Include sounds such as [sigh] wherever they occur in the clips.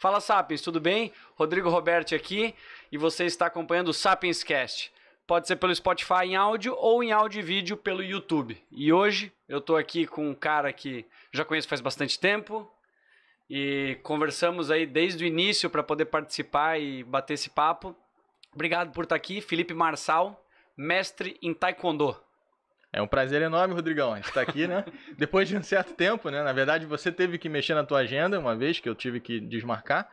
Fala Sapiens, tudo bem? Rodrigo Roberti aqui e você está acompanhando o Sapiens Cast. Pode ser pelo Spotify em áudio ou em áudio e vídeo pelo YouTube. E hoje eu estou aqui com um cara que já conheço faz bastante tempo e conversamos aí desde o início para poder participar e bater esse papo. Obrigado por estar tá aqui, Felipe Marçal, mestre em Taekwondo. É um prazer enorme, Rodrigão. A gente estar tá aqui, né? [laughs] Depois de um certo tempo, né? Na verdade, você teve que mexer na tua agenda uma vez que eu tive que desmarcar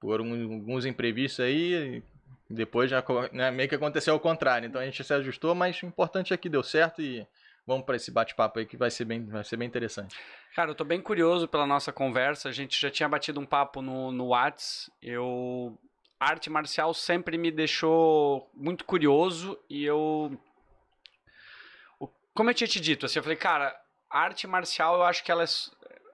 por um, alguns imprevistos aí. Depois já né, meio que aconteceu ao contrário. Então a gente se ajustou, mas o importante é que deu certo e vamos para esse bate-papo aí que vai ser bem, vai ser bem interessante. Cara, eu tô bem curioso pela nossa conversa. A gente já tinha batido um papo no no Whats. Eu arte marcial sempre me deixou muito curioso e eu como eu tinha te dito, assim, eu falei, cara, a arte marcial eu acho que ela é,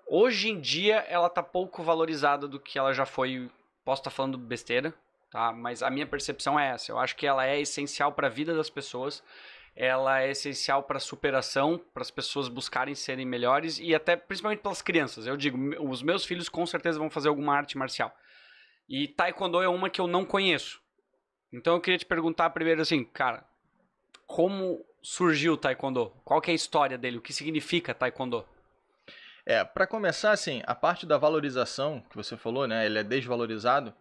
hoje em dia ela tá pouco valorizada do que ela já foi. Posso estar tá falando besteira, tá? Mas a minha percepção é essa. Eu acho que ela é essencial para a vida das pessoas. Ela é essencial para superação, para as pessoas buscarem serem melhores e até principalmente pelas crianças. Eu digo, os meus filhos com certeza vão fazer alguma arte marcial. E taekwondo é uma que eu não conheço. Então eu queria te perguntar primeiro assim, cara, como surgiu o taekwondo? Qual que é a história dele? O que significa taekwondo? É, para começar assim, a parte da valorização que você falou, né, ele é desvalorizado.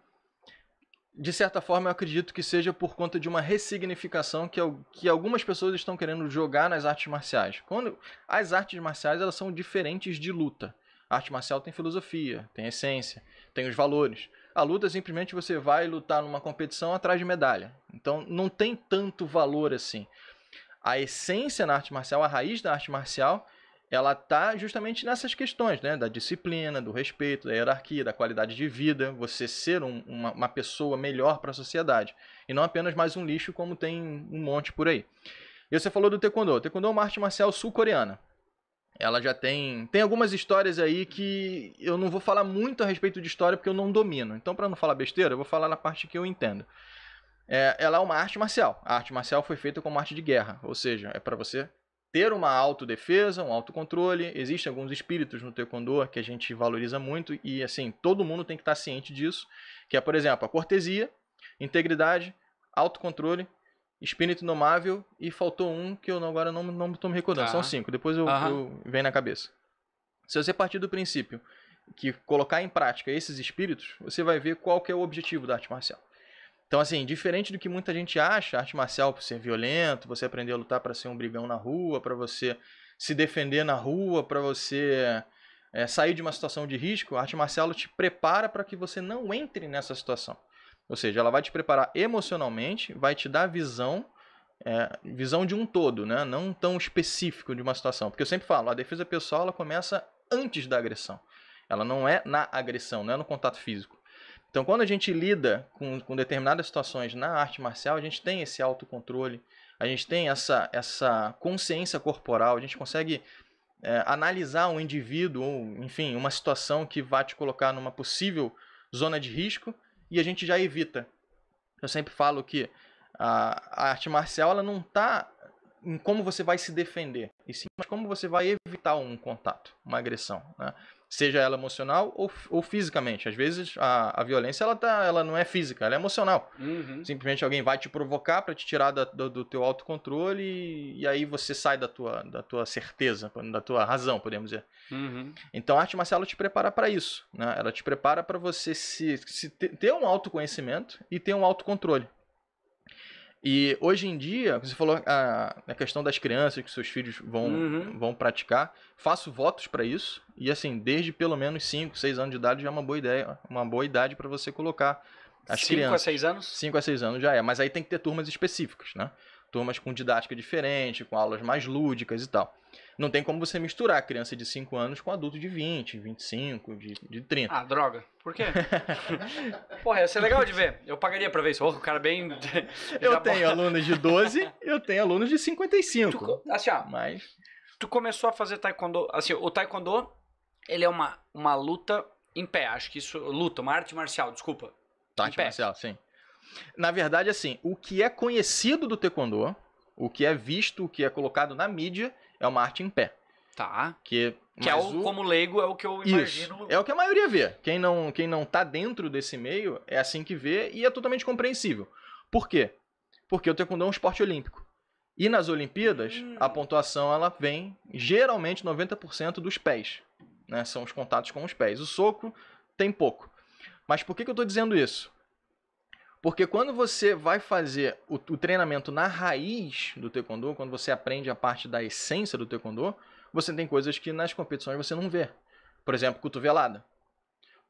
De certa forma, eu acredito que seja por conta de uma ressignificação que, que algumas pessoas estão querendo jogar nas artes marciais. Quando as artes marciais elas são diferentes de luta. A arte marcial tem filosofia, tem essência, tem os valores. A luta simplesmente você vai lutar numa competição atrás de medalha. Então não tem tanto valor assim a essência na arte marcial, a raiz da arte marcial, ela tá justamente nessas questões, né? Da disciplina, do respeito, da hierarquia, da qualidade de vida, você ser um, uma, uma, pessoa melhor para a sociedade. E não apenas mais um lixo, como tem um monte por aí. E você falou do Taekwondo. taekwondo é uma arte marcial sul-coreana. Ela já tem. Tem algumas histórias aí que eu não vou falar muito a respeito de história porque eu não domino. Então, para não falar besteira, eu vou falar na parte que eu entendo é, ela é uma arte marcial. A arte marcial foi feita como arte de guerra, ou seja, é para você ter uma autodefesa, um autocontrole. Existem alguns espíritos no Taekwondo que a gente valoriza muito e, assim, todo mundo tem que estar tá ciente disso, que é, por exemplo, a cortesia, integridade, autocontrole, espírito indomável e faltou um que eu agora não não estou me recordando. São tá. cinco, depois eu, eu vem na cabeça. Se você partir do princípio que colocar em prática esses espíritos, você vai ver qual que é o objetivo da arte marcial. Então, assim, diferente do que muita gente acha, arte marcial por ser violento, você aprender a lutar para ser um brigão na rua, para você se defender na rua, para você é, sair de uma situação de risco, a arte marcial te prepara para que você não entre nessa situação. Ou seja, ela vai te preparar emocionalmente, vai te dar visão, é, visão de um todo, né? não tão específico de uma situação. Porque eu sempre falo, a defesa pessoal ela começa antes da agressão. Ela não é na agressão, não é no contato físico. Então, quando a gente lida com, com determinadas situações na arte marcial, a gente tem esse autocontrole, a gente tem essa, essa consciência corporal, a gente consegue é, analisar um indivíduo, ou, enfim, uma situação que vai te colocar numa possível zona de risco e a gente já evita. Eu sempre falo que a, a arte marcial ela não está em como você vai se defender, e sim mas como você vai evitar um contato, uma agressão. Né? seja ela emocional ou, ou fisicamente. Às vezes a, a violência ela, tá, ela não é física, ela é emocional. Uhum. Simplesmente alguém vai te provocar para te tirar da, do, do teu autocontrole e, e, aí você sai da tua, da tua certeza, da tua razão, podemos dizer. Uhum. Então a arte marcial te prepara para isso, né? Ela te prepara para você se, se ter, ter um autoconhecimento e ter um autocontrole. E hoje em dia, você falou a, a questão das crianças que seus filhos vão, uhum. vão praticar. Faço votos para isso. E assim, desde pelo menos 5, 6 anos de idade já é uma boa ideia, uma boa idade para você colocar as 5 crianças. 5 a 6 anos? 5 a 6 anos já é, mas aí tem que ter turmas específicas, né? Turmas com didática diferente, com aulas mais lúdicas e tal. Não tem como você misturar criança de 5 anos com adulto de 20, 25, de, de 30. Ah, droga. Por quê? Porra, ia ser legal de ver. Eu pagaria pra ver isso. Oh, o cara bem. eu tenho alunos de 12, eu tenho alunos de 55. Tu, assim, ó, mas. Tu começou a fazer taekwondo. Assim, o taekwondo, ele é uma, uma luta em pé. Acho que isso. Luta, uma arte marcial, desculpa. Tá, arte marcial, sim. Na verdade, assim, o que é conhecido do taekwondo, o que é visto, o que é colocado na mídia, é uma arte em pé. Tá. Que, que é o, o, como leigo é o que eu imagino. Isso. É o que a maioria vê. Quem não, quem não tá dentro desse meio é assim que vê e é totalmente compreensível. Por quê? Porque o taekwondo é um esporte olímpico. E nas Olimpíadas, hum. a pontuação ela vem geralmente 90% dos pés. Né? São os contatos com os pés. O soco tem pouco. Mas por que, que eu estou dizendo isso? Porque quando você vai fazer o, o, treinamento na raiz do taekwondo, quando você aprende a parte da essência do taekwondo, você tem coisas que nas competições você não vê. Por exemplo, cotovelada.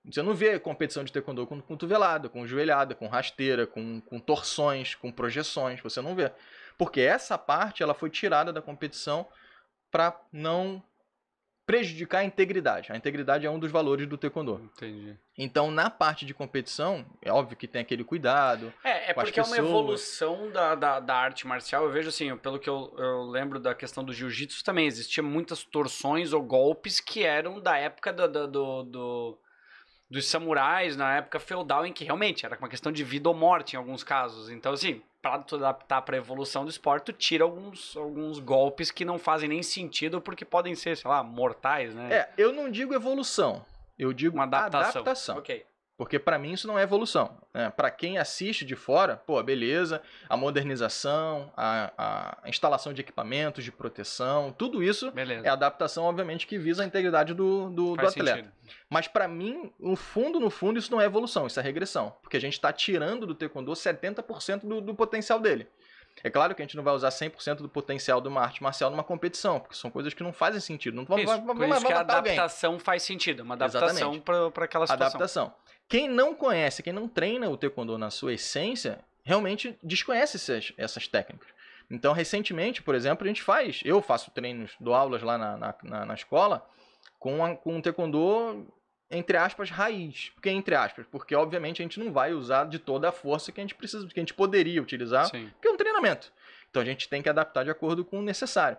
Você não vê competição de taekwondo com cotovelada, com joelhada, com rasteira, com, com torções, com projeções. Você não vê. Porque essa parte ela foi tirada da competição para não prejudicar a integridade. A integridade é um dos valores do taekwondo. Entendi. Então, na parte de competição, é óbvio que tem aquele cuidado. É, é porque é uma evolução da, da, da, arte marcial. Eu vejo assim, pelo que eu, eu lembro da questão do jiu-jitsu também, existiam muitas torções ou golpes que eram da época do, do, do dos samurais, na época feudal, em que realmente era uma questão de vida ou morte em alguns casos. Então, assim, para tu adaptar para evolução do esporte, tu tira alguns, alguns golpes que não fazem nem sentido porque podem ser, sei lá, mortais, né? É, eu não digo evolução, eu digo uma adaptação. adaptação. Ok. Porque para mim isso não é evolução. Né? Para quem assiste de fora, pô, beleza, a modernização, a, a instalação de equipamentos, de proteção, tudo isso beleza. é adaptação, obviamente, que visa a integridade do, do, do atleta. Sentido. Mas para mim, no fundo, no fundo, isso não é evolução, isso é regressão. Porque a gente está tirando do taekwondo 70% do, do potencial dele. É claro que a gente não vai usar 100% do potencial de uma arte marcial numa competição, porque são coisas que não fazem sentido. Não vamos, isso, vamos, por isso vamos que a adaptação alguém. faz sentido, é uma adaptação para aquela situação. Adaptação. Quem não conhece, quem não treina o taekwondo na sua essência, realmente desconhece essas, essas técnicas. Então, recentemente, por exemplo, a gente faz, eu faço treinos, dou aulas lá na, na, na escola com, a, com taekwondo, entre aspas, raiz. Por que entre aspas? Porque, obviamente, a gente não vai usar de toda a força que a gente precisa, que a gente poderia utilizar, Sim. porque é um treinamento. Então, a gente tem que adaptar de acordo com o necessário.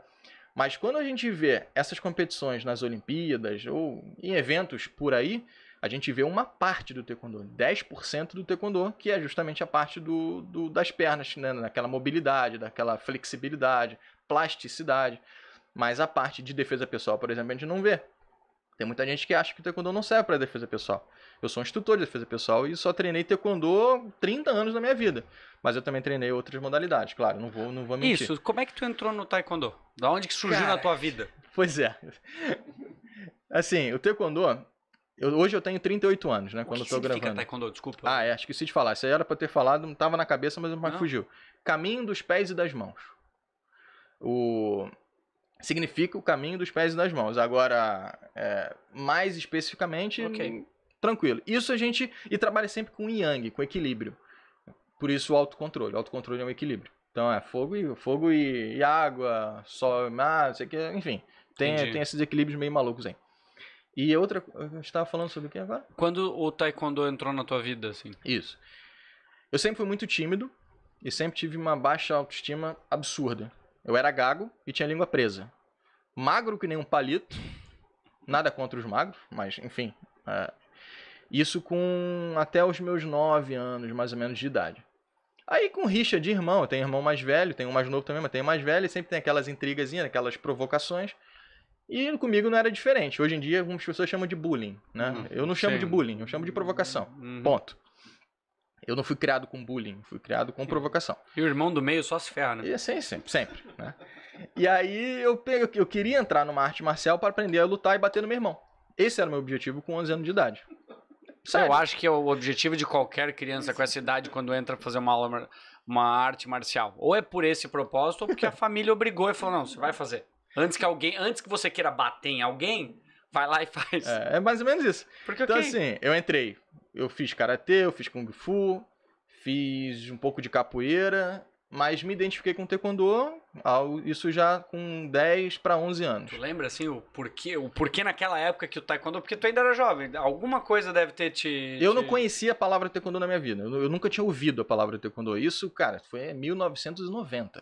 Mas quando a gente vê essas competições nas Olimpíadas ou em eventos por aí, a gente vê uma parte do taekwondo, 10% do taekwondo, que é justamente a parte do, do das pernas, né? daquela mobilidade, daquela flexibilidade, plasticidade. Mas a parte de defesa pessoal, por exemplo, a gente não vê. Tem muita gente que acha que o taekwondo não serve para defesa pessoal. Eu sou um instrutor de defesa pessoal e só treinei taekwondo 30 anos na minha vida. Mas eu também treinei outras modalidades, claro, não vou, não vou mentir. Isso, como é que tu entrou no taekwondo? Da onde que surgiu Cara, na tua vida? [laughs] Pois é. Assim, o taekwondo, eu, hoje eu tenho 38 anos, né? O quando que eu tô gravando. Taekwondo, desculpa. Ah, é, esqueci de falar. Isso aí era pra ter falado, não tava na cabeça, mas não. fugiu. Caminho dos pés e das mãos. O. Significa o caminho dos pés e das mãos. Agora, é, mais especificamente, okay. tranquilo. Isso a gente. E trabalha sempre com yang, com equilíbrio. Por isso o autocontrole. O autocontrole é um equilíbrio. Então é fogo e, fogo e, e água, sol e mar, não sei o que, enfim. Tem, tem esses equilíbrios meio malucos aí. E outra, eu estava falando sobre o que agora? Quando o taekwondo entrou na tua vida, assim? Isso. Eu sempre fui muito tímido e sempre tive uma baixa autoestima absurda. Eu era gago e tinha língua presa. Magro que nem um palito. Nada contra os magros, mas enfim. É... Isso com até os meus nove anos, mais ou menos, de idade. Aí com rixa de irmão, Tenho irmão mais velho, tenho um mais novo também, mas tem mais velho, e sempre tem aquelas intrigazinhas, aquelas provocações. E comigo não era diferente. Hoje em dia, algumas pessoas chamam de bullying, né? Uhum, eu não chamo sim. de bullying, eu chamo de provocação. Uhum. Ponto. Eu não fui criado com bullying, fui criado com provocação. E o irmão do meio só se ferra, né? E assim, sempre, sempre. Né? E aí eu, peguei, eu queria entrar numa arte marcial para aprender a lutar e bater no meu irmão. Esse era o meu objetivo com 11 anos de idade. Sério. Eu acho que é o objetivo de qualquer criança com essa idade quando entra fazer uma aula, uma arte marcial. Ou é por esse propósito, ou porque a [laughs] família obrigou e falou: não, você vai fazer. Antes que alguém, antes que você queira bater em alguém, vai lá e [laughs] faz. É, é mais ou menos isso. Porque, então okay. assim, eu entrei, eu fiz karatê, eu fiz kung fu, fiz um pouco de capoeira, mas me identifiquei com taekwondo, isso já com 10 para 11 anos. Tu lembra assim o porquê, o porquê naquela época que o taekwondo, porque tu ainda era jovem, alguma coisa deve ter te Eu te... não conhecia a palavra taekwondo na minha vida. Eu, eu, nunca tinha ouvido a palavra taekwondo. Isso, cara, foi em 1990.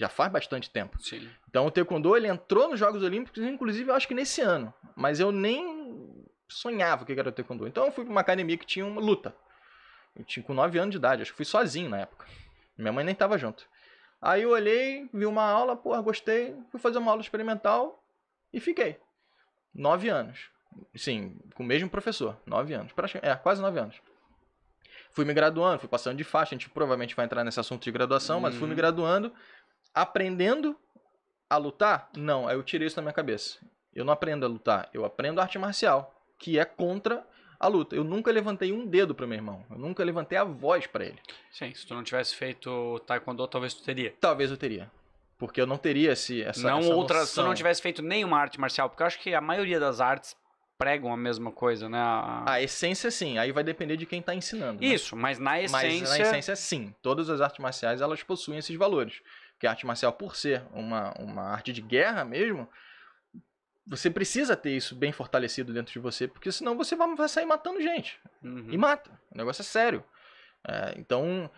Já faz bastante tempo. Sim. Então o Taekwondo ele entrou nos Jogos Olímpicos, inclusive eu acho que nesse ano. Mas eu nem sonhava o que era o Taekwondo. Então eu fui para uma academia que tinha uma luta. Eu tinha com 9 anos de idade, acho que fui sozinho na época. Minha mãe nem estava junto. Aí eu olhei, vi uma aula, porra, gostei, fui fazer uma aula experimental e fiquei. 9 anos. Sim, com o mesmo professor, 9 anos. É, quase 9 anos fui me graduando, fui passando de faixa, a gente provavelmente vai entrar nesse assunto de graduação, hum. mas fui me uhum. graduando aprendendo a lutar? Não, aí eu tirei isso da minha cabeça. Eu não aprendo a lutar, eu aprendo arte marcial, que é contra a luta. Eu nunca levantei um dedo para meu irmão. Eu nunca levantei a voz para ele. Sim, se tu não tivesse feito taekwondo, talvez tu teria. Talvez eu teria. Porque eu não teria esse, essa Não essa outra, noção. se eu não tivesse feito nenhuma arte marcial, porque eu acho que a maioria das artes pregam a mesma coisa, né? A, a essência sim, aí vai depender de quem tá ensinando. Né? Isso, né? mas na essência... Mas na essência sim, todas as artes marciais elas possuem esses valores. Porque a arte marcial, por ser uma, uma arte de guerra mesmo, você precisa ter isso bem fortalecido dentro de você, porque senão você vai, vai sair matando gente. Uhum. E mata. O negócio é sério. É, então,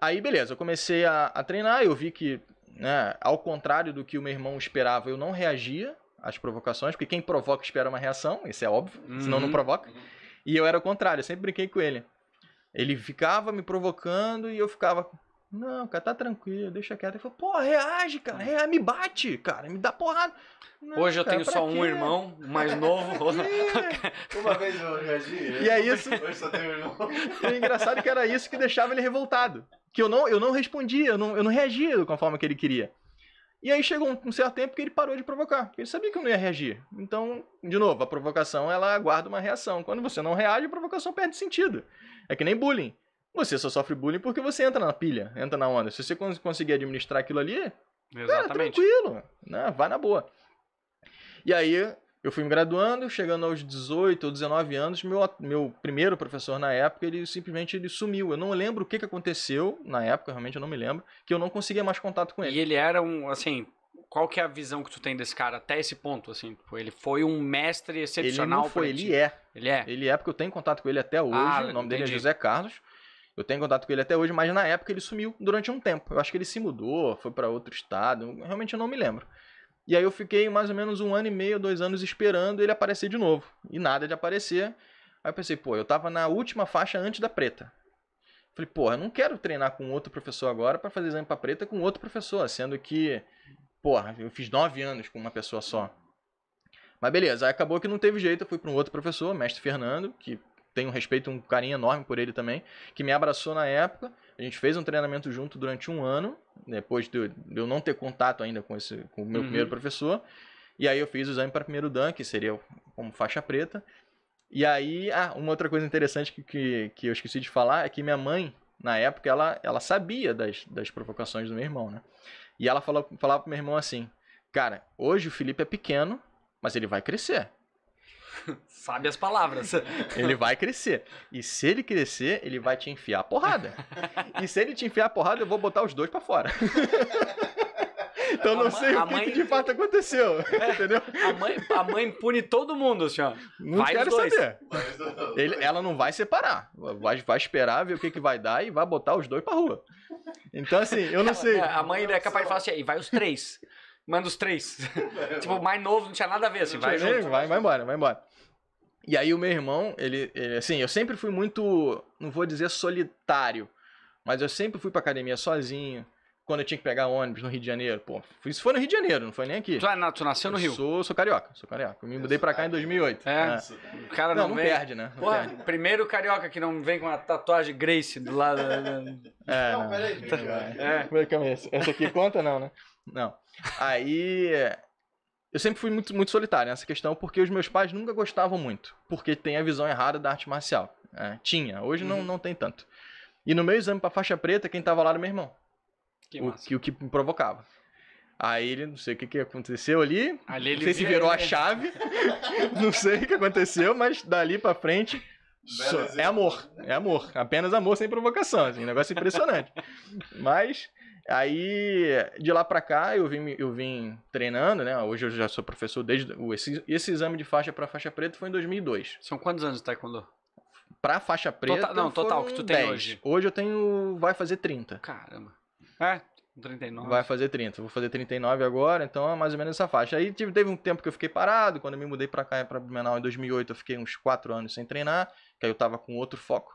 aí beleza, eu comecei a, a treinar, eu vi que, né, ao contrário do que o meu irmão esperava, eu não reagia às provocações, porque quem provoca espera uma reação, isso é óbvio, uhum. senão não uhum. provoca. Uhum. E eu era o contrário, eu sempre brinquei com ele. Ele ficava me provocando e eu ficava, não, cara, tá tranquilo, deixa quieto. Ele falou, pô, reage, cara, hum. reage, me bate, cara, me dá porrada. Não, Hoje eu cara, tenho só quê? um irmão, mais novo. [laughs] [laughs] Uma vez eu reagi. Né? E é isso. Hoje só tenho um irmão. E o engraçado é que era isso que deixava ele revoltado. Que eu não, eu não respondia, eu não, eu não reagia forma que ele queria. E aí chegou um, um certo tempo que ele parou de provocar, porque ele sabia que eu não ia reagir. Então, de novo, a provocação ela aguarda uma reação. Quando você não reage, a provocação perde sentido. É que nem bullying. Você só sofre bullying porque você entra na pilha, entra na onda. Se você cons conseguir administrar aquilo ali, ah, Exatamente. É, tranquilo, né? vai na boa. E aí, eu fui me graduando, chegando aos 18 ou 19 anos, meu, meu primeiro professor na época, ele simplesmente ele sumiu. Eu não lembro o que, que aconteceu na época, realmente eu não me lembro, que eu não conseguia mais contato com ele. E ele era um, assim, qual que é a visão que tu tem desse cara até esse ponto, assim? Tipo, ele foi um mestre excepcional. Ele não foi, ele é. Ele é. Ele é, porque eu tenho contato com ele até ah, hoje, ah, o nome entendi. dele é José Carlos. Eu tenho contato com ele até hoje, mas na época ele sumiu durante um tempo. Eu acho que ele se mudou, foi para outro estado, eu, realmente eu não me lembro. E aí eu fiquei mais ou menos um ano e meio, dois anos esperando ele aparecer de novo. E nada de aparecer. Aí eu pensei, pô, eu tava na última faixa antes da preta. Falei, pô, eu não quero treinar com outro professor agora para fazer exame para preta com outro professor, sendo que, porra, eu fiz nove anos com uma pessoa só. Mas beleza, aí acabou que não teve jeito, eu fui para um outro professor, mestre Fernando, que tenho um respeito, um carinho enorme por ele também, que me abraçou na época. A gente fez um treinamento junto durante um ano, depois de eu não ter contato ainda com, esse, com o meu uhum. primeiro professor. E aí eu fiz o exame para primeiro Dan, que seria como faixa preta. E aí, ah, uma outra coisa interessante que, que, que eu esqueci de falar é que minha mãe, na época, ela, ela sabia das, das provocações do meu irmão, né? E ela falou, falava pro meu irmão assim, cara, hoje o Felipe é pequeno, mas ele vai crescer. Sabe as palavras. [laughs] Ele vai crescer. E se ele crescer, ele vai te enfiar a porrada. E se ele te enfiar a porrada, eu vou botar os dois para fora. [laughs] Então a não sei o que, mãe... que, de fato aconteceu. [laughs] É, entendeu? A mãe, a mãe pune todo mundo, assim, Não vai quero saber. Ele, ela não vai separar. Vai, vai esperar ver o que, que vai dar e vai botar os dois pra rua. Então, assim, eu não ela, sei. Né, a mãe né, é capaz de falar assim, e vai os três manda os três. [laughs] [laughs] tipo, o mais novo não tinha nada a ver, assim, vai junto. Vai, vai embora, vai embora. E aí o meu irmão, ele, ele, assim, eu sempre fui muito, não vou dizer solitário, mas eu sempre fui pra academia sozinho. Quando eu tinha que pegar ônibus no Rio de Janeiro, pô, isso foi no Rio de Janeiro, não foi nem aqui. Tu, é, tu nasceu no eu Rio? Sou, sou carioca, sou carioca. Eu me mudei pra cá em 2008. É, né? o cara não, não, vem... perde, né? Não Porra, perde. primeiro carioca que não vem com a tatuagem Grace do lado. Né? é, não, tá. peraí. é. é, é Essa aqui conta não, né? Não. Aí. Eu sempre fui muito, muito solitário nessa questão, porque os meus pais nunca gostavam muito, porque tem a visão errada da arte marcial. É, tinha, hoje uhum. não, não tem tanto. E no meu exame pra faixa preta, quem tava lá era meu irmão. Que o, que, o que me provocava. Aí ele, não sei o que, que aconteceu ali. ali ele não sei se virou ele. a chave. [laughs] não sei o que aconteceu, mas dali pra frente. é amor. Né? É amor. Apenas amor sem provocação. Assim, um negócio impressionante. [laughs] mas Aí, de lá para cá, eu vim, eu vim treinando, né? Hoje eu já sou professor desde... Esse, esse exame de faixa para faixa preta foi em 2002. São quantos anos de taekwondo? Pra faixa preta total, Não, total, que tu 10. tem hoje. Hoje eu tenho... vai fazer 30. Caramba. É, 39. Vai fazer 30. Vou fazer 39 agora, então é mais ou menos essa faixa. Aí tive, teve um tempo que eu fiquei parado. Quando eu me mudei para cá, para Blumenau, em 2008, eu fiquei uns 4 anos sem treinar, que aí eu tava com outro foco.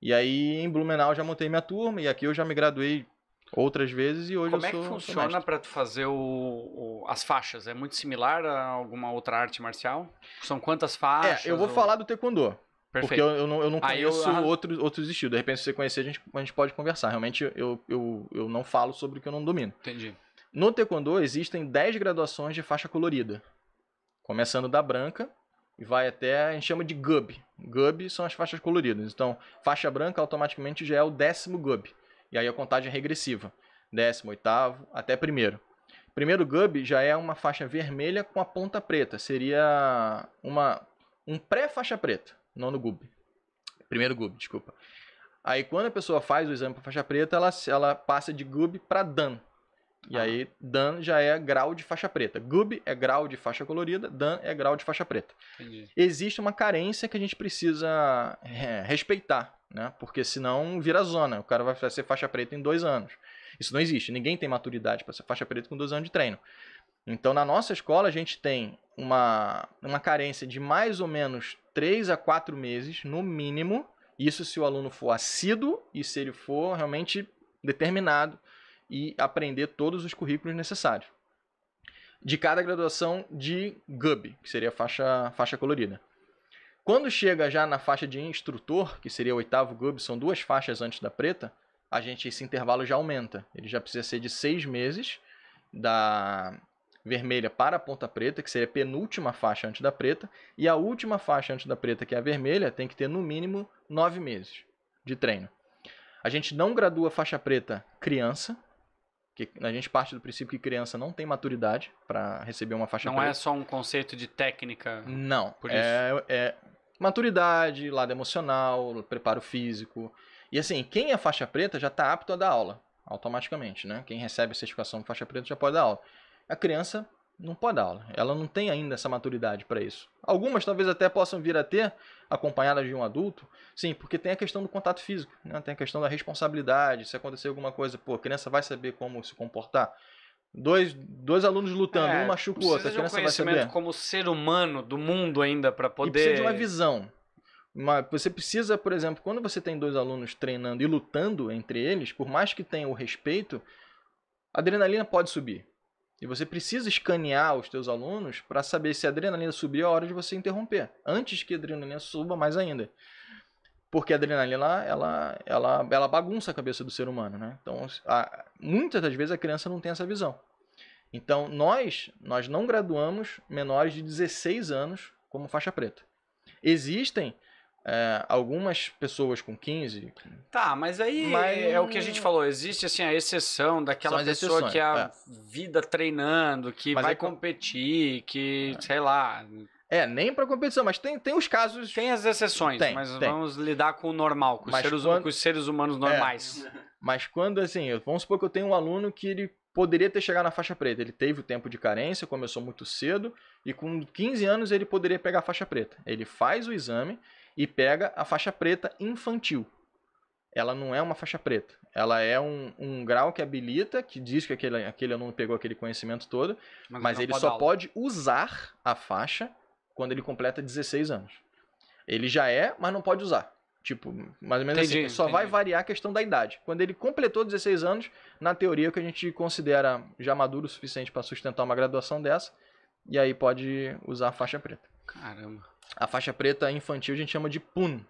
E aí em Blumenau já montei minha turma e aqui eu já me graduei outras vezes e hoje Como eu sou. Como é que funciona para fazer o, o, as faixas? É muito similar a alguma outra arte marcial? São quantas faixas? É, eu vou ou... falar do taekwondo. Perfeito. Porque eu, eu, não, eu não conheço eu... outros, outros estilos. De repente, se você conhecer, a gente, a gente pode conversar. Realmente, eu, eu, eu não falo sobre o que eu não domino. Entendi. No taekwondo, existem 10 graduações de faixa colorida. Começando da branca e vai até... A gente chama de gub. Gub são as faixas coloridas. Então, faixa branca automaticamente já é o décimo gub. E aí a contagem é regressiva. Décimo, oitavo, até primeiro. Primeiro Gub já é uma faixa vermelha com a ponta preta. Seria uma um pré-faixa preta. Nono Gub. Primeiro Gub, desculpa. Aí quando a pessoa faz o exame para faixa preta, ela, ela passa de Gub para Dan. E ah. aí Dan já é grau de faixa preta. Gub é grau de faixa colorida, Dan é grau de faixa preta. Entendi. Existe uma carência que a gente precisa é, respeitar né? Porque senão vira zona. O cara vai ser faixa preta em dois anos. Isso não existe. Ninguém tem maturidade para ser faixa preta com dois anos de treino. Então, na nossa escola, a gente tem uma, uma carência de mais ou menos três a quatro meses, no mínimo. Isso se o aluno for assíduo e se ele for realmente determinado e aprender todos os currículos necessários. De cada graduação de GUB, que seria faixa, faixa colorida. Quando chega já na faixa de instrutor, que seria o oitavo GUB, são duas faixas antes da preta, a gente esse intervalo já aumenta. Ele já precisa ser de seis meses da vermelha para a ponta preta, que seria a penúltima faixa antes da preta, e a última faixa antes da preta, que é a vermelha, tem que ter no mínimo nove meses de treino. A gente não gradua faixa preta criança, que a gente parte do princípio que criança não tem maturidade para receber uma faixa não preta. Não é só um conceito de técnica. Não. Por é, isso. É, é maturidade, lado emocional, preparo físico. E assim, quem é faixa preta já está apto a dar aula, automaticamente, né? Quem recebe a certificação de faixa preta já pode dar aula. A criança não pode dar aula. Ela não tem ainda essa maturidade para isso. Algumas talvez até possam vir a ter, acompanhadas de um adulto, sim, porque tem a questão do contato físico, né? tem a questão da responsabilidade. Se acontecer alguma coisa, pô, a criança vai saber como se comportar. Dois, dois alunos lutando, é, um machuca o outro, a criança um vai saber. como ser humano do mundo ainda para poder. E precisa de uma visão. Mas você precisa, por exemplo, quando você tem dois alunos treinando e lutando entre eles, por mais que tenha o respeito, a adrenalina pode subir e você precisa escanear os teus alunos para saber se a adrenalina subiu a hora de você interromper, antes que a adrenalina suba mais ainda. Porque a adrenalina, ela, ela, ela bagunça a cabeça do ser humano, né? Então, a, muitas das vezes a criança não tem essa visão. Então, nós, nós não graduamos menores de 16 anos como faixa preta. Existem é, algumas pessoas com 15. Tá, mas aí mas... é o que a gente falou. Existe assim a exceção daquela pessoa que é a é. vida treinando, que mas vai é... competir, que, é. sei lá. É, nem para competição, mas tem, tem os casos. Tem as exceções, tem, mas tem. vamos lidar com o normal, com, os seres, quando... com os, seres, humanos normais. É. Mas quando, assim, vamos supor que eu tenho um aluno que ele poderia ter chegado na faixa preta. Ele teve o tempo de carência, começou muito cedo, e com 15 anos ele poderia pegar a faixa preta. Ele faz o exame e pega a faixa preta infantil. Ela não é uma faixa preta. Ela é um, um grau que habilita, que diz que aquele, aquele aluno pegou aquele conhecimento todo, mas, mas ele, ele pode só aula. pode usar a faixa quando ele completa 16 anos. Ele já é, mas não pode usar. Tipo, mais ou menos assim, entendi, assim. Só entendi. vai variar a questão da idade. Quando ele completou 16 anos, na teoria que a gente considera já maduro o suficiente para sustentar uma graduação dessa, e aí pode usar a faixa preta. Caramba. A faixa preta infantil a gente chama de PUN.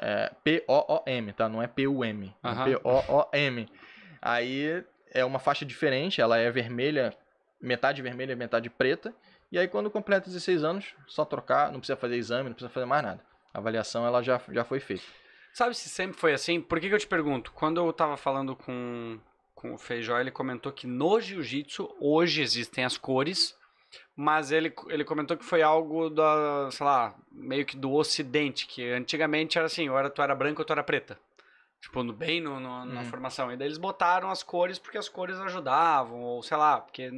É P-O-O-M, tá? Não é P-U-M. uhum. É P-O-O-M. Aí é uma faixa diferente, ela é vermelha, metade vermelha e metade preta. E aí quando completa 16 anos, só trocar, não precisa fazer exame, não precisa fazer mais nada. A avaliação ela já, já foi feita. Sabe se sempre foi assim? Por que, que eu te pergunto? Quando eu tava falando com, com o Feijó, ele comentou que no jiu-jitsu hoje existem as cores mas ele, ele comentou que foi algo da, sei lá, meio que do ocidente, que antigamente era assim, ou era, tu era branco ou tu era preta. Tipo, no, bem no, no, hum. na uhum. formação. E daí eles botaram as cores porque as cores ajudavam, ou sei lá, porque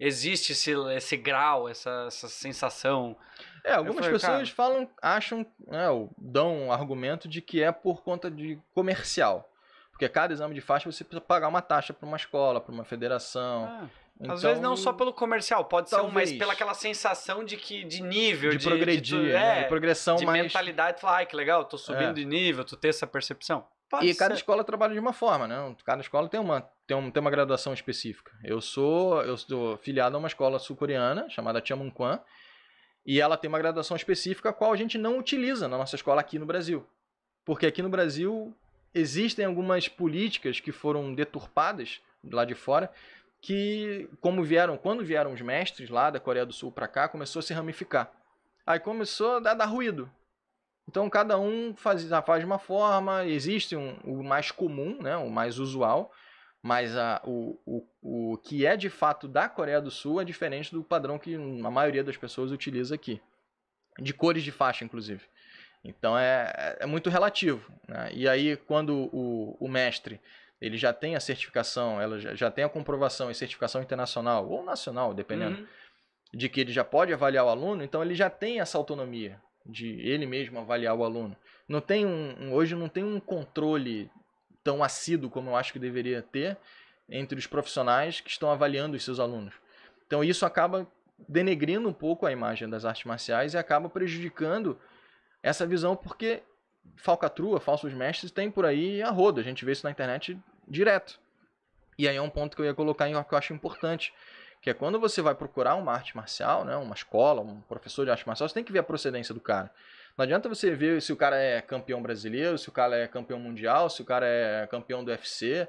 existe esse, esse grau, essa, essa sensação. É, algumas falei, pessoas cara... falam, acham, né, dão um argumento de que é por conta de comercial. Porque cada exame de faixa você precisa pagar uma taxa para uma escola, para uma federação. Ah. Então, Às vezes não só então, pelo comercial, pode talvez. ser, mas pelaquela sensação de que de nível, de, de progredir, de, de, né? É, de progressão de mais... mentalidade, falar, ai, que legal, tô subindo é. de nível, tu ter essa percepção. Pode e ser. cada escola trabalha de uma forma, né? Cada escola tem uma, tem, um, tem uma graduação específica. Eu sou eu sou filiado a uma escola sul-coreana chamada Chamun e ela tem uma graduação específica a qual a gente não utiliza na nossa escola aqui no Brasil. Porque aqui no Brasil existem algumas políticas que foram deturpadas lá de fora que como vieram, quando vieram os mestres lá da Coreia do Sul para cá, começou a se ramificar. Aí começou a dar, ruído. Então cada um faz, faz uma forma, existe um, o mais comum, né, o mais usual, mas a, o, o, o que é de fato da Coreia do Sul é diferente do padrão que a maioria das pessoas utiliza aqui. De cores de faixa, inclusive. Então é, é, é muito relativo. Né? E aí, quando o, o mestre ele já tem a certificação, ela já, já tem a comprovação e certificação internacional ou nacional, dependendo, uhum. de que ele já pode avaliar o aluno, então ele já tem essa autonomia de ele mesmo avaliar o aluno. Não tem um, um hoje não tem um controle tão assíduo como eu acho que deveria ter entre os profissionais que estão avaliando os seus alunos. Então isso acaba denegrindo um pouco a imagem das artes marciais e acaba prejudicando essa visão porque falcatrua, falsos mestres, tem por aí a roda. A gente vê isso na internet direto. E aí é um ponto que eu ia colocar que eu acho importante, que é quando você vai procurar uma arte marcial, né, uma escola, um professor de arte marcial, você tem que ver a procedência do cara. Não adianta você ver se o cara é campeão brasileiro, se o cara é campeão mundial, se o cara é campeão do UFC.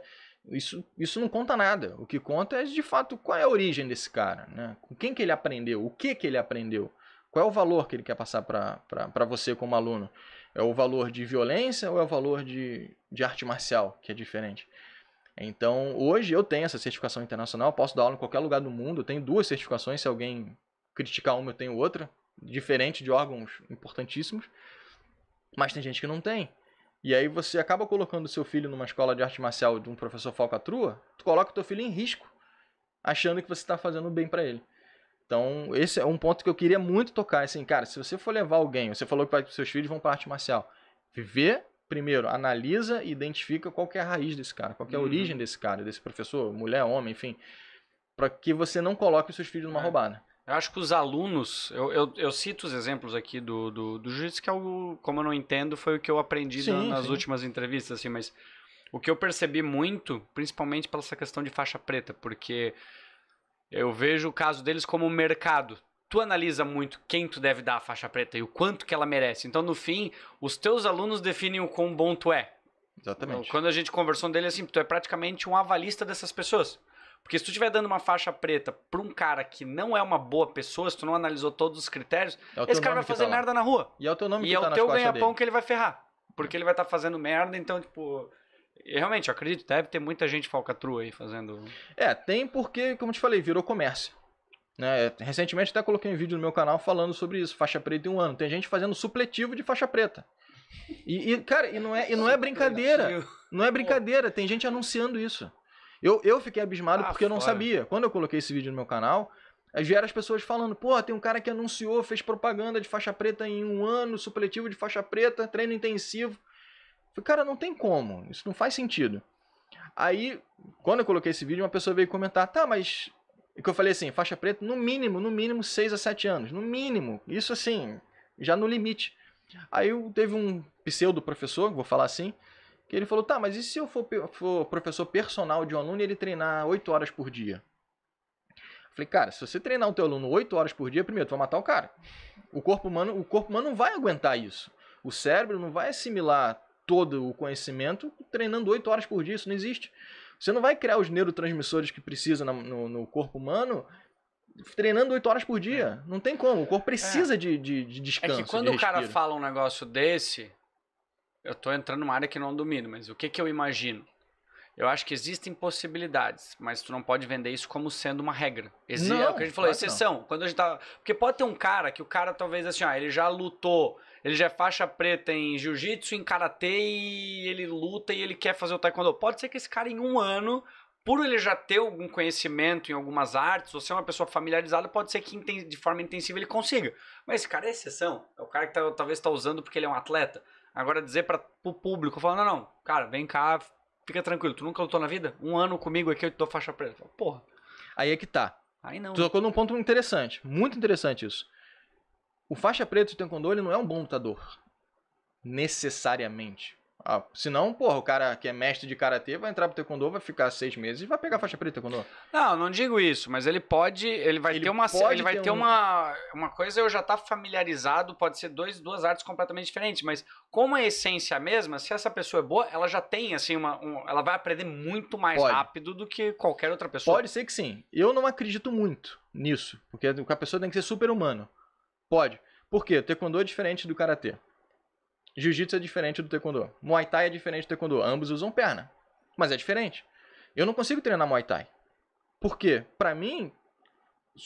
Isso, isso não conta nada. O que conta é de fato qual é a origem desse cara, né? Com quem que ele aprendeu, o que que ele aprendeu, qual é o valor que ele quer passar para você como aluno. É o valor de violência ou é o valor de, de arte marcial, que é diferente? Então, hoje eu tenho essa certificação internacional, posso dar aula em qualquer lugar do mundo, eu tenho duas certificações, se alguém criticar uma, eu tenho outra, diferente de órgãos importantíssimos, mas tem gente que não tem. E aí você acaba colocando seu filho numa escola de arte marcial de um professor falcatrua, tu coloca o teu filho em risco, achando que você está fazendo bem para ele. Então, esse é um ponto que eu queria muito tocar. Assim, cara, se você for levar alguém, você falou que para seus filhos vão para arte marcial. Viver, primeiro, analisa e identifica qual é a raiz desse cara, qual é a uhum. origem desse cara, desse professor, mulher, homem, enfim. Para que você não coloque os seus filhos numa é. roubada. Eu acho que os alunos, eu, eu, eu, cito os exemplos aqui do, do, do juiz, que é como eu não entendo, foi o que eu aprendi sim, nas sim. últimas entrevistas, assim, mas o que eu percebi muito, principalmente pela essa questão de faixa preta, porque eu vejo o caso deles como um mercado. Tu analisa muito quem tu deve dar a faixa preta e o quanto que ela merece. Então, no fim, os teus alunos definem o quão bom tu é. Exatamente. Então, quando a gente conversou dele, assim, tu é praticamente um avalista dessas pessoas. Porque se tu estiver dando uma faixa preta para um cara que não é uma boa pessoa, se tu não analisou todos os critérios, é esse cara vai fazer tá merda na rua. E é o teu nome E é o tá teu ganha-pão que ele vai ferrar. Porque ele vai estar tá fazendo merda, então, tipo, e realmente, eu acredito, deve ter muita gente falcatrua aí fazendo. É, tem porque, como te falei, virou comércio. Né? Recentemente até coloquei um vídeo no meu canal falando sobre isso, faixa preta em um ano. Tem gente fazendo supletivo de faixa preta. E, e cara, e não, é, e não é brincadeira. Não é brincadeira, tem gente anunciando isso. Eu, eu fiquei abismado ah, porque eu não fora. sabia. Quando eu coloquei esse vídeo no meu canal, vieram as pessoas falando, pô, tem um cara que anunciou, fez propaganda de faixa preta em um ano, supletivo de faixa preta, treino intensivo. Falei, cara, não tem como, isso não faz sentido. Aí, quando eu coloquei esse vídeo, uma pessoa veio comentar, tá, mas. E é que eu falei assim, faixa preta, no mínimo, no mínimo 6 a 7 anos, no mínimo, isso assim, já no limite. Aí teve um pseudo professor, vou falar assim, que ele falou, tá, mas e se eu for, for professor personal de um aluno e ele treinar 8 horas por dia? Falei, cara, se você treinar o teu aluno 8 horas por dia, primeiro, tu vai matar o cara. O corpo humano, o corpo humano não vai aguentar isso. O cérebro não vai assimilar todo o conhecimento treinando 8 horas por dia, isso não existe. Você não vai criar os neurotransmissores que precisa no, no corpo humano treinando 8 horas por dia. É. Não tem como. O corpo é. precisa é. de, de, de, descanso. É que quando o cara fala um negócio desse, eu estou entrando numa área que não domino, mas o que, que eu imagino? Eu acho que existem possibilidades, mas tu não pode vender isso como sendo uma regra. Existe, é o que a gente falou, exceção. Quando a gente tá, porque pode ter um cara que o cara talvez assim, ele já lutou, ele já é faixa preta em jiu-jitsu, em karatê e ele luta e ele quer fazer o taekwondo. Pode ser que esse cara, em um ano, por ele já ter algum conhecimento em algumas artes, ou ser uma pessoa familiarizada, pode ser que de forma intensiva ele consiga. Mas esse cara é exceção. É o cara que tá, talvez está usando porque ele é um atleta. Agora dizer para o público, falando, não, não, cara, vem cá, fica tranquilo, tu nunca lutou na vida? Um ano comigo aqui eu te dou faixa preta. Porra. Aí é que tá. Aí não. Tu tocou num ponto interessante, muito interessante isso. O faixa preta do Taekwondo ele não é um bom lutador. Necessariamente. Ah, senão, porra, o cara que é mestre de karatê vai entrar pro taekwondo, vai ficar seis meses e vai pegar a faixa preta taekwondo. Não, não digo isso, mas ele pode, ele vai ele ter uma, ele vai ter, ter um... uma, uma coisa eu já tá familiarizado, pode ser dois, duas artes completamente diferentes, mas como a essência mesma, se essa pessoa é boa, ela já tem assim uma, um, ela vai aprender muito mais pode. rápido do que qualquer outra pessoa. Pode ser que sim. Eu não acredito muito nisso, porque a pessoa tem que ser super humano. Pode. Por quê? O taekwondo é diferente do karatê. Jiu-jitsu é diferente do taekwondo. Muay Thai é diferente do taekwondo. Ambos usam perna, mas é diferente. Eu não consigo treinar Muay Thai. Por quê? Para mim,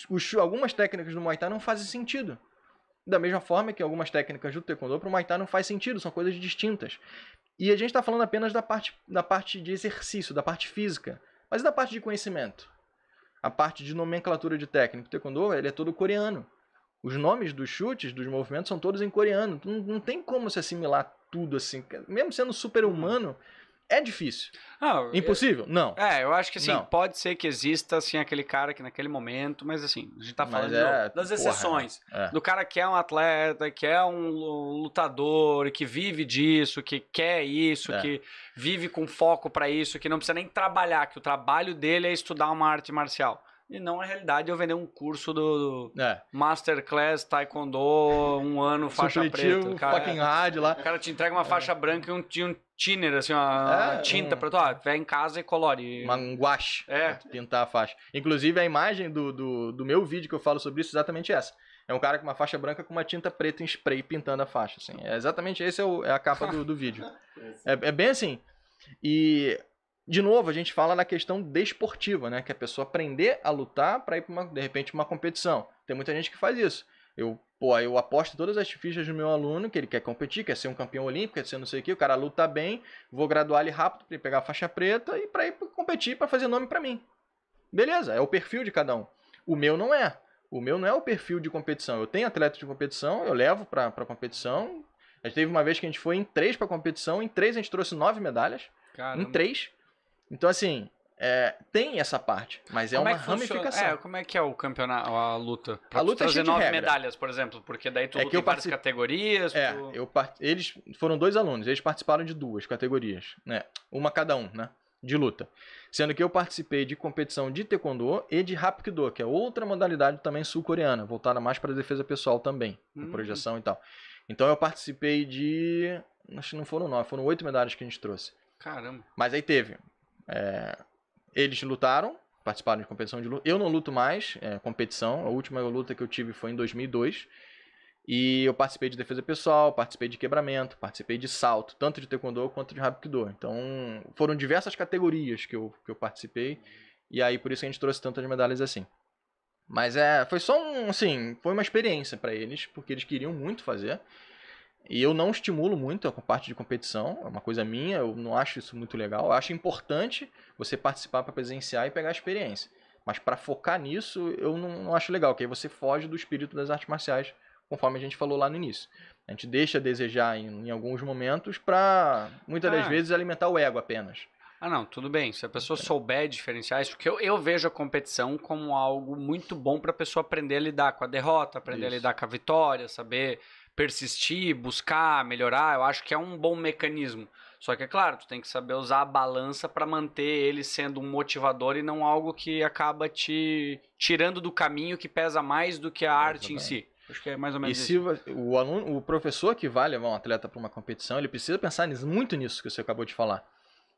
os, algumas técnicas do Muay Thai não fazem sentido. Da mesma forma que algumas técnicas do taekwondo para o Muay Thai não faz sentido, são coisas distintas. E a gente está falando apenas da parte, da parte de exercício, da parte física, mas e da parte de conhecimento? A parte de nomenclatura de técnica. O taekwondo ele é todo coreano. Os nomes dos chutes, dos movimentos, são todos em coreano. Então, não, não tem como se assimilar tudo assim. Mesmo sendo super-humano, é difícil. Ah, Impossível? Eu, não. É, eu acho que assim, não. pode ser que exista assim aquele cara que naquele momento, mas assim, a gente tá falando é, das exceções. Porra, é. Do cara que é um atleta, que é um lutador, que vive disso, que quer isso, é. que vive com foco para isso, que não precisa nem trabalhar, que o trabalho dele é estudar uma arte marcial e não a realidade eu vender um curso do, do é. Masterclass Taekwondo, um ano, faixa preta. Cara, fucking rádio lá. O cara te entrega uma é. faixa branca e um, um thinner, assim, uma, é, tinta um... pra tu, ó, vai em casa e colore. Uma, um guache é. pra né, pintar a faixa. Inclusive, a imagem do, do, do meu vídeo que eu falo sobre isso é exatamente essa. É um cara com uma faixa branca com uma tinta preta em spray pintando a faixa, assim. É exatamente esse é, o, é a capa do, do vídeo. [laughs] é, é bem assim. E de novo, a gente fala na questão desportiva, né? Que é a pessoa aprender a lutar para ir de repente uma competição. Tem muita gente que faz isso. Eu, pô, eu aposto todas as fichas do meu aluno que ele quer competir, quer ser um campeão olímpico, quer ser não sei o que, o cara luta bem, vou graduar ele rápido para ele pegar a faixa preta e para ir competir, para fazer nome para mim. Beleza, é o perfil de cada um. O meu não é. O meu não é o perfil de competição. Eu tenho atleta de competição, eu levo para competição. A gente teve uma vez que a gente foi em três para competição, em três a gente trouxe nove medalhas. Caramba. Em três. Então, assim, é, tem essa parte, mas é como é uma é ramificação. É, como é que é o campeonato, a luta? Pra a luta é trazer é nove medalhas, por exemplo, porque daí tu é que eu particip... várias categorias. É, tu... eu part... eles foram dois alunos, eles participaram de duas categorias, né? Uma cada um, né? De luta. Sendo que eu participei de competição de taekwondo e de hapkido, que é outra modalidade também sul-coreana, voltada mais para defesa pessoal também, uhum. projeção e tal. Então eu participei de, acho que não foram nove, foram oito medalhas que a gente trouxe. Caramba. Mas aí teve é, eles lutaram, participaram de competição de luta. Eu não luto mais é, competição. A última luta que eu tive foi em 2002. E eu participei de defesa pessoal, participei de quebramento, participei de salto, tanto de taekwondo quanto de hapkido. Então, foram diversas categorias que eu, que eu participei. E aí, por isso que a gente trouxe tantas medalhas assim. Mas é, foi só um, assim, foi uma experiência para eles, porque eles queriam muito fazer. E eu não estimulo muito a parte de competição, é uma coisa minha, eu não acho isso muito legal. Eu acho importante você participar para presenciar e pegar a experiência. Mas para focar nisso, eu não, não acho legal, que aí você foge do espírito das artes marciais, conforme a gente falou lá no início. A gente deixa a desejar em, em alguns momentos para, muitas ah. das vezes, alimentar o ego apenas. Ah, não, tudo bem. Se a pessoa souber diferenciar isso, porque eu, eu vejo a competição como algo muito bom para a pessoa aprender a lidar com a derrota, aprender isso. a lidar com a vitória, saber persistir, buscar, melhorar, eu acho que é um bom mecanismo. Só que é claro, tu tem que saber usar a balança para manter ele sendo um motivador e não algo que acaba te tirando do caminho que pesa mais do que a arte em si. Acho que é mais ou menos e se o aluno, o professor que vai levar um atleta para uma competição, ele precisa pensar nisso, muito nisso que você acabou de falar.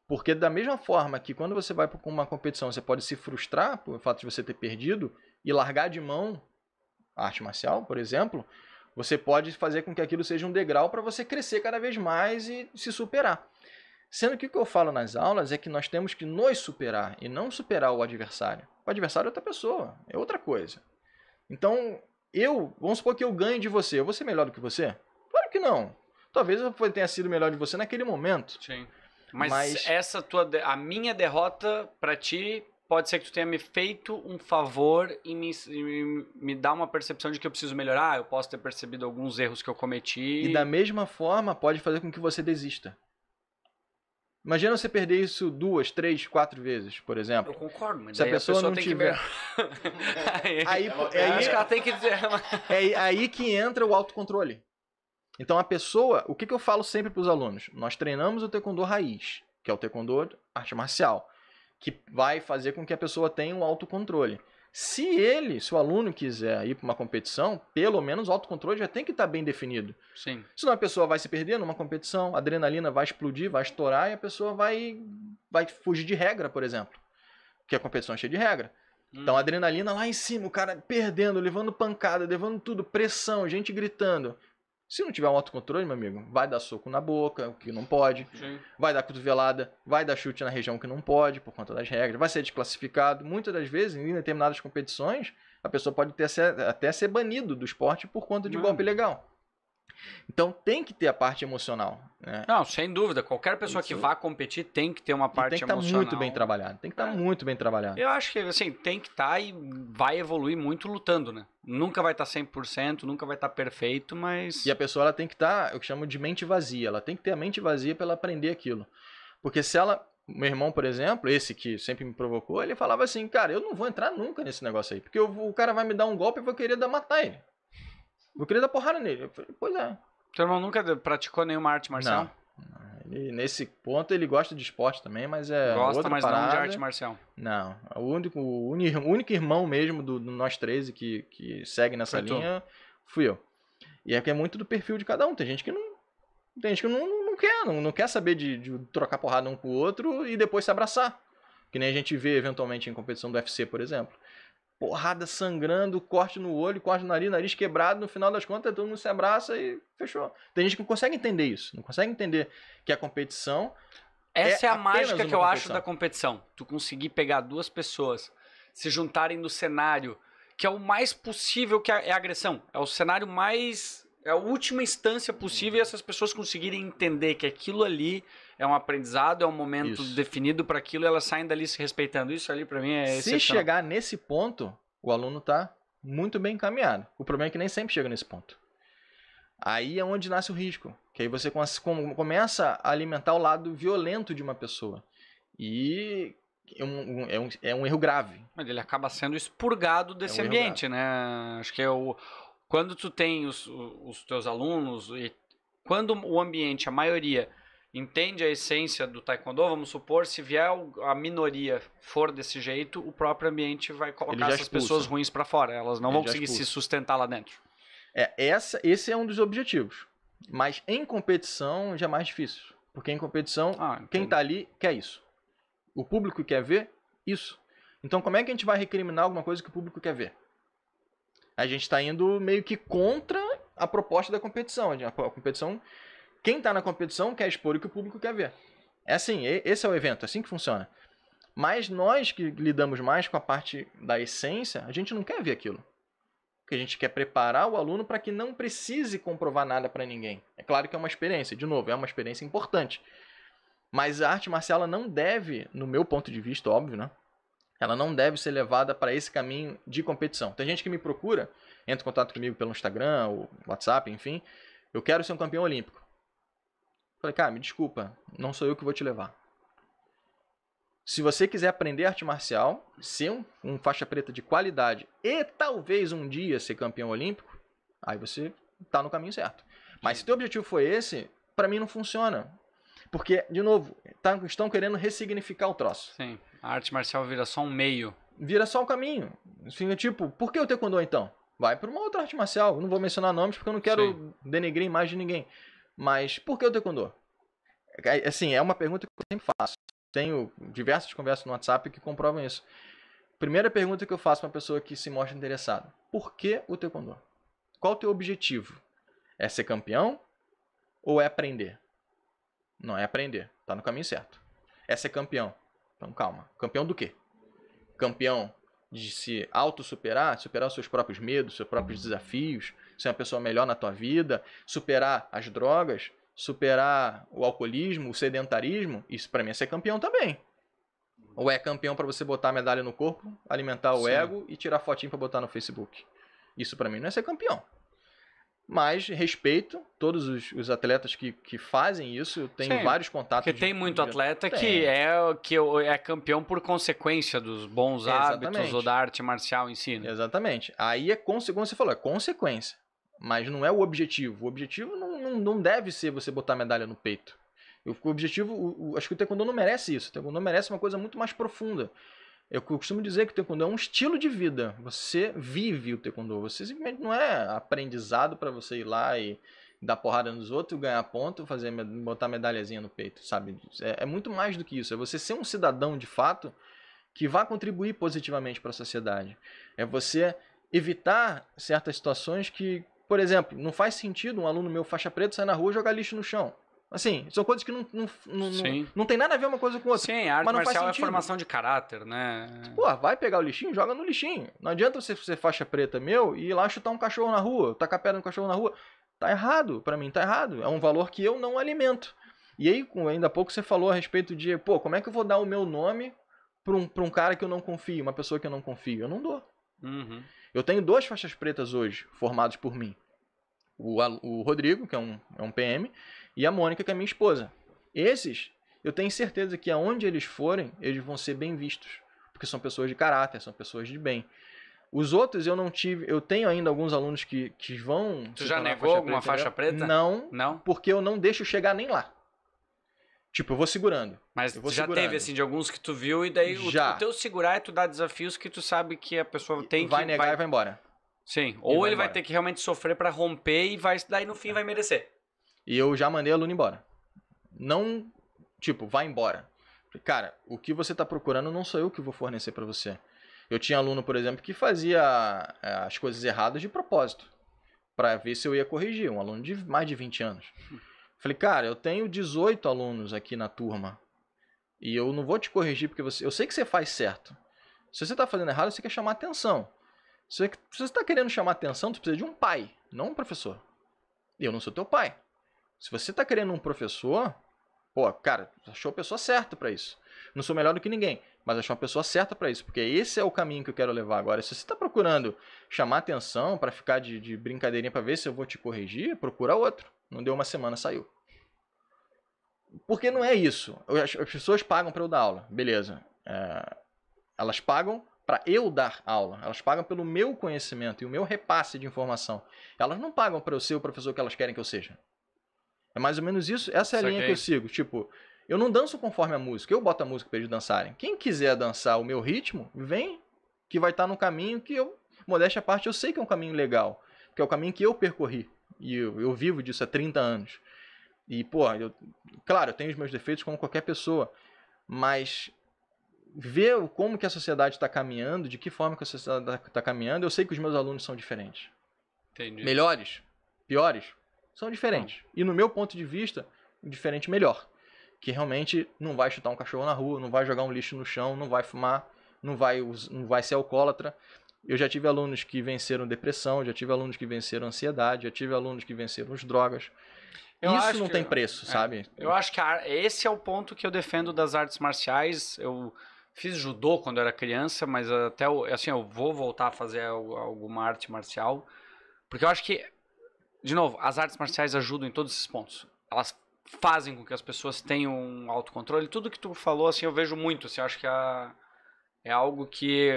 Porque da mesma forma que quando você vai para uma competição, você pode se frustrar pelo fato de você ter perdido e largar de mão a arte marcial, por exemplo, você pode fazer com que aquilo seja um degrau para você crescer cada vez mais e se superar. Sendo que o que eu falo nas aulas é que nós temos que nos superar e não superar o adversário. O adversário é outra pessoa, é outra coisa. Então, eu, vamos supor que eu ganhe de você, eu vou ser melhor do que você? Claro que não. Talvez eu tenha sido melhor de você naquele momento. Sim. Mas, Mas essa tua a minha derrota para ti pode ser que tu tenha me feito um favor e me, me, me dar uma percepção de que eu preciso melhorar, eu posso ter percebido alguns erros que eu cometi. E da mesma forma, pode fazer com que você desista. Imagina você perder isso duas, três, quatro vezes, por exemplo. Eu concordo, mas se a pessoa, a pessoa, não tiver. Que... [laughs] aí, aí, é, aí, ela tem que dizer. é aí que entra o autocontrole. Então a pessoa, o que, que eu falo sempre para os alunos? Nós treinamos o taekwondo raiz, que é o taekwondo arte marcial que vai fazer com que a pessoa tenha um autocontrole. Se ele, se o aluno quiser ir para uma competição, pelo menos o autocontrole já tem que estar tá bem definido. Sim. Senão a pessoa vai se perder numa competição, a adrenalina vai explodir, vai estourar e a pessoa vai, vai fugir de regra, por exemplo. Porque a competição é cheia de regra. Hum. Então a hum. adrenalina lá em cima, o cara perdendo, levando pancada, levando tudo, pressão, gente gritando. Se não tiver um autocontrole, meu amigo, vai dar soco na boca, o que não pode. Sim. Vai dar cotovelada, vai dar chute na região que não pode, por conta das regras. Vai ser desclassificado. Muitas das vezes, em determinadas competições, a pessoa pode ter, até ser banido do esporte por conta de Mano. golpe legal. Então tem que ter a parte emocional. Né? Não, sem dúvida. Qualquer pessoa Isso. que vá competir tem que ter uma parte tem que tá emocional. Tem que estar muito bem trabalhado. Tem que estar tá é. muito bem trabalhado. Eu acho que assim, tem que estar tá e vai evoluir muito lutando, né? Nunca vai estar 100%, nunca vai estar perfeito, mas. E a pessoa ela tem que estar, eu chamo de mente vazia. Ela tem que ter a mente vazia para ela aprender aquilo. Porque se ela meu irmão, por exemplo, esse que sempre me provocou, ele falava assim, cara, eu não vou entrar nunca nesse negócio aí, porque eu, o cara vai me dar um golpe e vou querer dar, matar ele. Eu queria dar porrada nele. Eu falei, pois é. Seu irmão nunca praticou nenhuma arte marcial? Não. Ele, nesse ponto ele gosta de esporte também, mas é. Gosta, mas parada. não de arte marcial. Não. É o único, o único irmão mesmo do, do nós 13 que, que segue nessa Foi linha tu. fui eu. E é que é muito do perfil de cada um. Tem gente que não. Tem gente que não, não quer, não, não quer saber de, de trocar porrada um com o outro e depois se abraçar. Que nem a gente vê eventualmente em competição do UFC, por exemplo porrada sangrando, corte no olho, corte no nariz, nariz quebrado, no final das contas todo mundo se abraça e fechou. Tem gente que não consegue entender isso, não consegue entender que a competição. É Essa é, é a mágica que eu competição. acho da competição. Tu conseguir pegar duas pessoas, se juntarem no cenário, que é o mais possível que é agressão. É o cenário mais. É a última instância possível e uhum. essas pessoas conseguirem entender que aquilo ali é um aprendizado, é um momento Isso. definido para aquilo, elas saem dali se respeitando. Isso ali para mim é Se chegar nesse ponto, o aluno está muito bem encaminhado. O problema é que nem sempre chega nesse ponto. Aí é onde nasce o risco, que aí você começa a alimentar o lado violento de uma pessoa. E é um, é um, é um erro grave. Mas ele acaba sendo expurgado desse é um ambiente, né? Acho que é o. Quando tu tem os, os teus alunos e quando o ambiente, a maioria, entende a essência do taekwondo, vamos supor, se vier a minoria for desse jeito, o próprio ambiente vai colocar essas expulsa. pessoas ruins para fora, elas não Ele vão conseguir expulsa. se sustentar lá dentro. É, essa, esse é um dos objetivos. Mas em competição já é mais difícil, porque em competição ah, quem tá ali quer isso. O público quer ver isso. Então como é que a gente vai recriminar alguma coisa que o público quer ver? A gente está indo meio que contra a proposta da competição. A competição quem está na competição quer expor o que o público quer ver. É assim, esse é o evento, é assim que funciona. Mas nós que lidamos mais com a parte da essência, a gente não quer ver aquilo. Porque a gente quer preparar o aluno para que não precise comprovar nada para ninguém. É claro que é uma experiência, de novo, é uma experiência importante. Mas a arte marcial não deve, no meu ponto de vista, óbvio, né? Ela não deve ser levada para esse caminho de competição. Tem gente que me procura, entra em contato comigo pelo Instagram, ou WhatsApp, enfim. Eu quero ser um campeão olímpico. Falei, cara, me desculpa, não sou eu que vou te levar. Se você quiser aprender arte marcial, ser um, um faixa preta de qualidade e talvez um dia ser campeão olímpico, aí você tá no caminho certo. Mas se teu objetivo foi esse, para mim não funciona. Porque, de novo, tá, estão querendo ressignificar o troço. Sim, a arte marcial vira só um meio. Vira só um caminho. Assim, é tipo, por que o taekwondo então? Vai para uma outra arte marcial. Eu não vou mencionar nomes porque eu não quero Sim. denegrir mais de ninguém. Mas por que o Taekwondo? É, é, assim, é uma pergunta que eu sempre faço. Tenho diversas conversas no WhatsApp que comprovam isso. Primeira pergunta que eu faço para uma pessoa que se mostra interessada: Por que o Taekwondo? Qual o teu objetivo? É ser campeão ou é aprender? Não é aprender, tá no caminho certo. É ser campeão. Então calma. Campeão do quê? Campeão de se auto-superar, superar os seus próprios medos, seus próprios desafios, ser uma pessoa melhor na tua vida, superar as drogas, superar o alcoolismo, o sedentarismo, isso para mim é ser campeão também. Ou é campeão para você botar a medalha no corpo, alimentar o Sim. ego e tirar fotinho para botar no Facebook. Isso para mim não é ser campeão. Mas respeito todos os, os atletas que, que fazem isso. Eu tenho Sim, vários contatos. Porque de, tem muito de... atleta tem. É que, é, que é campeão por consequência dos bons Exatamente. hábitos ou da arte marcial em si. Né? Exatamente. Aí é, como você falou, é consequência. Mas não é o objetivo. O objetivo não, não, não deve ser você botar medalha no peito. O objetivo, o, o, acho que o taekwondo não merece isso. O taekwondo merece uma coisa muito mais profunda. Eu costumo dizer que o taekwondo é um estilo de vida. Você vive o taekwondo. Você simplesmente não é aprendizado para você ir lá e dar porrada nos outros, ganhar ponto, fazer botar medalhazinha no peito, sabe? É, é muito mais do que isso. É você ser um cidadão de fato que vá contribuir positivamente para a sociedade. É você evitar certas situações que por exemplo, não faz sentido um aluno meu faixa preta sair na rua e jogar lixo no chão. Assim, são coisas que não, não, não, não, tem nada a ver uma coisa com outra. Sim, arte mas não marcial faz é sentido. é formação de caráter, né? Pô, vai pegar o lixinho, joga no lixinho. Não adianta você ser faixa preta meu e ir lá chutar um cachorro na rua, tacar pedra no cachorro na rua. Tá errado, para mim tá errado. É um valor que eu não alimento. E aí, ainda há pouco você falou a respeito de, pô, como é que eu vou dar o meu nome pra um, pra um cara que eu não confio, uma pessoa que eu não confio? Eu não dou. Uhum. Eu tenho duas faixas pretas hoje, formadas por mim o, o Rodrigo, que é um, é um PM, e a Mônica, que é minha esposa. Esses, eu tenho certeza que aonde eles forem, eles vão ser bem vistos, porque são pessoas de caráter, são pessoas de bem. Os outros eu não tive. Eu tenho ainda alguns alunos que, que vão. Tu já negou alguma faixa preta? Não, não. Porque eu não deixo chegar nem lá. Tipo, eu vou segurando. Mas vou já segurando. teve, assim, de alguns que tu viu e daí já. o teu segurar é tu dar desafios que tu sabe que a pessoa tem vai que... Negar vai negar e vai embora. Sim, ou ele, vai, ele vai ter que realmente sofrer para romper e vai daí no fim vai merecer. E eu já mandei o aluno embora. Não, tipo, vai embora. Cara, o que você está procurando não sou eu que vou fornecer para você. Eu tinha aluno, por exemplo, que fazia eh, as coisas erradas de propósito, para ver se eu ia corrigir, um aluno de mais de 20 anos. Falei, cara, eu tenho 18 alunos aqui na turma. E eu não vou te corrigir porque você, eu sei que você faz certo. Se você está fazendo errado, você quer chamar atenção. Se você está querendo chamar atenção, você precisa de um pai, não um professor. Eu não sou teu pai. Se você está querendo um professor, pô, cara, achou a pessoa certa para isso. Não sou melhor do que ninguém, mas achou a pessoa certa para isso, porque esse é o caminho que eu quero levar agora. Se você está procurando chamar atenção para ficar de, de brincadeirinha para ver se eu vou te corrigir, procura outro. Não deu uma semana, saiu. Porque não é isso. As, pessoas pagam para eu dar aula, beleza. É, elas pagam para eu dar aula. Elas pagam pelo meu conhecimento e o meu repasse de informação. Elas não pagam para eu ser o professor que elas querem que eu seja. É mais ou menos isso. Essa é a Saquei. linha que eu sigo. Tipo, eu não danço conforme a música. Eu boto a música para eles dançarem. Quem quiser dançar o meu ritmo, vem, que vai estar tá no caminho que eu, modéstia à parte, eu sei que é um caminho legal. Que é o caminho que eu percorri. E eu, eu vivo disso há 30 anos. E, pô, eu, claro, eu tenho os meus defeitos como qualquer pessoa. Mas ver como que a sociedade está caminhando, de que forma que a sociedade está tá caminhando, eu sei que os meus alunos são diferentes. Entendi. Melhores, piores, são diferentes. E no meu ponto de vista, diferente melhor. Que realmente não vai chutar um cachorro na rua, não vai jogar um lixo no chão, não vai fumar, não vai, não vai ser alcoólatra. Eu já tive alunos que venceram depressão, já tive alunos que venceram ansiedade, já tive alunos que venceram as drogas. Eu Isso não que, tem preço, é, sabe? Eu acho que a, esse é o ponto que eu defendo das artes marciais. Eu Fiz judô quando era criança, mas até assim, eu vou voltar a fazer alguma arte marcial, porque eu acho que de novo, as artes marciais ajudam em todos esses pontos. Elas fazem com que as pessoas tenham um autocontrole. Tudo que tu falou assim, eu vejo muito, assim, eu acho que a, é algo que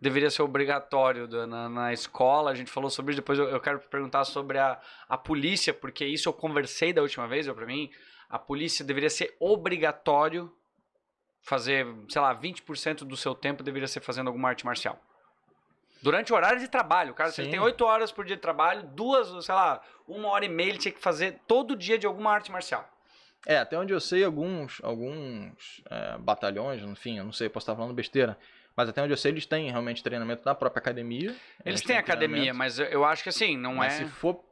deveria ser obrigatório na, na, escola. A gente falou sobre isso. Depois eu, eu quero perguntar sobre a, a polícia, porque isso eu conversei da última vez, para mim. A polícia deveria ser obrigatório fazer, sei lá, 20% do seu tempo deveria ser fazendo alguma arte marcial. Durante o horário de trabalho, cara, Sim. você tem 8 horas por dia de trabalho, duas, sei lá, uma hora e meia ele tinha que fazer todo dia de alguma arte marcial. É, até onde eu sei, alguns, alguns é, batalhões, enfim, eu não sei, posso estar falando besteira, mas até onde eu sei, eles têm realmente treinamento na própria academia. Eles têm academia, mas eu acho que assim, não mas é. Se for.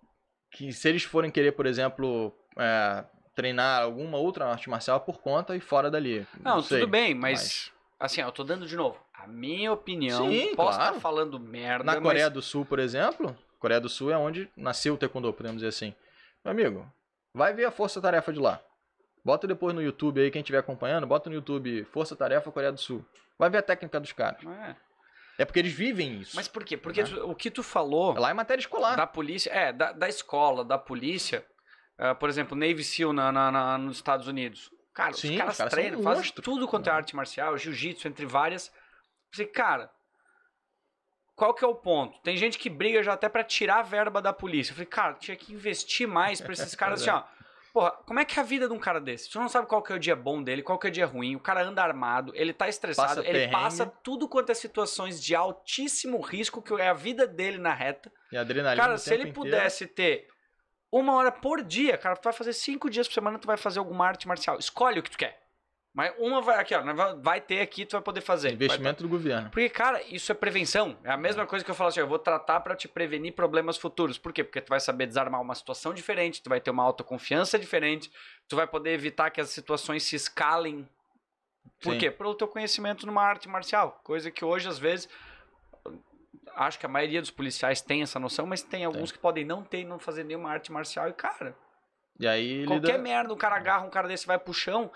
Que se eles forem querer, por exemplo, é, treinar alguma outra arte marcial por conta e fora dali. Não, não sei, tudo bem, mas, mas, assim, eu tô dando de novo. A minha opinião, Sim, posso estar claro. tá falando merda. Na Coreia do Sul, por exemplo, Coreia do Sul é onde nasceu o Taekwondo, podemos dizer assim. Meu amigo, vai ver a força-tarefa de lá. Bota depois no YouTube aí, quem estiver acompanhando, bota no YouTube Força Tarefa Coreia do Sul. Vai ver a técnica dos caras. É. É porque eles vivem isso. Mas por quê? Porque tu, né? o que tu falou. Lá é matéria escolar. Da polícia. É, da, da escola, da polícia uh, por exemplo, Navy SEAL na, na, na, nos Estados Unidos. Cara, Sim, os caras, os caras treinam, fazem monstro. tudo quanto é, é arte marcial, jiu-jitsu, entre várias. Falei, cara, qual que é o ponto? Tem gente que briga já até para tirar a verba da polícia. Eu falei, cara, tinha que investir mais pra esses [laughs] caras assim, ó. Porra, como é que é a vida de um cara desse? Tu não sabe qual que é o dia bom dele, qual que é o dia ruim, o cara anda armado, ele tá estressado, passa ele passa tudo quanto é situações de altíssimo risco que é a vida dele na reta. E adrenalina. Cara, se ele inteiro. pudesse ter uma hora por dia, cara. Tu vai fazer cinco dias por semana, tu vai fazer alguma arte marcial. Escolhe o que tu quer. Mas uma vai aqui, ó, né, vai ter aqui, tu vai poder fazer. Investimento do governo. Porque, cara, isso é prevenção. É a mesma coisa que eu falo assim, eu vou tratar para te prevenir problemas futuros. Por quê? Porque tu vai saber desarmar uma situação diferente, tu vai ter uma autoconfiança diferente, tu vai poder evitar que as situações se escalem. Por Sim. quê? Pelo teu conhecimento numa arte marcial. Coisa que hoje, às vezes, acho que a maioria dos policiais tem essa noção, mas tem alguns tem. que podem não ter e não fazer nenhuma arte marcial. E, cara. E aí qualquer dá... merda, o cara agarra, um cara desse vai pro chão,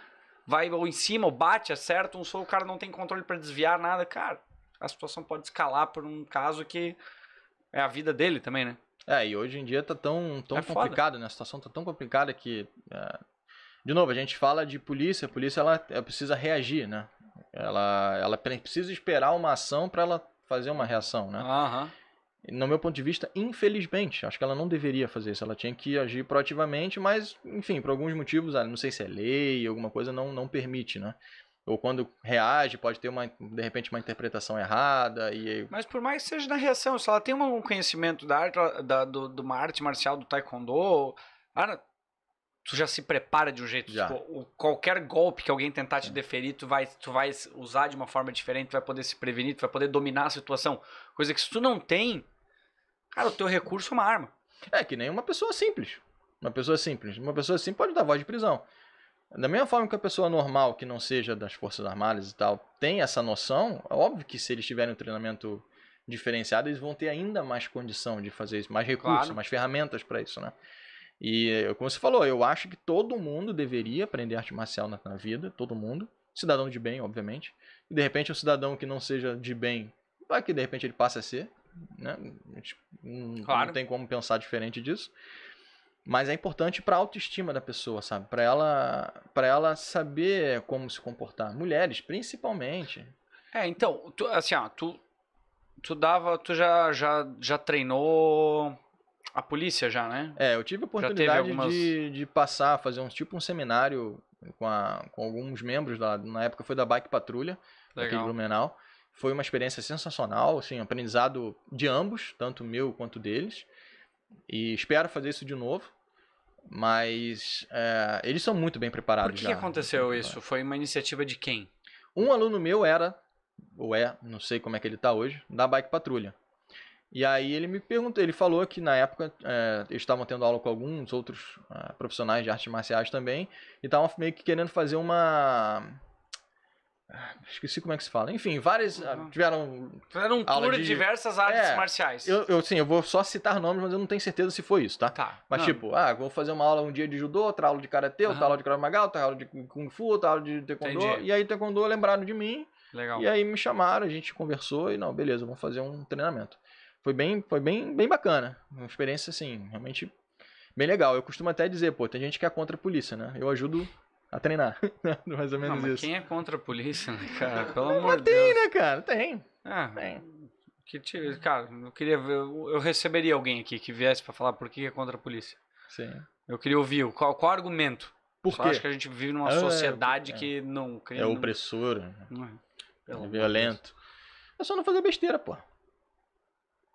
vai ou em cima, ou bate, acerta, um soco, o cara não tem controle para desviar nada. Cara, a situação pode escalar por um caso que é a vida dele também, né? É, e hoje em dia tá tão, tão é complicado, foda. né? A situação tá tão complicada que. É... De novo, a gente fala de polícia, a polícia ela, ela precisa reagir, né? Ela, ela precisa esperar uma ação para ela fazer uma reação, né? No meu ponto de vista, infelizmente, acho que ela não deveria fazer isso. Ela tinha que agir proativamente, mas, enfim, por alguns motivos, ah, não sei se é lei, alguma coisa não, não permite, né? Ou quando reage, pode ter, uma, de repente, uma interpretação errada. e Mas por mais que seja na reação, se ela tem algum conhecimento da arte, da, do, uma arte marcial do taekwondo, ah, tu já se prepara de um jeito. Tipo, o, qualquer golpe que alguém tentar te é. deferir, tu vai, tu vai usar de uma forma diferente, tu vai poder se prevenir, tu vai poder dominar a situação. Coisa que se tu não tem, cara, o teu recurso é uma arma. É que nem uma pessoa simples. Uma pessoa simples. Uma pessoa assim pode dar voz de prisão. Da mesma forma que a pessoa normal, que não seja das Forças Armadas e tal, tem essa noção, é óbvio que se eles tiverem um treinamento diferenciado, eles vão ter ainda mais condição de fazer isso, mais recursos, claro. mais ferramentas para isso, né? E, como você falou, eu acho que todo mundo deveria aprender arte marcial na, na vida, todo mundo. Cidadão de bem, obviamente. E, de repente, um cidadão que não seja de bem, vai que de repente ele passa a ser. Né? não, claro. não tem como pensar diferente disso. Mas é importante para a autoestima da pessoa, sabe? Para ela, para ela saber como se comportar. Mulheres, principalmente. É, então, tu, assim, ó, tu, tu dava, tu já, já, já treinou a polícia já, né? É, eu tive a oportunidade algumas... de, de passar, fazer um tipo um seminário com, a, com alguns membros lá na época foi da Bike Patrulha, Legal. aqui Blumenau. Foi uma experiência sensacional, assim, aprendizado de ambos, tanto meu quanto deles. E espero fazer isso de novo. Mas é, eles são muito bem preparados. Por que, já, que né, aconteceu isso? Foi uma iniciativa de quem? Um aluno meu era, ou é, não sei como é que ele está hoje, da Bike Patrulha. E aí ele me perguntou, ele falou que na época é, eles estavam tendo aula com alguns outros uh, profissionais de artes marciais também, e estavam meio que querendo fazer uma. Esqueci como é que se fala. Enfim, várias. Ah, uhum. tiveram Tiveram. um tour de diversas artes é, marciais. Eu, eu, sim, eu vou só citar nomes, mas eu não tenho certeza se foi isso, tá? Tá. Mas, não. tipo, ah, vou fazer uma aula um dia de judô, outra aula de karatê, outra aula de krav maga, outra aula de kung fu, outra aula de taekwondo. Entendi. E aí, taekwondo lembraram de mim. Legal. E aí me chamaram, a gente conversou e, não, beleza, vamos fazer um treinamento. Foi bem, foi bem, bem bacana. Uma experiência, assim, realmente bem legal. Eu costumo até dizer, pô, tem gente que é contra a polícia, né? Eu ajudo a treinar. [laughs] Né? Mais ou menos não, isso. Quem é contra a polícia, né, cara? [laughs] Pelo amor de Deus. Tem, né, cara? Tem. Ah, tem. Que te... Cara, eu queria ver. Eu receberia alguém aqui que viesse para falar por que é contra a polícia. Sim. Eu queria ouvir qual, qual argumento. Por Só acho que a gente vive numa ah, é, sociedade é, é, que não. Que é não, né? Não é. é violento. É só não fazer besteira, pô.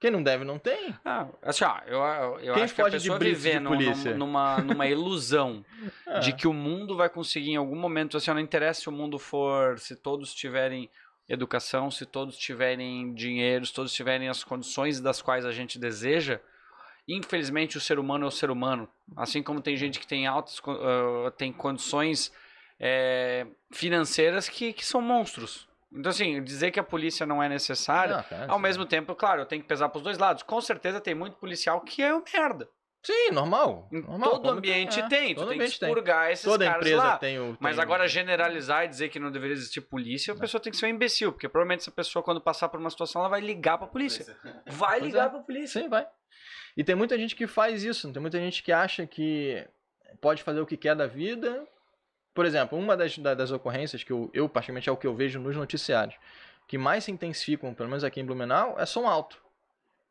Quem não deve, não tem. Ah, assim, ah, eu, eu Quem acho que a pessoa viver num, numa, numa ilusão é. [laughs] de ah. que o mundo vai conseguir em algum momento, assim, não interessa se o mundo for, se todos tiverem educação, se todos tiverem dinheiro, se todos tiverem as condições das quais a gente deseja, infelizmente o ser humano é o ser humano. Assim como tem gente que tem altas, uh, tem condições é, financeiras que, que são monstros. Então, assim, dizer que a polícia não é necessária, não, cara, ao sim. mesmo tempo, claro, eu tenho que pesar pros dois lados. Com certeza tem muito policial que é um merda. Sim, normal. normal todo ambiente tem, é, tem. tu tem que expurgar tem. esses Toda caras empresa lá. Tem o, tem Mas agora generalizar e dizer que não deveria existir polícia, a não. pessoa tem que ser um imbecil, porque provavelmente essa pessoa, quando passar por uma situação, ela vai ligar pra polícia. [laughs] Vai ligar é. pra polícia. Sim, vai. E tem muita gente que faz isso, tem muita gente que acha que pode fazer o que quer da vida, por exemplo, uma das, das ocorrências que eu, eu, particularmente, é o que eu vejo nos noticiários, que mais se intensificam, pelo menos aqui em Blumenau, é som alto.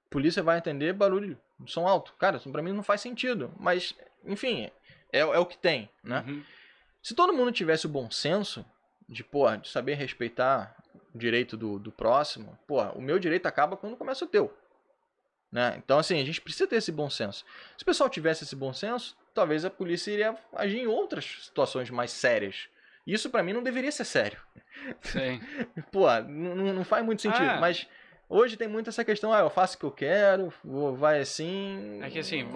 polícia vai atender barulho, som alto. Cara, isso pra mim não faz sentido, mas, enfim, é, é o que tem, né? Uhum. Se todo mundo tivesse o bom senso de, porra, de saber respeitar o direito do, do próximo, porra, o meu direito acaba quando começa o teu. Né? Então, assim, a gente precisa ter esse bom senso. Se o pessoal tivesse esse bom senso, talvez a polícia iria agir em outras situações mais sérias. Isso para mim não deveria ser sério. Sim. [laughs] Pô, não, não faz muito sentido, ah. mas hoje tem muito essa questão, ah, eu faço o que eu quero, vou, vai assim. É que assim,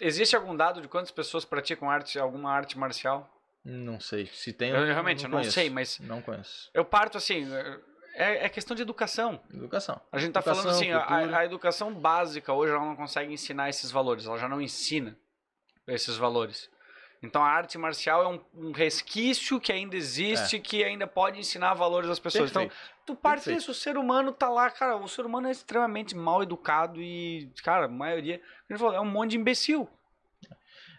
existe algum dado de quantas pessoas praticam arte, alguma arte marcial? Não sei. Se tem. Eu, eu realmente não, eu não sei, mas. Não conheço. Eu parto assim. É, é questão de educação. Educação. A gente está falando assim, a, a, educação básica hoje ela não consegue ensinar esses valores, ela já não ensina esses valores. Então a arte marcial é um, um resquício que ainda existe, é. que ainda pode ensinar valores às pessoas. Então, Perfeito. Então, tu parte Perfeito. disso, o ser humano tá lá, cara, o ser humano é extremamente mal educado e, cara, a maioria, falou, é um monte de imbecil.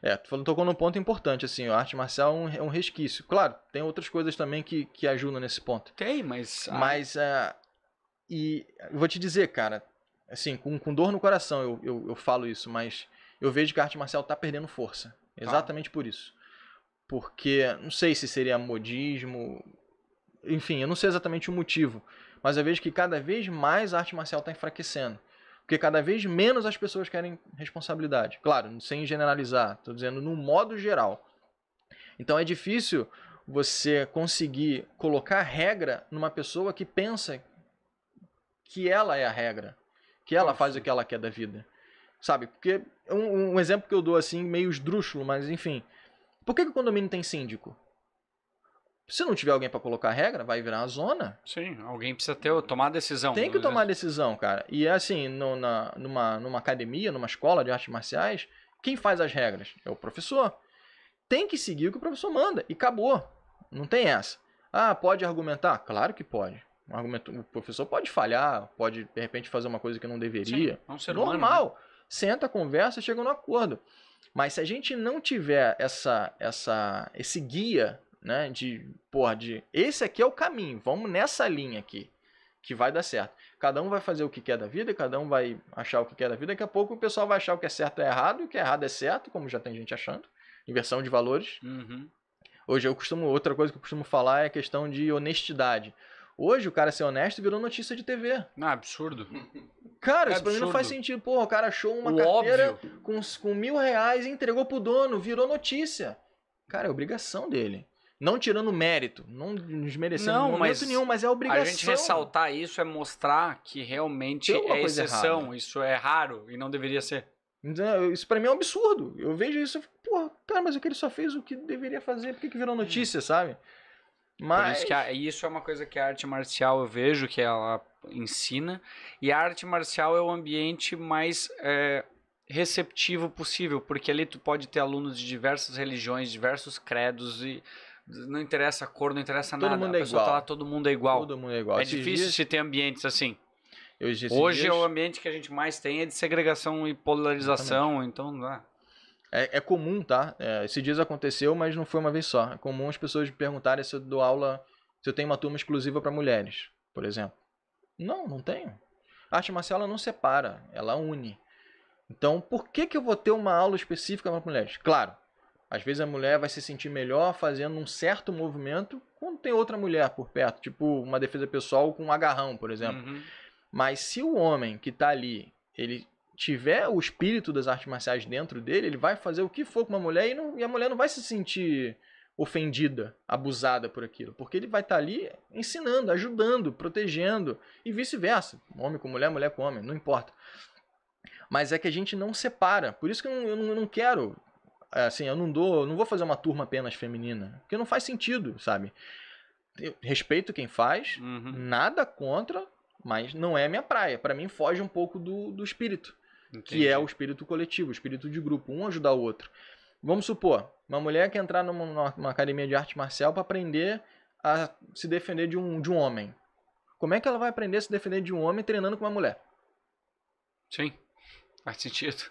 É, tu falou, tocou num ponto importante, assim, a arte marcial é um, é resquício. Claro, tem outras coisas também que, que ajudam nesse ponto. Tem, mas... Mas, uh, e eu vou te dizer, cara, assim, com, com dor no coração eu, eu, eu falo isso, mas eu vejo que a arte marcial está perdendo força. Tá. Exatamente tá. por isso. Porque não sei se seria modismo, enfim, eu não sei exatamente o motivo, mas eu vejo que cada vez mais a arte marcial está enfraquecendo. Porque cada vez menos as pessoas querem responsabilidade. Claro, sem generalizar, estou dizendo no modo geral. Então é difícil você conseguir colocar regra numa pessoa que pensa que ela é a regra, que ela faz o que ela quer da vida sabe? Porque é um, um exemplo que eu dou assim, meio esdrúxulo, mas enfim. Por que, que o condomínio tem síndico? Se não tiver alguém para colocar regra, vai virar uma zona. Sim, alguém precisa ter, tomar a decisão. Tem que tomar a decisão, cara. E é assim, no, na, numa, numa academia, numa escola de artes marciais, quem faz as regras? É o professor. Tem que seguir o que o professor manda e acabou. Não tem essa. Ah, pode argumentar? Claro que pode. Um argumento, o professor pode falhar, pode de repente fazer uma coisa que não deveria. Sim, é um ser Normal. Humano, né? senta, conversa, chega no acordo. Mas se a gente não tiver essa, essa, esse guia, né, de, porra, de esse aqui é o caminho, vamos nessa linha aqui, que vai dar certo. Cada um vai fazer o que quer da vida, cada um vai achar o que quer da vida, daqui a pouco o pessoal vai achar o que é certo é errado, e o que é errado é certo, como já tem gente achando, inversão de valores. Uhum. Hoje eu costumo, outra coisa que eu costumo falar é a questão de honestidade. Hoje, o cara ser honesto virou notícia de TV. Ah, absurdo. [laughs] Cara, é isso absurdo. pra mim não faz sentido. Porra, o cara achou uma o carteira com, com mil reais, entregou pro dono, virou notícia. Cara, é obrigação dele. Não tirando mérito, não desmerecendo não, momento mas nenhum, mas é obrigação. A gente ressaltar isso é mostrar que realmente é exceção, errada. isso é raro e não deveria ser. Então, isso para mim é um absurdo. Eu vejo isso e fico, porra, cara, mas o que ele só fez o que deveria fazer, por que, que virou notícia, hum. sabe? Mas... Isso, a, isso, é uma coisa que a arte marcial eu vejo que ela ensina. E a arte marcial é o ambiente mais é, receptivo possível, porque ali tu pode ter alunos de diversas religiões, diversos credos e não interessa a cor, não interessa todo nada. Mundo é a pessoa igual. tá lá, todo mundo é igual. Todo mundo é igual. É esses difícil dias... se ter ambientes assim. Hoje é dias... é o ambiente que a gente mais tem é de segregação e polarização, Exatamente. então... Ah. É, é comum, tá? É, esses dias aconteceu, mas não foi uma vez só. É comum as pessoas me perguntarem se eu dou aula, se eu tenho uma turma exclusiva para mulheres, por exemplo. Não, não tenho. A arte marcial não separa, ela une. Então, por que, que eu vou ter uma aula específica para mulheres? Claro, às vezes a mulher vai se sentir melhor fazendo um certo movimento quando tem outra mulher por perto, tipo uma defesa pessoal com um agarrão, por exemplo. Uhum. Mas se o homem que está ali, ele tiver o espírito das artes marciais dentro dele, ele vai fazer o que for com uma mulher e, não, e a mulher não vai se sentir ofendida, abusada por aquilo, porque ele vai estar tá ali ensinando, ajudando, protegendo e vice-versa, homem com mulher, mulher com homem, não importa. Mas é que a gente não separa, por isso que eu não, eu não, quero, é, assim, eu não dou, não vou fazer uma turma apenas feminina, porque não faz sentido, sabe? Eu respeito quem faz, uhum. nada contra, mas não é minha praia. Para mim foge um pouco do, do espírito. Entendi. que é o espírito coletivo, o espírito de grupo, um ajudar o outro. Vamos supor, uma mulher quer entrar numa, numa academia de arte marcial para aprender a se defender de um, de um homem. Como é que ela vai aprender a se defender de um homem treinando com uma mulher? Sim, faz sentido.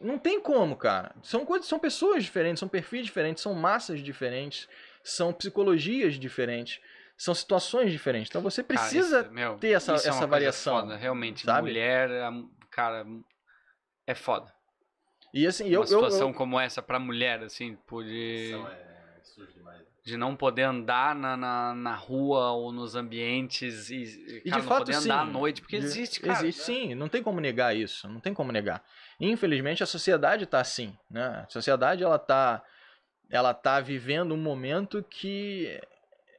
Não tem como, cara. São coisas, são pessoas diferentes, são perfis diferentes, são massas diferentes, são psicologias diferentes, são situações diferentes. Então você precisa cara, isso, meu, ter essa, é essa é variação. Foda, realmente, sabe? mulher, cara, é foda. E assim, Uma eu. Uma situação eu, eu... como essa pra mulher, assim, por de. É, de não poder andar na, na, na rua ou nos ambientes e, e de fato, poder sim. andar à noite, porque de... existe, cara. Existe, sim, não tem como negar isso, não tem como negar. Infelizmente a sociedade tá assim, né? A sociedade ela tá ela tá vivendo um momento que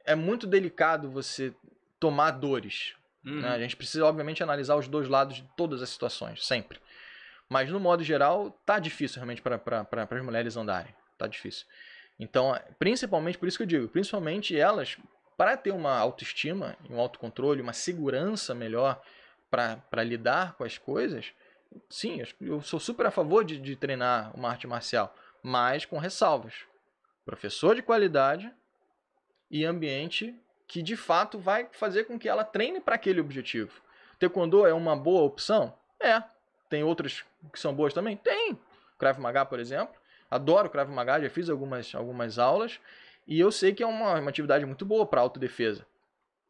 é muito delicado você tomar dores. Né? Uhum. Né? A gente precisa obviamente analisar os dois lados de todas as situações, sempre. Mas, no modo geral, tá difícil realmente para pra, as mulheres andarem. Tá difícil. Então, é, principalmente, por isso que eu digo, principalmente elas, para ter uma autoestima, um autocontrole, uma segurança melhor para lidar com as coisas, sim, eu sou super a favor de, de treinar uma arte marcial, mas com ressalvas. Professor de qualidade e ambiente que de fato vai fazer com que ela treine para aquele objetivo. Taekwondo é uma boa opção? É. Tem outras que são boas também? Tem. Krav Maga, por exemplo. Adoro Krav Maga, já fiz algumas, algumas aulas. E eu sei que é uma, uma atividade muito boa para autodefesa.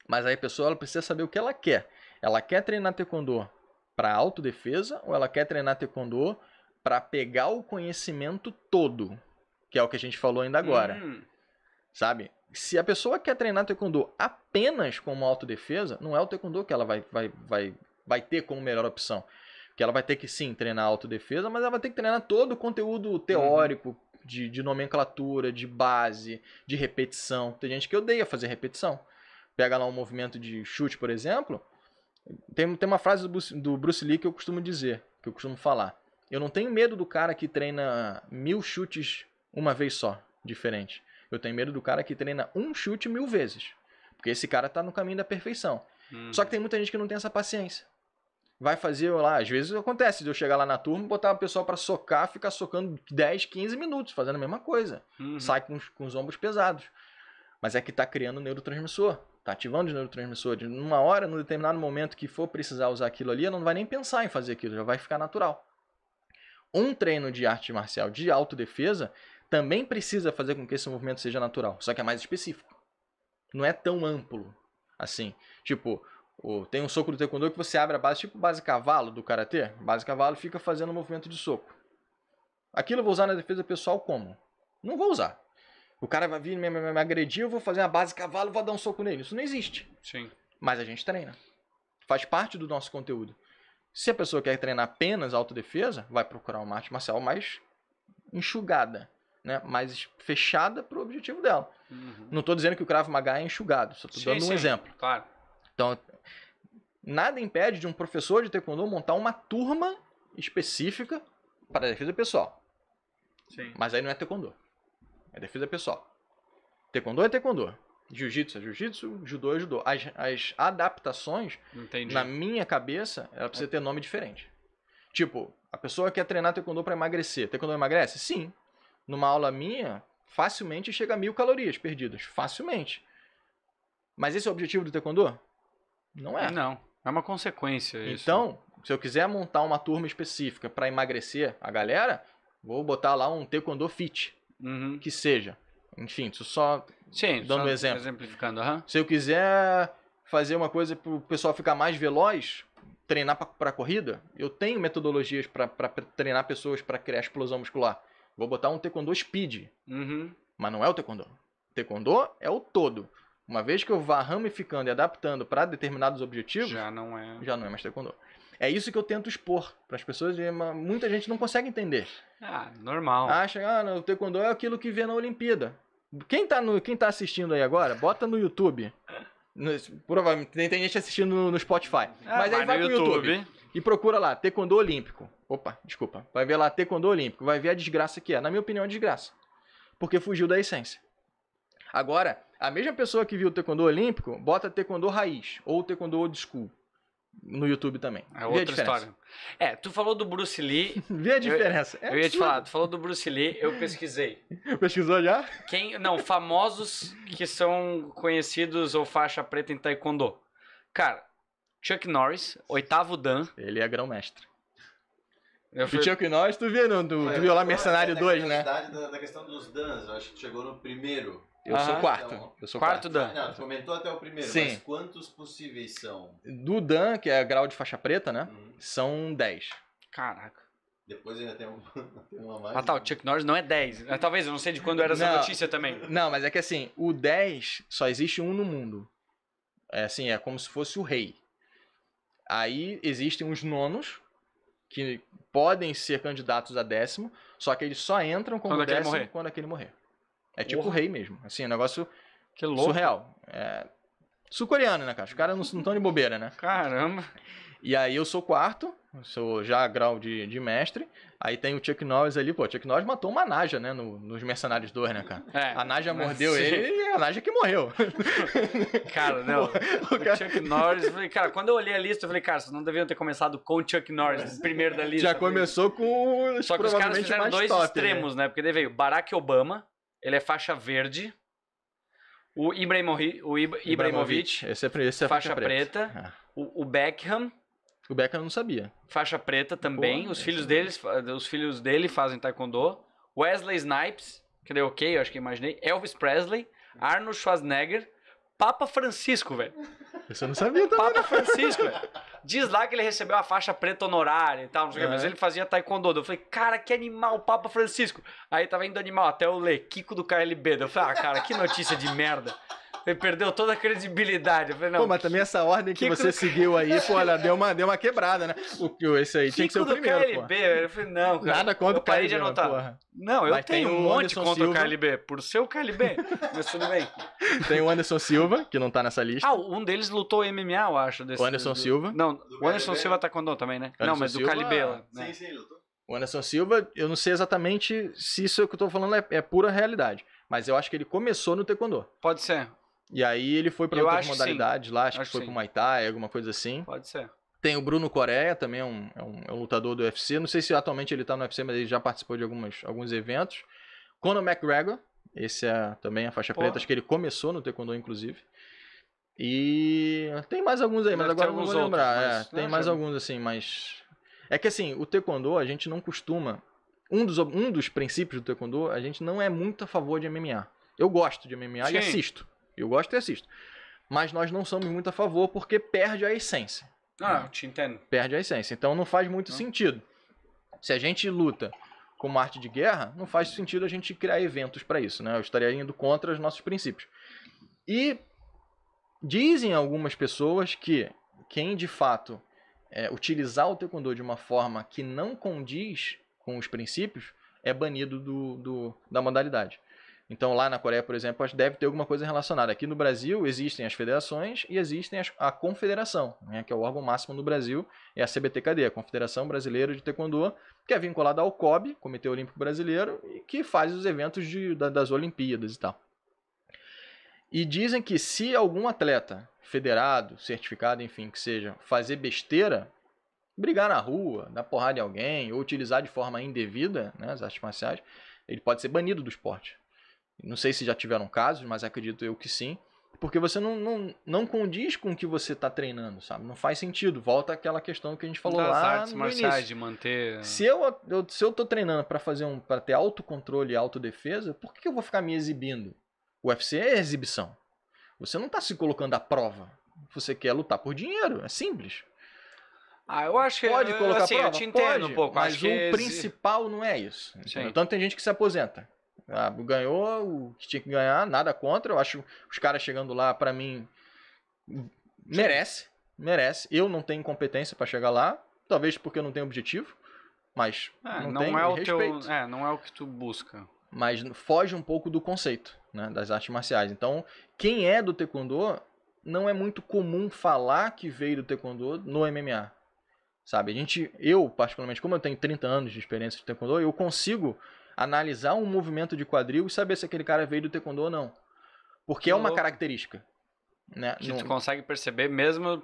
Mas aí a pessoa ela precisa saber o que ela quer. Ela quer treinar taekwondo para autodefesa ou ela quer treinar taekwondo para pegar o conhecimento todo, que é o que a gente falou ainda agora. Hum. Sabe? Se a pessoa quer treinar taekwondo apenas como autodefesa, não é o taekwondo que ela vai, vai, vai, vai ter como melhor opção que ela vai ter que sim treinar autodefesa, mas ela vai ter que treinar todo o conteúdo uhum. teórico uhum. de, de nomenclatura, de base, de repetição. Tem gente que odeia fazer repetição. Pega lá um movimento de chute, por exemplo. Tem, tem uma frase do Bruce, do Bruce Lee que eu costumo dizer, que eu costumo falar. Eu não tenho medo do cara que treina mil chutes uma vez só, diferente. Eu tenho medo do cara que treina um chute mil vezes. Porque esse cara tá no caminho da perfeição. Só que uhum. tem muita gente que não tem essa paciência vai fazer lá. Às vezes acontece de eu chegar lá na turma, botar o pessoal para socar, ficar socando 10, 15 minutos, fazendo a mesma coisa. Uhum. Sai com os, com os ombros pesados. Mas é que está criando neurotransmissor, está ativando os neurotransmissores. Numa hora, num determinado momento que for precisar usar aquilo ali, não vai nem pensar em fazer aquilo, já vai ficar natural. Um treino de arte marcial de autodefesa também precisa fazer com que esse movimento seja natural, só que é mais específico. Não é tão amplo assim. Tipo, o, tem um soco do taekwondo que você abre a base, tipo base cavalo do karatê. Base cavalo fica fazendo movimento de soco. Aquilo eu vou usar na defesa pessoal como? Não vou usar. O cara vai vir me, me, me agredir, eu vou fazer uma base cavalo, vou dar um soco nele. Isso não existe. Sim. Mas a gente treina. Faz parte do nosso conteúdo. Se a pessoa quer treinar apenas autodefesa, vai procurar uma arte marcial mais enxugada, né? mais fechada para o objetivo dela. Uhum. Não estou dizendo que o Krav Maga é enxugado, só estou dando um exemplo. Claro. Então, nada impede de um professor de taekwondo montar uma turma específica para defesa pessoal. Sim. Mas aí não é taekwondo. É defesa pessoal. Taekwondo é taekwondo. Jiu-jitsu é jiu-jitsu, judô é judô. As, as adaptações, Entendi. na minha cabeça, ela precisa ter nome diferente. Tipo, a pessoa quer treinar taekwondo para emagrecer. Taekwondo emagrece? Sim. Numa aula minha, facilmente chega a mil calorias perdidas. Facilmente. Mas esse é o objetivo do taekwondo? Não é. Não. É uma consequência isso. Então, se eu quiser montar uma turma específica para emagrecer a galera, vou botar lá um taekwondo fit. Uhum. Que seja. Enfim, só Sim, dando só um exemplo. Exemplificando, uhum. Se eu quiser fazer uma coisa para o pessoal ficar mais veloz, treinar para corrida, eu tenho metodologias para treinar pessoas para criar explosão muscular. Vou botar um taekwondo speed. Uhum. Mas não é o taekwondo. O taekwondo é o todo. Uma vez que eu vá ramificando e adaptando para determinados objetivos, já não é, já não é mais taekwondo. É isso que eu tento expor para as pessoas e muita gente não consegue entender. Ah, normal. Acha, ah, não, o taekwondo é aquilo que vê na Olimpíada. Quem tá, no, quem tá assistindo aí agora, bota no YouTube. No, provavelmente tem, gente assistindo no, no Spotify. Ah, mas aí vai, vai no pro YouTube. YouTube. e procura lá, Taekwondo Olímpico. Opa, desculpa. Vai ver lá Taekwondo Olímpico, vai ver a desgraça que é. Na minha opinião, é desgraça. Porque fugiu da essência. Agora, a mesma pessoa que viu o taekwondo olímpico, bota taekwondo raiz ou taekwondo old school no YouTube também. É outra história. É, tu falou do Bruce Lee. Vê a diferença. Eu, é eu ia te falar, tu falou do Bruce Lee, eu pesquisei. Pesquisou já? Quem, não, famosos que são conhecidos ou faixa preta em taekwondo. Cara, Chuck Norris, oitavo Dan. Ele é grão-mestre. Eu fui... O Chuck Norris, tu viu, não? Tu, tu viu lá Mercenário 2, né? Da, da questão dos Dans, eu acho que chegou no primeiro. Eu sou quarto. Então, eu sou quarto, quarto. Dan. Não, tu comentou até o primeiro, Sim. mas quantos possíveis são? Do Dan, que é grau de faixa preta, né? Uhum. São 10. Caraca. Depois ainda tem, um, [laughs] tem uma mais. Ah, tá, o Chuck Norris não é 10. Ah, talvez, eu não sei de quando era essa notícia também. Não, mas é que assim, o 10 só existe um no mundo. É assim, é como se fosse o rei. Aí existem os nonos, que podem ser candidatos a décimo, só que eles só entram Quando o décimo morrer. quando aquele morrer. É tipo Porra. rei mesmo. Assim, é um negócio que louco. surreal. É... Sul-coreano, né, cara? Os caras não estão de bobeira, né? Caramba. E aí eu sou quarto, sou já grau de, de mestre. Aí tem o Chuck Norris ali, pô, Chuck Norris matou uma Naja, né, no, nos Mercenários 2, né, cara? É, a Naja mordeu sim. ele e a Naja que morreu. [laughs] Cara, não. [laughs] O, o cara... Chuck Norris, cara, quando eu olhei a lista, eu falei, cara, vocês não deviam ter começado com o Chuck Norris, primeiro da lista. Já começou com Só que os caras fizeram dois top, né? extremos, né? né? Porque daí veio Barack Obama, ele é faixa verde. O, Ibrahimovic, Ibrahimovic, é esse é, esse é faixa, faixa preta. preta. Ah. O, o, Beckham. O Beckham não sabia. Faixa preta também. Pô, os, filhos é deles, os filhos dele fazem taekwondo. Wesley Snipes, que deu ok, eu acho que imaginei. Elvis Presley. Arnold Schwarzenegger. Papa Francisco, velho. Isso eu não sabia também. Papa Francisco. Diz lá que ele recebeu a faixa preta honorária e tal, não sei o é. que, mas ele fazia taekwondo. Eu falei, cara, que animal, Papa Francisco. Aí tava indo animal até o Lequico do KLB. Eu falei, ah, cara, que notícia de merda. Ele perdeu toda a credibilidade. Falei, não, pô, mas também essa ordem que você seguiu aí, pô, olha, deu uma, deu uma quebrada, né? O, esse aí tinha que ser o primeiro. KLB, porra. Eu falei, não, cara. Nada contra o KLB. De anotar. Porra. Não, eu mas tenho um monte Anderson contra Silva. o KLB, por ser o KLB, mas tudo bem. [laughs] Tem o Anderson Silva, que não tá nessa lista. Ah, um deles lutou MMA, eu acho. Desse, o Anderson do... Silva. Não, do o Anderson KLB. Silva tá com também, né? Anderson não, mas Silva, do KLB. Ah, né? Sim, sim, lutou. O Anderson Silva, eu não sei exatamente se isso que eu estou falando é, é, pura realidade, mas eu acho que ele começou no Taekwondo. Pode ser. E aí ele foi para outras modalidades lá, acho, acho, que foi para o Muay Thai, alguma coisa assim. Pode ser. Tem o Bruno Coreia, também é um, é um, é um lutador do UFC. Não sei se atualmente ele está no UFC, mas ele já participou de algumas, alguns eventos. Conor McGregor, esse é também a faixa Porra. preta, acho que ele começou no Taekwondo, inclusive. E tem mais alguns aí, Deve mas agora não vou outros, lembrar. Mas... É, tem não, é mais já... alguns assim, mas. É que assim, o Taekwondo a gente não costuma. Um dos, um dos princípios do Taekwondo, a gente não é muito a favor de MMA. Eu gosto de MMA Sim. e assisto. Eu gosto e assisto. Mas nós não somos muito a favor porque perde a essência. Ah, né? te entendo. Perde a essência. Então não faz muito sentido. Se a gente luta como arte de guerra, não faz sentido a gente criar eventos para isso, né? Eu estaria indo contra os nossos princípios. E dizem algumas pessoas que quem de fato é, utilizar o taekwondo de uma forma que não condiz com os princípios é banido do, do da modalidade. Então, lá na Coreia, por exemplo, deve ter alguma coisa relacionada. Aqui no Brasil existem as federações e existem as, a confederação, né, que é o órgão máximo no Brasil, é a CBTKD, a Confederação Brasileira de Taekwondo, que é vinculada ao COB, Comitê Olímpico Brasileiro, e que faz os eventos de, da, das Olimpíadas e tal. E dizem que se algum atleta federado, certificado, enfim, que seja, fazer besteira, brigar na rua, dar porrada em alguém, ou utilizar de forma indevida né, as artes marciais, ele pode ser banido do esporte. Não sei se já tiveram casos, mas acredito eu que sim. Porque você não, não, não condiz com o que você está treinando, sabe? Não faz sentido. Volta àquela questão que a gente falou das lá artes no marciais início. de manter. Se eu, eu, se eu tô treinando para fazer um para ter autocontrole e autodefesa, por que eu vou ficar me exibindo? O UFC é exibição. Você não está se colocando à prova. Você quer lutar por dinheiro, é simples. Ah, eu acho que pode colocar assim, prova, eu te entendo pode, um pouco, mas o principal não é isso. Tanto tem gente que se aposenta. Ah, ganhou o que tinha que ganhar, nada contra. Eu acho os caras chegando lá, para mim, merece. Merece. Eu não tenho competência para chegar lá. Talvez porque eu não tenho objetivo. Mas é, não, não é o Teu, é, não é o que tu busca. Mas foge um pouco do conceito né, das artes marciais. Então, quem é do Taekwondo não é muito comum falar que veio do Taekwondo no MMA. Sabe, a gente, eu particularmente, como eu tenho 30 anos de experiência de Taekwondo, eu consigo analisar um movimento de quadril e saber se aquele cara veio do taekwondo ou não. Porque que é uma louco. característica. Né? Que no... tu consegue perceber mesmo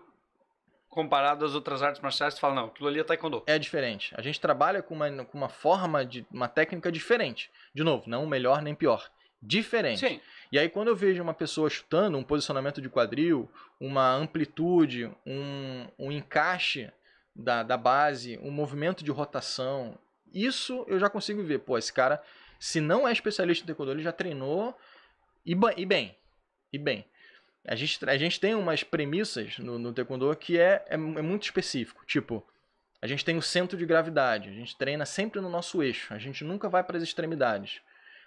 comparado às outras artes marciais, tu fala, não, aquilo ali é taekwondo. É diferente. A gente trabalha com uma, com uma forma, de uma técnica diferente. De novo, não melhor nem pior. Diferente. Sim. E aí quando eu vejo uma pessoa chutando, um posicionamento de quadril, uma amplitude, um, um encaixe da, da base, um movimento de rotação, isso eu já consigo ver. Pô, esse cara, se não é especialista em taekwondo, ele já treinou e, e bem. E bem. A gente, a gente tem umas premissas no, no taekwondo que é, é, é muito específico. Tipo, a gente tem o centro de gravidade, a gente treina sempre no nosso eixo, a gente nunca vai para as extremidades.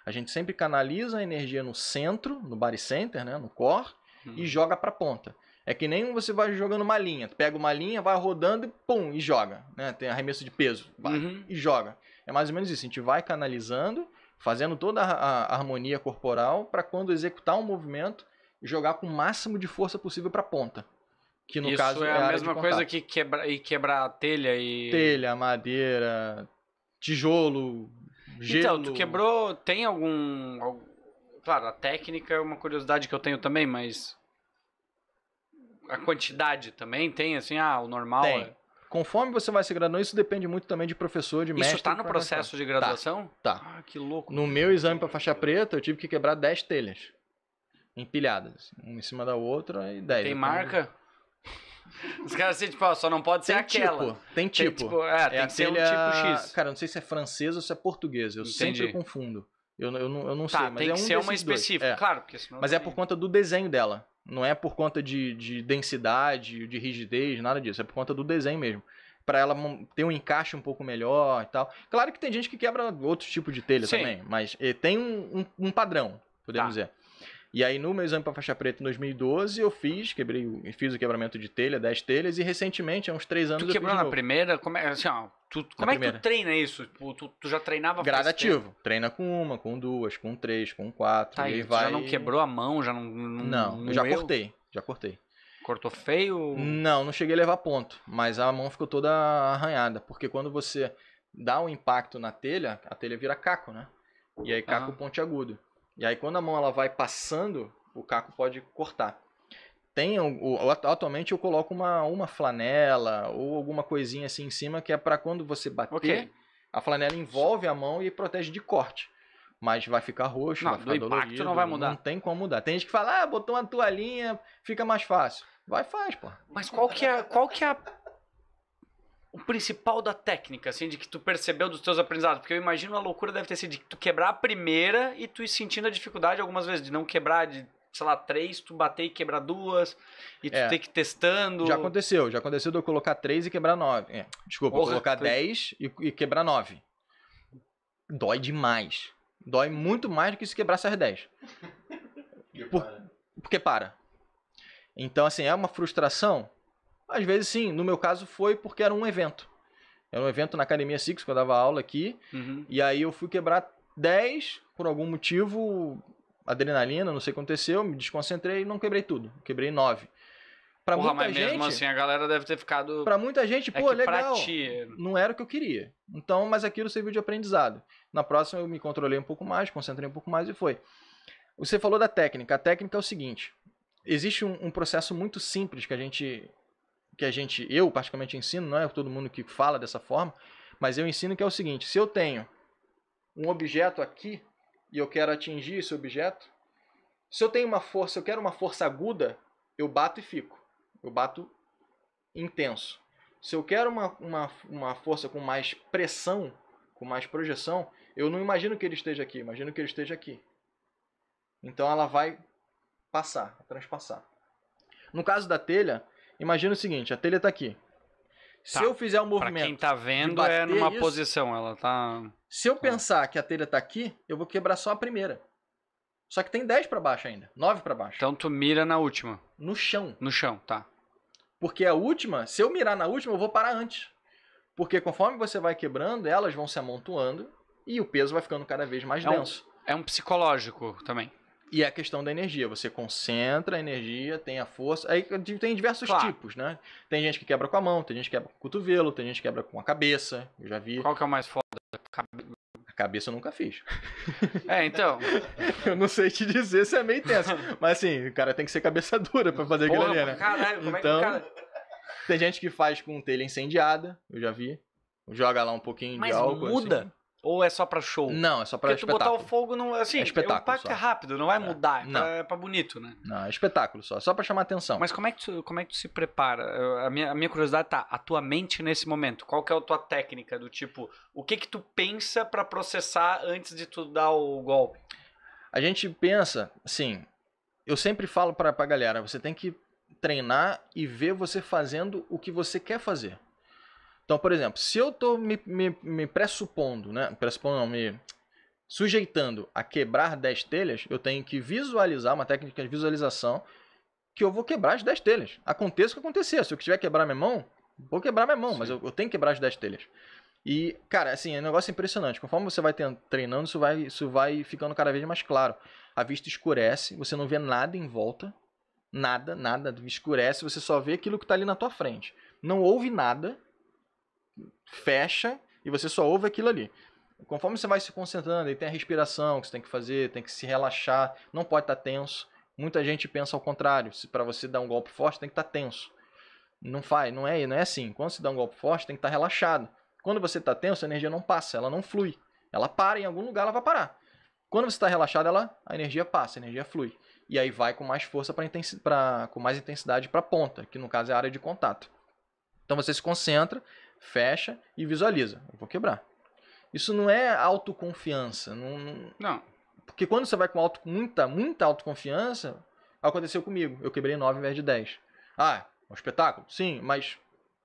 A gente sempre canaliza a energia no centro, no body center, né, no core, e uhum. joga para a ponta. É que nem você vai jogando uma linha. Tu pega uma linha, vai rodando e pum, e joga. Né? Tem arremesso de peso, vai uhum. e joga. É mais ou menos isso. A gente vai canalizando, fazendo toda a, harmonia corporal para quando executar um movimento, jogar com o máximo de força possível para a ponta. Que no isso caso é a, é a mesma coisa que quebra, e quebrar telha e. Telha, madeira, tijolo, gelo. Então, tu quebrou. Tem algum. algum... Claro, a técnica é uma curiosidade que eu tenho também, mas a quantidade também tem, assim, ah, o normal tem. É... Conforme você vai se graduando, isso depende muito também de professor, de mestre. Isso está no processo de tá, graduação? Tá. tá. Ah, que louco. No meu exame para faixa preta, eu tive que quebrar 10 telhas. Empilhadas. Assim, uma em cima da outra e 10. Tem então, marca? [laughs] Os caras assim, tipo, ó, só não pode ser tem aquela. Tipo, tem tipo. Tem, tipo é, é, tem que ser um tipo X. Cara, eu não sei se é francesa ou se é portuguesa. Eu Entendi. sempre confundo. Eu, eu, eu não, eu não tá, sei, mas tem é um que ser uma específica, é. claro. Porque senão mas é por conta do desenho dela. Não é por conta de, de densidade, de rigidez, nada disso. É por conta do desenho mesmo para ela ter um encaixe um pouco melhor e tal. Claro que tem gente que quebra outros tipos de telha Sim. também, mas eh, tem um, um, um padrão, podemos tá. dizer. E aí no meu exame para faixa preta em 2012 eu fiz, quebrei, fiz o quebramento de telha, 10 telhas e recentemente, há uns 3 anos tu quebrou na primeira, como é, assim, ó, Tu, como é que tu treina isso? Tipo, tu, tu já treinava Gradativo. Treina com uma, com duas, com três, com quatro. Tá, e aí vai... já não quebrou a mão? Já não. Não, não eu já eu... cortei. Já cortei. Cortou feio? Não, não cheguei a levar ponto. Mas a mão ficou toda arranhada. Porque quando você dá um impacto na telha, a telha vira caco, né? E aí caco ah. pontiagudo. E aí quando a mão ela vai passando, o caco pode cortar tem atualmente eu coloco uma, uma flanela ou alguma coisinha assim em cima que é para quando você bater, okay. a flanela envolve a mão e protege de corte. Mas vai ficar roxo, não, vai ficar do impacto não vai mudar. Não tem como mudar. Tem gente que fala, ah, botou uma toalhinha, fica mais fácil. Vai, faz, pô. Mas qual que é, qual que é a... o principal da técnica, assim, de que tu percebeu dos teus aprendizados? Porque eu imagino a loucura deve ter sido de tu quebrar a primeira e tu ir sentindo a dificuldade algumas vezes de não quebrar, de sei lá, três, tu bater e quebrar duas, e tu é. que ir testando. Já aconteceu, já aconteceu de eu colocar três e quebrar nove. É, desculpa, Porra, colocar dez e, e, quebrar nove. Dói demais. Dói muito mais do que se quebrasse as é dez. [laughs] Por, porque para. Então, assim, é uma frustração? Às vezes sim, no meu caso foi porque era um evento. Era um evento na Academia Six, que eu dava aula aqui, uhum. e aí eu fui quebrar 10, por algum motivo, adrenalina, não sei o que aconteceu, me desconcentrei e não quebrei tudo. Quebrei nove. Pra Porra, muita mas gente, mesmo assim a galera deve ter ficado. Pra muita gente, é pô, é legal. Ti... Não era o que eu queria. Então, mas aquilo serviu de aprendizado. Na próxima eu me controlei um pouco mais, concentrei um pouco mais e foi. Você falou da técnica. A técnica é o seguinte: existe um, um processo muito simples que a gente. que a gente, eu particularmente ensino, não é todo mundo que fala dessa forma, mas eu ensino que é o seguinte: se eu tenho um objeto aqui e eu quero atingir esse objeto, se eu tenho uma força, eu quero uma força aguda, eu bato e fico. Eu bato intenso. Se eu quero uma, uma, uma força com mais pressão, com mais projeção, eu não imagino que ele esteja aqui, imagino que ele esteja aqui. Então ela vai passar, transpassar. No caso da telha, imagina o seguinte, a telha está aqui. Se tá. eu fizer um movimento. Pra quem tá vendo, é numa isso, posição, ela tá. Se eu tá. pensar que a telha tá aqui, eu vou quebrar só a primeira. Só que tem 10 para baixo ainda, 9 para baixo. Então tu mira na última. No chão. No chão, tá. Porque a última, se eu mirar na última, eu vou parar antes. Porque conforme você vai quebrando, elas vão se amontoando e o peso vai ficando cada vez mais é denso. Um, é um psicológico também. E a questão da energia, você concentra a energia, tem a força. Aí tem diversos claro. tipos, né? Tem gente que quebra com a mão, tem gente que quebra com o cotovelo, tem gente que quebra com a cabeça, eu já vi. Qual que é o mais foda? Cabe... A cabeça eu nunca fiz. É, então. [laughs] eu não sei te dizer se é meio tenso. [laughs] mas assim, o cara tem que ser cabeça dura pra fazer aquilo ali, né? Caralho, como então, é que o então, cara... Tem gente que faz com telha incendiada, eu já vi. Joga lá um pouquinho mas de álcool. Assim. Muda. Assim. Ou é só pra show? Não, é só pra Porque espetáculo. botar o fogo não. Assim, é, é espetáculo. O impacto só. é rápido, não vai é. mudar. É, não. Pra, é pra bonito, né? Não, é espetáculo só. É só pra chamar atenção. Mas como é que tu, como é que tu se prepara? a minha, a minha curiosidade tá, a tua mente nesse momento, qual que é a tua técnica? Do tipo, o que que tu pensa para processar antes de tu dar o golpe? A gente pensa, assim, eu sempre falo pra, pra galera, você tem que treinar e ver você fazendo o que você quer fazer. Então, por exemplo, se eu estou me, me, me, pressupondo, né? Pressupondo não, me sujeitando a quebrar 10 telhas, eu tenho que visualizar, uma técnica de visualização, que eu vou quebrar as 10 telhas. Aconteça o que acontecer. Se eu quiser quebrar minha mão, vou quebrar minha mão, Sim. mas eu, eu, tenho que quebrar as 10 telhas. E, cara, assim, é um negócio impressionante. Conforme você vai treinando, isso vai, isso vai ficando cada vez mais claro. A vista escurece, você não vê nada em volta. Nada, nada. Escurece, você só vê aquilo que está ali na tua frente. Não ouve nada, fecha e você só ouve aquilo ali. Conforme você vai se concentrando, aí tem a respiração que você tem que fazer, tem que se relaxar, não pode estar tá tenso. Muita gente pensa ao contrário, se para você dar um golpe forte tem que estar tá tenso. Não faz, não é, não é assim. Quando você dá um golpe forte tem que estar tá relaxado. Quando você está tenso, a energia não passa, ela não flui. Ela para em algum lugar, ela vai parar. Quando você está relaxado, ela, a energia passa, a energia flui. E aí vai com mais força para intensi com mais intensidade para a ponta, que no caso é a área de contato. Então você se concentra, fecha e visualiza. Eu vou quebrar. Isso não é autoconfiança. Não. não. Porque quando você vai com auto, muita, muita autoconfiança, aconteceu comigo. Eu quebrei 9 em vez de 10. Ah, um espetáculo? Sim, mas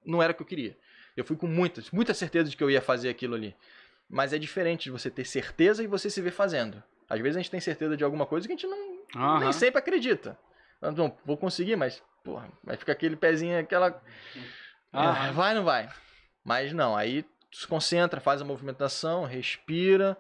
não era o que eu queria. Eu fui com muita, muita certeza de que eu ia fazer aquilo ali. Mas é diferente de você ter certeza e você se ver fazendo. Às vezes a gente tem certeza de alguma coisa que a gente não uhum. nem sempre acredita. Não, vou conseguir, mas porra, vai ficar aquele pezinho, aquela. Ah, é, vai não vai? Mas não, aí tu se concentra, faz a movimentação, respira,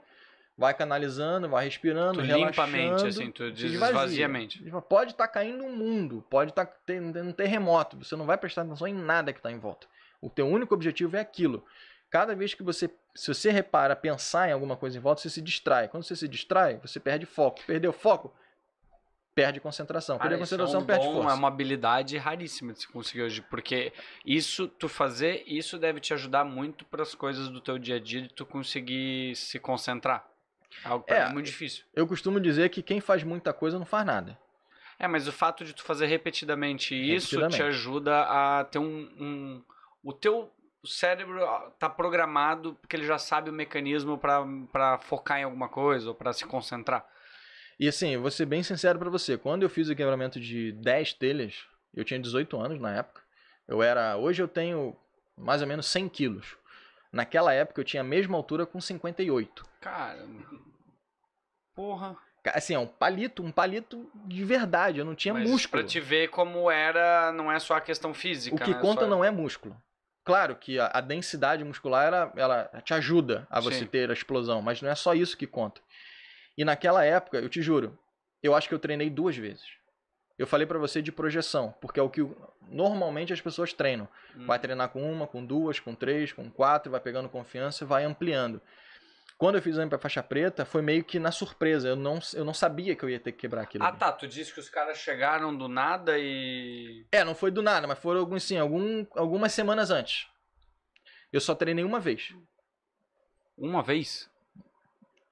vai canalizando, vai respirando, tu limpa a assim, tu desvazia a mente. Tipo, pode estar tá caindo um mundo, pode estar tá tendo um terremoto, você não vai prestar atenção em nada que está em volta. O teu único objetivo é aquilo. Cada vez que você, se você repara, pensar em alguma coisa em volta, você se distrai. Quando você se distrai, você perde foco. Perdeu foco, perde concentração. perde é concentração, é um perde bom, força. É uma habilidade raríssima de se conseguir hoje, porque isso, tu fazer isso deve te ajudar muito para as coisas do teu dia a dia de tu conseguir se concentrar. É algo é, é muito difícil. Eu costumo dizer que quem faz muita coisa não faz nada. É, mas o fato de tu fazer repetidamente isso repetidamente. te ajuda a ter um, um o teu cérebro está programado porque ele já sabe o mecanismo para focar em alguma coisa ou para se concentrar. E assim, vou ser bem sincero para você, quando eu fiz o quebramento de 10 telhas, eu tinha 18 anos na época. Eu era, hoje eu tenho mais ou menos 100 quilos. Naquela época eu tinha a mesma altura com 58. Cara, porra. Assim, é um palito, um palito de verdade, eu não tinha Mas músculo. Pra te ver como era, não é só a questão física. O que né? conta só... não é músculo. Claro que a, a densidade muscular ela, ela te ajuda a você Sim. ter a explosão, mas não é só isso que conta. E naquela época, eu te juro, eu acho que eu treinei duas vezes. Eu falei para você de projeção, porque é o que normalmente as pessoas treinam. Hum. Vai treinar com uma, com duas, com três, com quatro, vai pegando confiança e vai ampliando. Quando eu fiz o exame pra faixa preta, foi meio que na surpresa. Eu não, eu não sabia que eu ia ter que quebrar aquilo. Ah, ali. tá. Tu disse que os caras chegaram do nada e. É, não foi do nada, mas foram alguns, sim, algum, algumas semanas antes. Eu só treinei uma vez. Uma vez?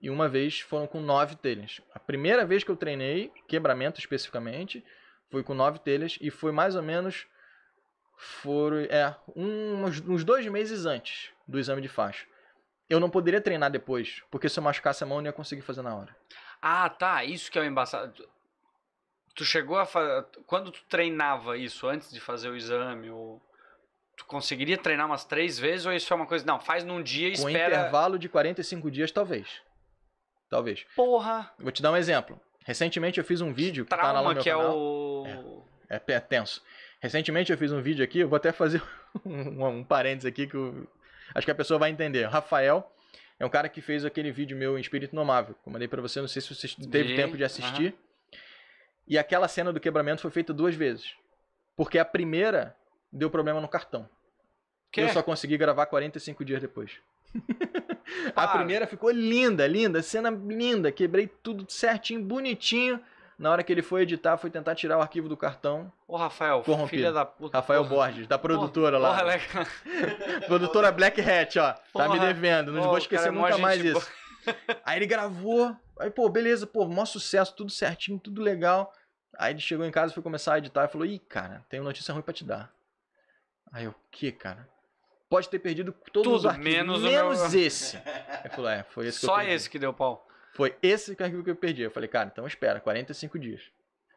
e uma vez foram com nove telhas. A primeira vez que eu treinei, quebramento especificamente, foi com nove telhas e foi mais ou menos foram é, um, uns, dois meses antes do exame de faixa. Eu não poderia treinar depois, porque se eu machucasse a mão, eu não ia conseguir fazer na hora. Ah, tá. Isso que é o embaçado. Tu chegou a fazer. Quando tu treinava isso antes de fazer o exame, ou... tu conseguiria treinar umas três vezes, ou isso é uma coisa. Não, faz num dia e Com espera. Um intervalo de 45 dias, talvez talvez. Porra! Vou te dar um exemplo. Recentemente eu fiz um vídeo que tá Trauma, tá lá no meu que é canal. é o... É, é, tenso. Recentemente eu fiz um vídeo aqui, eu vou até fazer [laughs] um, um parênteses aqui que eu... acho que a pessoa vai entender. Rafael é um cara que fez aquele vídeo meu em Espírito Nomável, que eu mandei pra você, não sei se você teve tempo de assistir. Uhum. E aquela cena do quebramento foi feita duas vezes. Porque a primeira deu problema no cartão. Que? Eu só consegui gravar 45 dias depois a primeira ficou linda, linda, cena linda. Quebrei tudo certinho, bonitinho. Na hora que ele foi editar, foi tentar tirar o arquivo do cartão. Ô, Rafael, corrompido. filha da puta. Rafael porra. Borges, da produtora porra, lá. Porra, [laughs] produtora Black Hat, ó. Porra. Tá me devendo, não vou esquecer cara, é nunca mais isso. aí ele gravou, aí, pô, beleza, pô, maior sucesso, tudo certinho, tudo legal. Aí ele chegou em casa, foi começar a editar e falou: Ih, cara, tenho notícia ruim pra te dar. Aí eu, o que, cara? pode ter perdido todos Tudo, os arquivos, menos, menos meu... esse. Eu falei, é, foi esse Só que esse que deu pau. Foi esse arquivo que eu perdi. Eu falei, cara, então espera, 45 dias.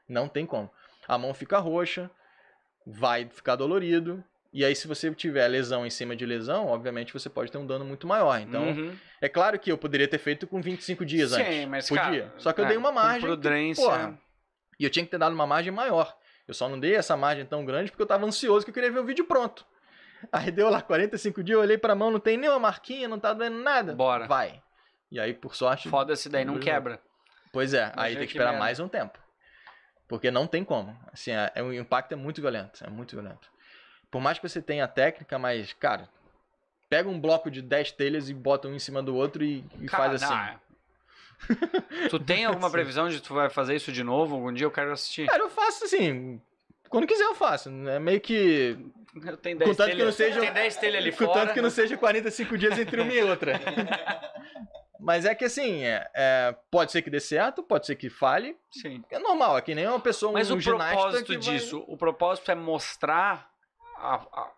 Não tem como. A mão fica roxa, vai ficar dolorido. E aí, se você tiver lesão em cima de lesão, obviamente você pode ter um dano muito maior. Então, uhum. é claro que eu poderia ter feito com 25 dias Sim, antes. Mas, Podia. Cara, Só que eu é, dei uma margem. Prudência. Que, porra, e eu tinha que ter dado uma margem maior. Eu só não dei essa margem tão grande porque eu estava ansioso que eu queria ver o vídeo pronto. Aí deu lá 45 dias, eu olhei pra mão, não tem nenhuma marquinha, não tá doendo nada. Bora. Vai. E aí, por sorte. Foda-se daí, não é. quebra. Pois é, aí tem é que esperar que mais um tempo. Porque não tem como. Assim, é, é, o impacto é muito violento. É muito violento. Por mais que você tenha a técnica, mas, cara, pega um bloco de 10 telhas e bota um em cima do outro e, e cara, faz assim. Não. É. tu tem [laughs] alguma previsão de tu vai fazer isso de novo algum dia? Eu quero assistir. Cara, eu faço assim, quando quiser eu faço. É meio que. Eu tenho 10 telhas, que não seja, tem 10 telhas ali fora. fora. que não seja 45 dias entre uma e outra. [laughs] Mas é que assim, é, é, pode ser que dê certo, pode ser que fale. Sim. É normal, é que nem uma pessoa, Mas um, Mas o propósito disso, vai... o propósito é mostrar a, a,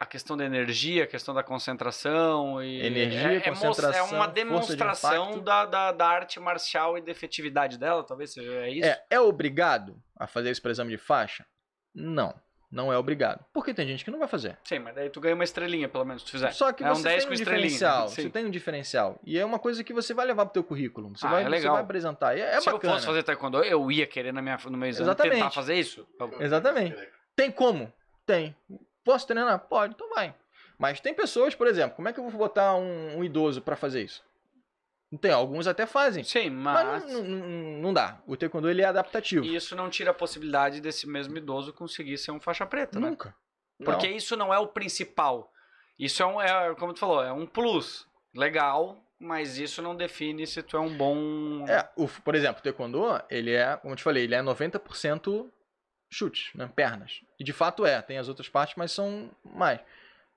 a questão da energia, a questão da concentração e energia, é, é, é, concentração, é uma demonstração de da, da, da, arte marcial e da efetividade dela, talvez seja é isso. É, é obrigado a fazer isso para exame de faixa? Não, não é obrigado. Porque tem gente que não vai fazer. Sim, mas daí tu ganha uma estrelinha pelo menos se tu fizer. Só que é você um 10 tem um diferencial, [laughs] você tem um diferencial e é uma coisa que você vai levar pro teu currículo, você, ah, vai, é legal. você vai apresentar. É, se bacana. eu fosse fazer taekwondo, eu ia querer na minha no meu exame Exatamente. tentar fazer isso. Exatamente. Tem como? Tem. Posso treinar? Pode, então vai. Mas tem pessoas, por exemplo, como é que eu vou botar um, um idoso para fazer isso? Não tem, alguns até fazem. Sim, mas. mas não, dá. O taekwondo ele é adaptativo. E isso não tira a possibilidade desse mesmo idoso conseguir ser um faixa preta, né? Nunca. Né? Porque não. isso não é o principal. Isso é um, é, como tu falou, é um plus. Legal, mas isso não define se tu é um bom. É, o, por exemplo, o Taekwondo, ele é, como eu te falei, ele é 90% chutes, né? pernas. E de fato é, tem as outras partes, mas são mais.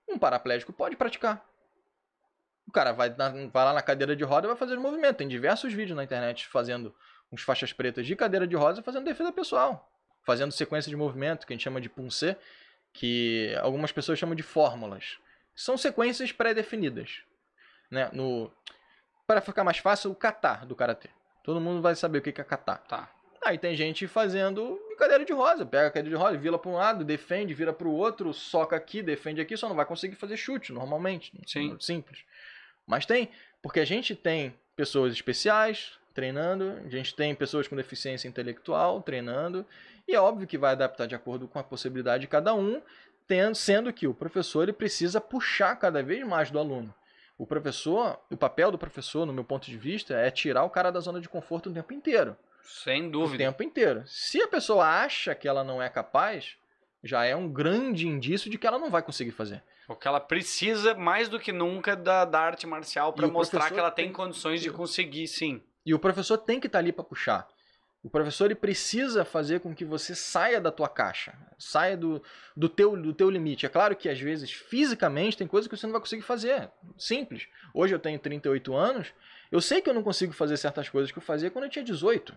Um paraplégico pode praticar. O cara vai, na, vai lá na cadeira de roda e vai fazer o movimento. Tem diversos vídeos na internet fazendo uns faixas pretas de cadeira de roda fazendo defesa pessoal. Fazendo sequência de movimento, que a gente chama de punce, que algumas pessoas chamam de fórmulas. São sequências pré-definidas. Né? No... Para ficar mais fácil, o kata do karatê. Todo mundo vai saber o que é kata. Tá. Aí tem gente fazendo cadeira de rosa. Pega a cadeira de rosa, vira para um lado, defende, vira para o outro, soca aqui, defende aqui, só não vai conseguir fazer chute normalmente. Sim. É simples. Mas tem, porque a gente tem pessoas especiais treinando, a gente tem pessoas com deficiência intelectual treinando, e é óbvio que vai adaptar de acordo com a possibilidade de cada um, tendo, sendo que o professor ele precisa puxar cada vez mais do aluno. O professor, o papel do professor, no meu ponto de vista, é tirar o cara da zona de conforto o tempo inteiro. Sem dúvida. O tempo inteiro. Se a pessoa acha que ela não é capaz, já é um grande indício de que ela não vai conseguir fazer. Porque que ela precisa mais do que nunca da, da arte marcial para mostrar que ela tem, tem condições de conseguir, sim. E o professor tem que estar tá ali para puxar. O professor ele precisa fazer com que você saia da tua caixa, saia do, do, teu, do teu limite. É claro que às vezes fisicamente tem coisas que você não vai conseguir fazer. Simples. Hoje eu tenho 38 anos, eu sei que eu não consigo fazer certas coisas que eu fazia quando eu tinha 18.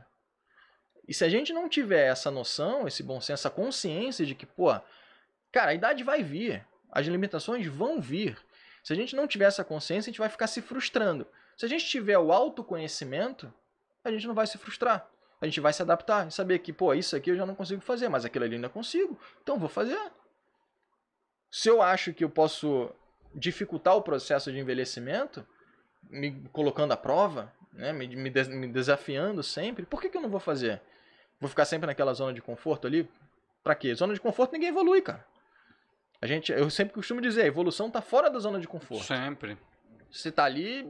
E se a gente não tiver essa noção, esse bom senso, essa consciência de que, pô, cara, a idade vai vir, as limitações vão vir. Se a gente não tiver essa consciência, a gente vai ficar se frustrando. Se a gente tiver o autoconhecimento, a gente não vai se frustrar. A gente vai se adaptar e saber que, pô, isso aqui eu já não consigo fazer, mas aquilo ali eu ainda consigo. Então vou fazer. Se eu acho que eu posso dificultar o processo de envelhecimento, me colocando à prova, né, me, me desafiando sempre, por que, que eu não vou fazer? Vou ficar sempre naquela zona de conforto ali? Pra quê? Zona de conforto ninguém evolui, cara. A gente, eu sempre costumo dizer, a evolução tá fora da zona de conforto. Sempre. Você tá ali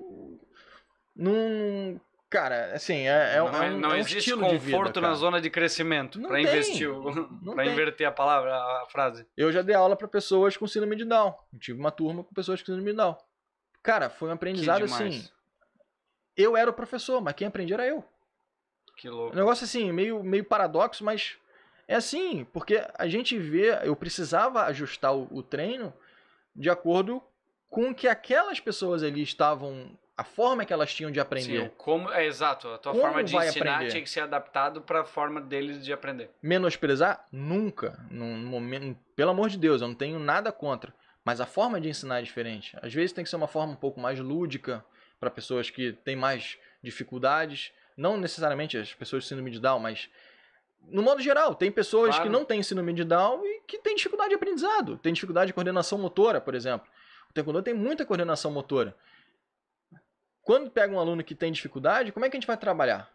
num cara, assim, é, é não, um, não é um existe conforto vida, na zona de crescimento para investir, [laughs] para inverter a palavra, a frase. Eu já dei aula para pessoas com síndrome de Down. Eu tive uma turma com pessoas com síndrome de Down. Cara, foi um aprendizado assim. Eu era o professor, mas quem aprendia era eu. Que é louco. Um negócio assim, meio, meio paradoxo, mas é assim, porque a gente vê, eu precisava ajustar o, o treino de acordo com o que aquelas pessoas ali estavam a forma que elas tinham de aprender. Sim, como, é exato. A tua como forma de ensinar aprender? tinha que ser adaptado para a forma deles de aprender. Menosprezar? Nunca. no momento, pelo amor de Deus, eu não tenho nada contra. Mas a forma de ensinar é diferente. Às vezes tem que ser uma forma um pouco mais lúdica para pessoas que têm mais dificuldades. Não necessariamente as pessoas de síndrome de Down, mas no modo geral, tem pessoas claro. que não têm síndrome de Down e que têm dificuldade de aprendizado, têm dificuldade de coordenação motora, por exemplo. O taekwondo tem muita coordenação motora. Quando pega um aluno que tem dificuldade, como é que a gente vai trabalhar?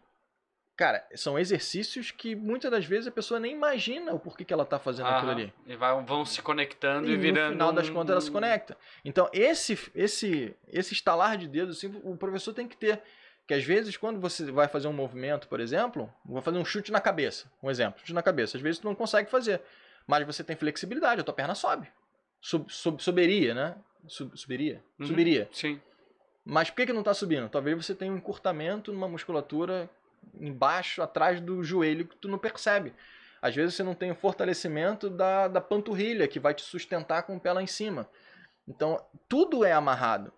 Cara, são exercícios que muitas das vezes a pessoa nem imagina o porquê que ela está fazendo ah, aquilo ali. E vai, vão se conectando e, e virando. No final das contas, ela se conecta. Então, esse esse esse estalar de dedo, assim, o professor tem que ter que às vezes, quando você vai fazer um movimento, por exemplo, vou fazer um chute na cabeça, um exemplo, chute na cabeça, às vezes tu não consegue fazer, mas você tem flexibilidade, a tua perna sobe. Sub, sub, subiria, né? Sub, subiria? Uhum, subiria. Sim. Mas por que, que não está subindo? Talvez você tenha um encurtamento numa musculatura embaixo, atrás do joelho, que tu não percebe. Às vezes você não tem o fortalecimento da, da panturrilha, que vai te sustentar com o pé lá em cima. Então, tudo é amarrado.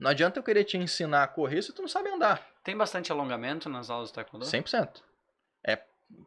Não adianta eu querer te ensinar a correr se tu não sabe andar. Tem bastante alongamento nas aulas de taekwondo? 100%. É,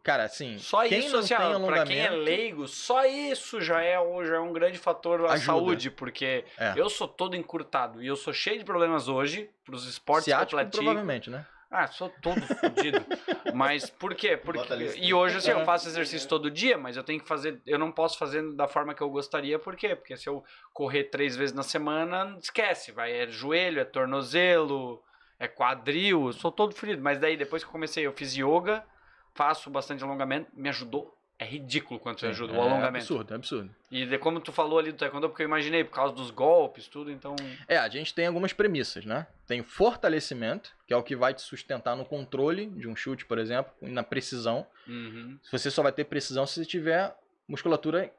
cara, assim, só quem isso, não assim, tem alongamento... Pra quem é leigo, só isso já é, já é um grande fator à saúde, porque é. eu sou todo encurtado e eu sou cheio de problemas hoje pros esportes Ciático, que eu pratico. provavelmente, né? Ah, sou todo fodido. [laughs] mas por quê? Porque e hoje assim, eu faço exercício todo dia, mas eu tenho que fazer, eu não posso fazer da forma que eu gostaria, por quê? Porque se eu correr três vezes na semana, esquece, vai é joelho, é tornozelo, é quadril, sou todo ferido. Mas daí depois que eu comecei, eu fiz yoga, faço bastante alongamento, me ajudou é ridículo quanto você é, ajuda, o é alongamento. É absurdo, é absurdo. E de, como tu falou ali do taekwondo, porque eu imaginei, por causa dos golpes, tudo, então... É, a gente tem algumas premissas, né? Tem o fortalecimento, que é o que vai te sustentar no controle de um chute, por exemplo, e na precisão. Uhum. Você só vai ter precisão se você tiver musculatura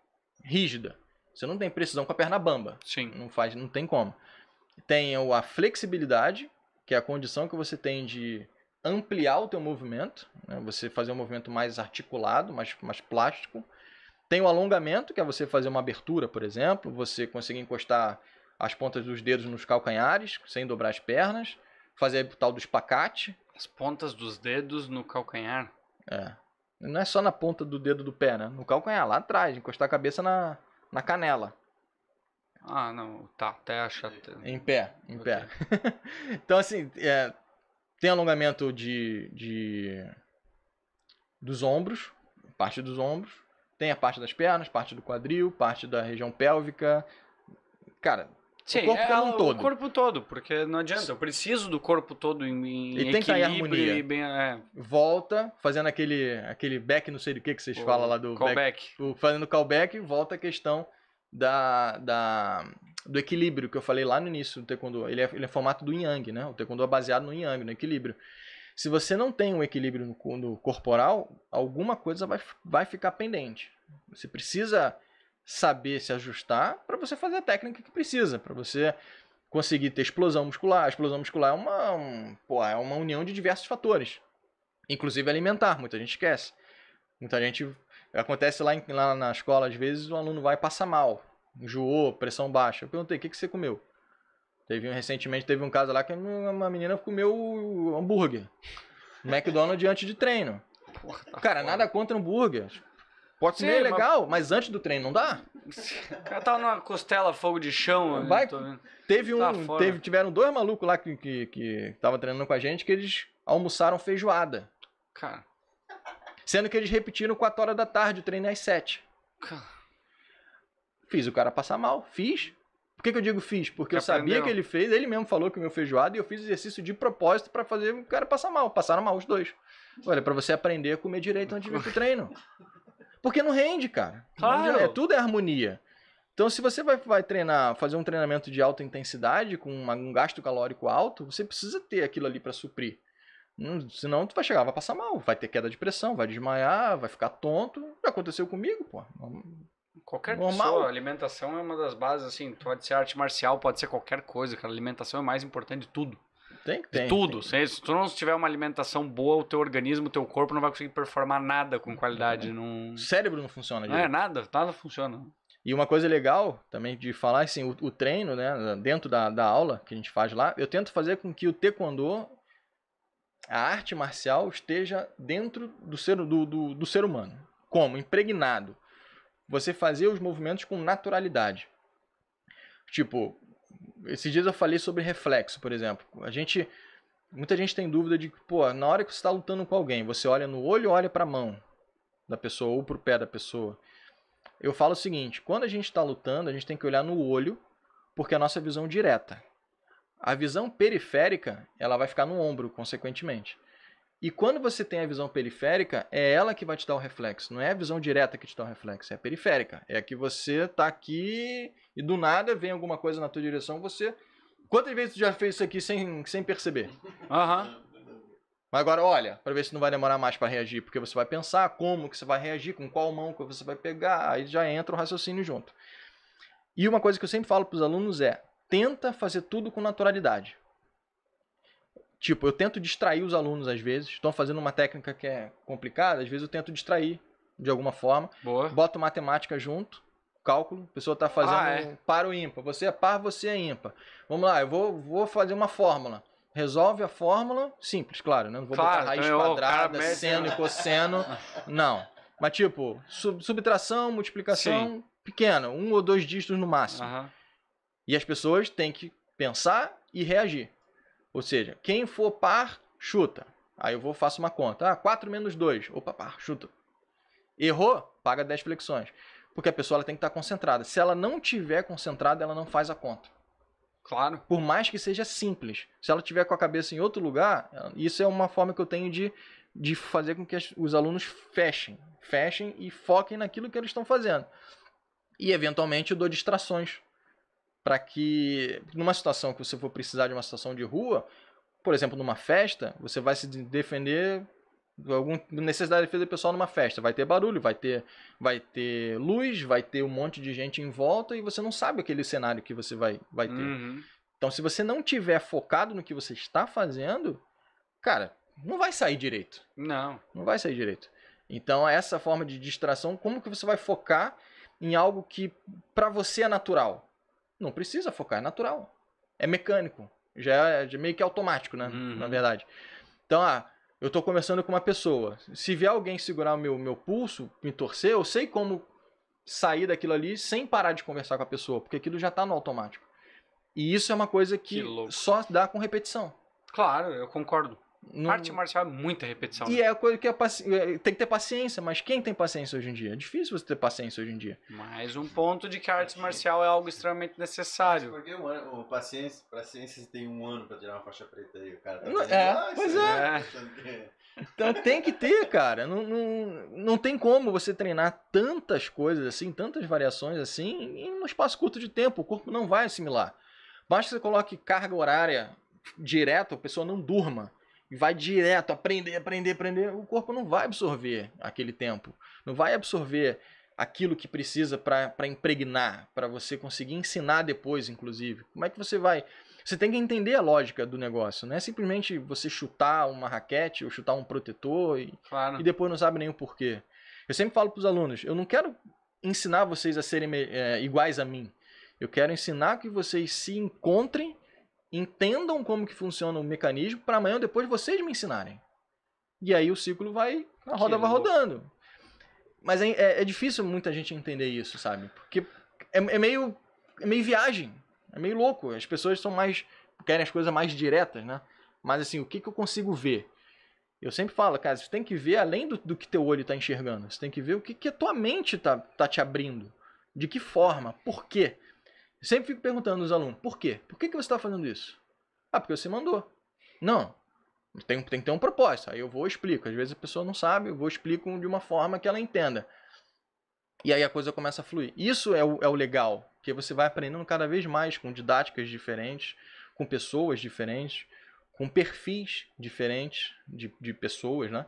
rígida. Você não tem precisão com a perna bamba. Sim. Não faz, não tem como. Tem a flexibilidade, que é a condição que você tem de ampliar o teu movimento, né? você fazer um movimento mais articulado, mais, mais plástico. Tem o alongamento, que é você fazer uma abertura, por exemplo, você conseguir encostar as pontas dos dedos nos calcanhares, sem dobrar as pernas, fazer o tal do espacate. As pontas dos dedos no calcanhar? É. Não é só na ponta do dedo do pé, né? No calcanhar, lá atrás, encostar a cabeça na, na canela. Ah, não, tá, até achar. Em pé, em okay. pé. [laughs] então, assim, é, tem alongamento de, de dos ombros, parte dos ombros, tem a parte das pernas, parte do quadril, parte da região pélvica. Cara, Sim, o corpo é, um todo. O corpo todo, porque não adianta. Eu preciso do corpo todo em, em e tem que cair harmonia. Bem, é. Volta, fazendo aquele, aquele back, não sei do que que vocês o falam lá do callback. Back, o, fazendo callback, volta a questão da, da do equilíbrio que eu falei lá no início do taekwondo. Ele é, ele é formato do yang, né? O taekwondo é baseado no yang, no equilíbrio. Se você não tem um equilíbrio no, no corporal, alguma coisa vai, vai ficar pendente. Você precisa saber se ajustar para você fazer a técnica que precisa, para você conseguir ter explosão muscular. A explosão muscular é uma, um, pô, é uma união de diversos fatores, inclusive alimentar. Muita gente esquece. Muita gente acontece lá, em, lá na escola às vezes o aluno vai passar mal enjoou, pressão baixa. Eu perguntei, o que, que você comeu? Teve, recentemente teve um caso lá que uma menina comeu hambúrguer. McDonald's antes de treino. Porra, tá cara, nada contra hambúrguer. Pode ser. Sim, legal, mas... mas... antes do treino não dá? O cara [laughs] tava numa costela fogo de chão. Vai, teve tá teve, tiveram dois malucos lá que, que, que tava treinando com a gente que eles almoçaram feijoada. Cara. Sendo que eles repetiram 4 horas da tarde, o treino às 7. Cara. Fiz o cara passar mal, fiz. Por que, que eu digo fiz? Porque que eu sabia que ele fez, ele mesmo falou que o meu feijoado e eu fiz exercício de propósito para fazer o cara passar mal. Passaram mal os dois. Olha, para você aprender a comer direito antes de vir pro [laughs] treino. Porque não rende, cara. Claro. É, tudo é harmonia. Então, se você vai, vai treinar, fazer um treinamento de alta intensidade, com uma, um gasto calórico alto, você precisa ter aquilo ali para suprir. Não, hum, senão tu vai chegar, vai passar mal, vai ter queda de pressão, vai desmaiar, vai ficar tonto. Já aconteceu comigo, pô. Qualquer Normal. pessoa, alimentação é uma das bases, assim, pode ser arte marcial, pode ser qualquer coisa, cara. Alimentação é mais importante de tudo. Tem que ter. tudo. Tem. Se tu não tiver uma alimentação boa, o teu organismo, o teu corpo não vai conseguir performar nada com qualidade. Uhum. Não... O cérebro não funciona. Não é nada, nada funciona. E uma coisa legal também de falar, assim, o, o, treino, né, dentro da, da aula que a gente faz lá, eu tento fazer com que o taekwondo, a arte marcial, esteja dentro do ser, do, do, do ser humano. Como? Impregnado você fazer os movimentos com naturalidade. Tipo, esses dias eu falei sobre reflexo, por exemplo. A gente muita gente tem dúvida de, que, pô, na hora que você está lutando com alguém, você olha no olho, olha para a mão da pessoa ou para o pé da pessoa. Eu falo o seguinte: quando a gente está lutando, a gente tem que olhar no olho, porque é a nossa visão direta. A visão periférica, ela vai ficar no ombro, consequentemente. E quando você tem a visão periférica, é ela que vai te dar o reflexo. Não é a visão direta que te dá o reflexo, é a periférica. É a que você tá aqui e do nada vem alguma coisa na tua direção, você. Quantas vezes tu já fez isso aqui sem, sem perceber? Aham. Mas agora olha, para ver se não vai demorar mais para reagir, porque você vai pensar como que você vai reagir, com qual mão que você vai pegar, aí já entra o raciocínio junto. E uma coisa que eu sempre falo para os alunos é: tenta fazer tudo com naturalidade. Tipo, eu tento distrair os alunos às vezes. Estão fazendo uma técnica que é complicada, às vezes eu tento distrair de alguma forma. Boa. Boto matemática junto, cálculo. A pessoa está fazendo ah, é. par ou ímpar. Você é par, você é ímpar. Vamos lá, eu vou, vou fazer uma fórmula. Resolve a fórmula, simples, claro, né? Não vou claro, botar raiz então é quadrada, eu, seno e cosseno. [laughs] não. Mas tipo, sub, subtração, multiplicação, Sim. pequena, um ou dois dígitos no máximo. E as pessoas têm que pensar e reagir. Ou seja, quem for par, chuta. Aí eu vou faço uma conta. Ah, 4 menos 2. Opa, par, chuta. Errou, paga 10 flexões. Porque a pessoa ela tem que estar concentrada. Se ela não tiver concentrada, ela não faz a conta. Claro. Por mais que seja simples. Se ela tiver com a cabeça em outro lugar, isso é uma forma que eu tenho de, de fazer com que os alunos fechem. Fechem e foquem naquilo que eles estão fazendo. E, eventualmente, eu dou distrações para que numa situação que você for precisar de uma situação de rua, por exemplo, numa festa, você vai se defender alguma necessidade de defesa pessoal numa festa, vai ter barulho, vai ter vai ter luz, vai ter um monte de gente em volta e você não sabe aquele cenário que você vai vai ter. Uhum. Então, se você não tiver focado no que você está fazendo, cara, não vai sair direito. Não. Não vai sair direito. Então, essa forma de distração, como que você vai focar em algo que para você é natural? Não precisa focar, é natural. É mecânico. É, já é meio que automático, né? Uhum. Na verdade. Então, ah, eu estou conversando com uma pessoa. Se vier alguém segurar o meu, meu pulso, me torcer, eu sei como sair daquilo ali sem parar de conversar com a pessoa, porque aquilo já está no automático. E isso é uma coisa que, que só dá com repetição. Claro, eu concordo. Não... Arte marcial é muita repetição. E né? é a coisa que é paci... É, tem que ter paciência, mas quem tem paciência hoje em dia? É difícil você ter paciência hoje em dia. Mais um ponto de que a é arte marcial é algo extremamente necessário. Mas porque um ano, o paciência, paciência tem um ano pra tirar uma faixa preta aí, o cara tá não, é, ah, pois é. é. Então tem que ter, cara. Não, não, não tem como você treinar tantas coisas assim, tantas variações assim, em um espaço curto de tempo. O corpo não vai assimilar. Basta que você coloque carga horária direto, a pessoa não durma vai direto aprender, aprender, aprender, o corpo não vai absorver aquele tempo, não vai absorver aquilo que precisa para impregnar, para você conseguir ensinar depois, inclusive. Como é que você vai? Você tem que entender a lógica do negócio, não é simplesmente você chutar uma raquete ou chutar um protetor e, claro. e depois não sabe nem o porquê. Eu sempre falo para os alunos, eu não quero ensinar vocês a serem é, iguais a mim. Eu quero ensinar que vocês se encontrem entendam como que funciona o mecanismo para amanhã ou depois vocês me ensinarem. E aí o ciclo vai, a roda que vai louco. rodando. Mas é, é, é, difícil muita gente entender isso, sabe? Porque é, é, meio, é meio viagem, é meio louco. As pessoas são mais, querem as coisas mais diretas, né? Mas assim, o que, que eu consigo ver? Eu sempre falo, cara, você tem que ver além do, do que teu olho está enxergando. Você tem que ver o que, que a tua mente tá, tá te abrindo. De que forma? Por quê? Sempre fico perguntando aos alunos, por quê? Por que, que você está fazendo isso? Ah, porque você mandou. Não, tem, tem que ter um propósito. Aí eu vou e explico. Às vezes a pessoa não sabe, eu vou e explico de uma forma que ela entenda. E aí a coisa começa a fluir. Isso é o, é o legal, que você vai aprendendo cada vez mais com didáticas diferentes, com pessoas diferentes, com perfis diferentes de, de pessoas, né?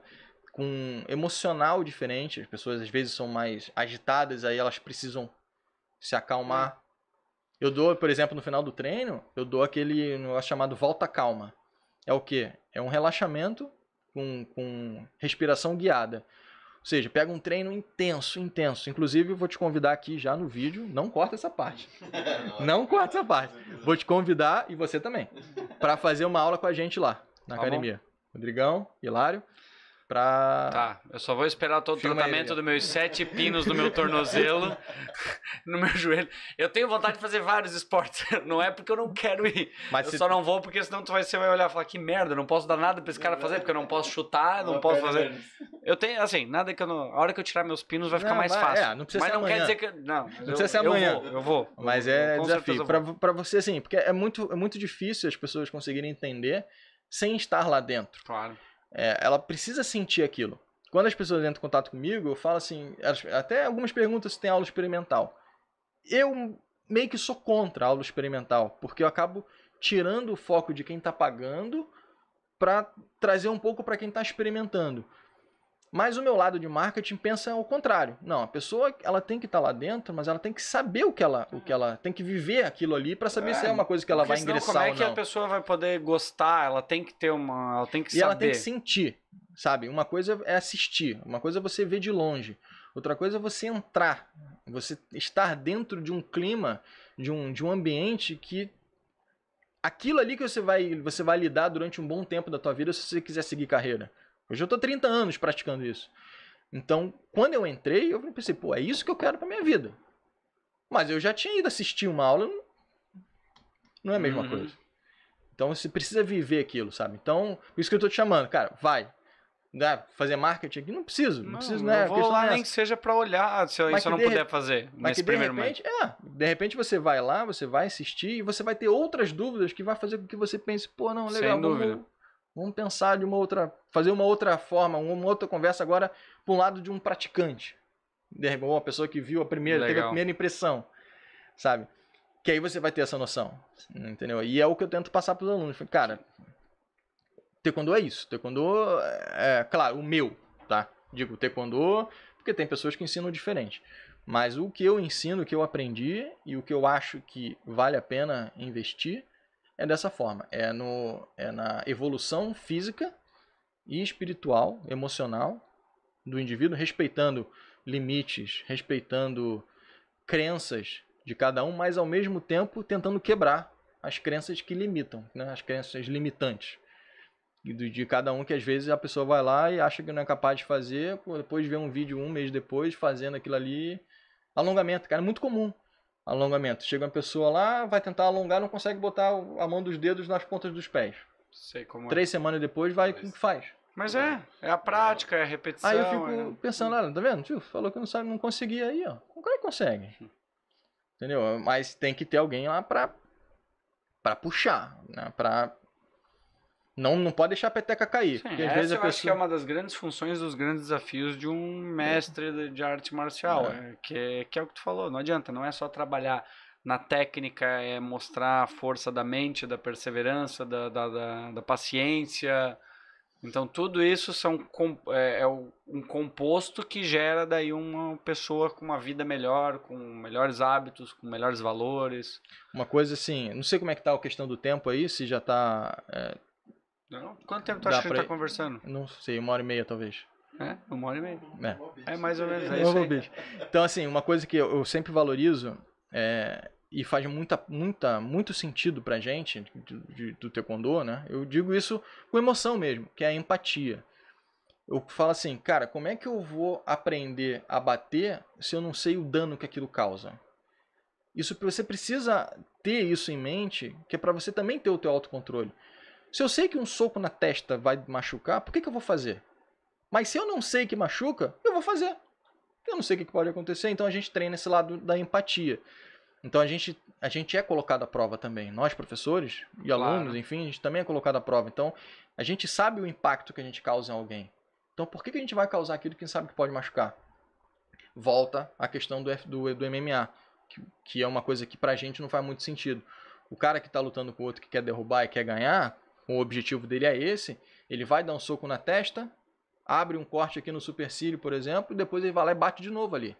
com emocional diferente. As pessoas às vezes são mais agitadas, aí elas precisam se acalmar. Eu dou, por exemplo, no final do treino, eu dou aquele negócio chamado volta calma. É o quê? É um relaxamento com, com respiração guiada. Ou seja, pega um treino intenso, intenso. Inclusive, eu vou te convidar aqui já no vídeo. Não corta essa parte. [laughs] Não corta essa parte. Vou te convidar e você também. para fazer uma aula com a gente lá, na tá academia. Bom. Rodrigão, Hilário pra. Tá, eu só vou esperar todo o tratamento dos meus sete pinos do meu tornozelo, [laughs] no meu joelho. Eu tenho vontade de fazer vários esportes, [laughs] não é porque eu não quero ir. Mas eu se... só não vou porque senão tu vai, você vai olhar e falar que merda, não posso dar nada pra esse cara fazer, porque eu não posso chutar, não, não posso fazer. Eu tenho, assim, nada que eu não. A hora que eu tirar meus pinos vai ficar não, mais mas, é, fácil. É, não precisa mas ser não amanhã. quer dizer que. Não, não precisa eu, ser amanhã. Eu vou, eu vou. Mas é desafio. Pra, pra você, assim, porque é muito, é muito difícil as pessoas conseguirem entender sem estar lá dentro. Claro. É, ela precisa sentir aquilo. Quando as pessoas entram em contato comigo, eu falo assim, elas, até algumas perguntas se tem aula experimental. Eu meio que sou contra a aula experimental, porque eu acabo tirando o foco de quem está pagando para trazer um pouco para quem está experimentando. Mas o meu lado de marketing pensa ao contrário. Não, a pessoa ela tem que estar tá lá dentro, mas ela tem que saber o que ela, o que uhum. ela tem que viver aquilo ali para saber é, se é uma coisa que ela vai ingressar como é que a pessoa vai poder gostar? Ela tem que ter uma, ela tem que e saber. ela tem que sentir, sabe? Uma coisa é assistir, uma coisa é você ver de longe, outra coisa é você entrar, você estar dentro de um clima, de um, de um ambiente que aquilo ali que você vai, você vai lidar durante um bom tempo da tua vida se você quiser seguir carreira. Hoje eu tô 30 anos praticando isso. Então, quando eu entrei, eu pensei, pô, é isso que eu quero pra minha vida. Mas eu já tinha ido assistir uma aula, não é a mesma uhum. coisa. Então você precisa viver aquilo, sabe? Então, isso que eu tô te chamando, cara, vai. Dá, né, fazer marketing aqui? Não preciso, não, não preciso, né? Eu vou lá é nem que seja para olhar se eu, isso eu não puder re... fazer mas nesse primeiro de repente, momento. É, de repente você vai lá, você vai assistir e você vai ter outras dúvidas que vai fazer com que você pense, pô, não, legal, Sem dúvida. Vamos pensar de uma outra, fazer uma outra forma, uma outra conversa agora para um lado de um praticante, ou uma pessoa que viu a primeira, Legal. teve a primeira impressão, sabe? Que aí você vai ter essa noção, entendeu? E é o que eu tento passar para os alunos, cara. Taekwondo é isso. Taekwondo é, é, claro, o meu, tá? Digo taekwondo, porque tem pessoas que ensinam diferente. Mas o que eu ensino, o que eu aprendi e o que eu acho que vale a pena investir é dessa forma, é, no, é na evolução física e espiritual, emocional do indivíduo, respeitando limites, respeitando crenças de cada um, mas ao mesmo tempo tentando quebrar as crenças que limitam, né? as crenças limitantes de cada um que às vezes a pessoa vai lá e acha que não é capaz de fazer, depois vê um vídeo um mês depois fazendo aquilo ali. Alongamento, cara, é muito comum alongamento. Chega uma pessoa lá, vai tentar alongar, não consegue botar a mão dos dedos nas pontas dos pés. Sei como é. Três é. semanas depois vai com o que faz. Mas é, é a prática, é a repetição. Aí eu fico é... Né? pensando, ah, tá vendo? Tio, falou que não sabe, não conseguia aí, ó. Como é que consegue? Entendeu? Mas tem que ter alguém lá pra, pra puxar, né? Pra não, não pode deixar a peteca cair. Sim, às vezes eu pessoa... acho que é uma das grandes funções, dos grandes desafios de um mestre de arte marcial. É. é que, é, que é o que tu falou, não adianta, não é só trabalhar na técnica, é mostrar a força da mente, da perseverança, da, da, da, da paciência. Então tudo isso são, é, é um composto que gera daí uma pessoa com uma vida melhor, com melhores hábitos, com melhores valores. Uma coisa assim, não sei como é que tá a questão do tempo aí, se já tá... É não? Quanto tempo tu acha que pra... tá conversando? Não sei, uma hora e meia talvez. É, uma hora e meia. É, é mais ou menos é isso. Aí. Então, assim, uma coisa que eu sempre valorizo é, e faz muita, muita, muito sentido pra gente, de, de, do Taekwondo, né? Eu digo isso com emoção mesmo, que é a empatia. Eu falo assim, cara, como é que eu vou aprender a bater se eu não sei o dano que aquilo causa? Isso você precisa ter isso em mente, que é para você também ter o teu autocontrole. Se eu sei que um soco na testa vai machucar, por que, que eu vou fazer? Mas se eu não sei que machuca, eu vou fazer. Eu não sei o que pode acontecer, então a gente treina esse lado da empatia. Então a gente, a gente é colocado à prova também. Nós, professores e claro. alunos, enfim, a gente também é colocado à prova. Então a gente sabe o impacto que a gente causa em alguém. Então por que, que a gente vai causar aquilo que sabe que pode machucar? Volta à questão do, F, do, do MMA, que, que é uma coisa que pra gente não faz muito sentido. O cara que tá lutando com o outro que quer derrubar e quer ganhar, o objetivo dele é esse, ele vai dar um soco na testa, abre um corte aqui no supercílio, por exemplo, e depois ele vai lá e bate de novo ali.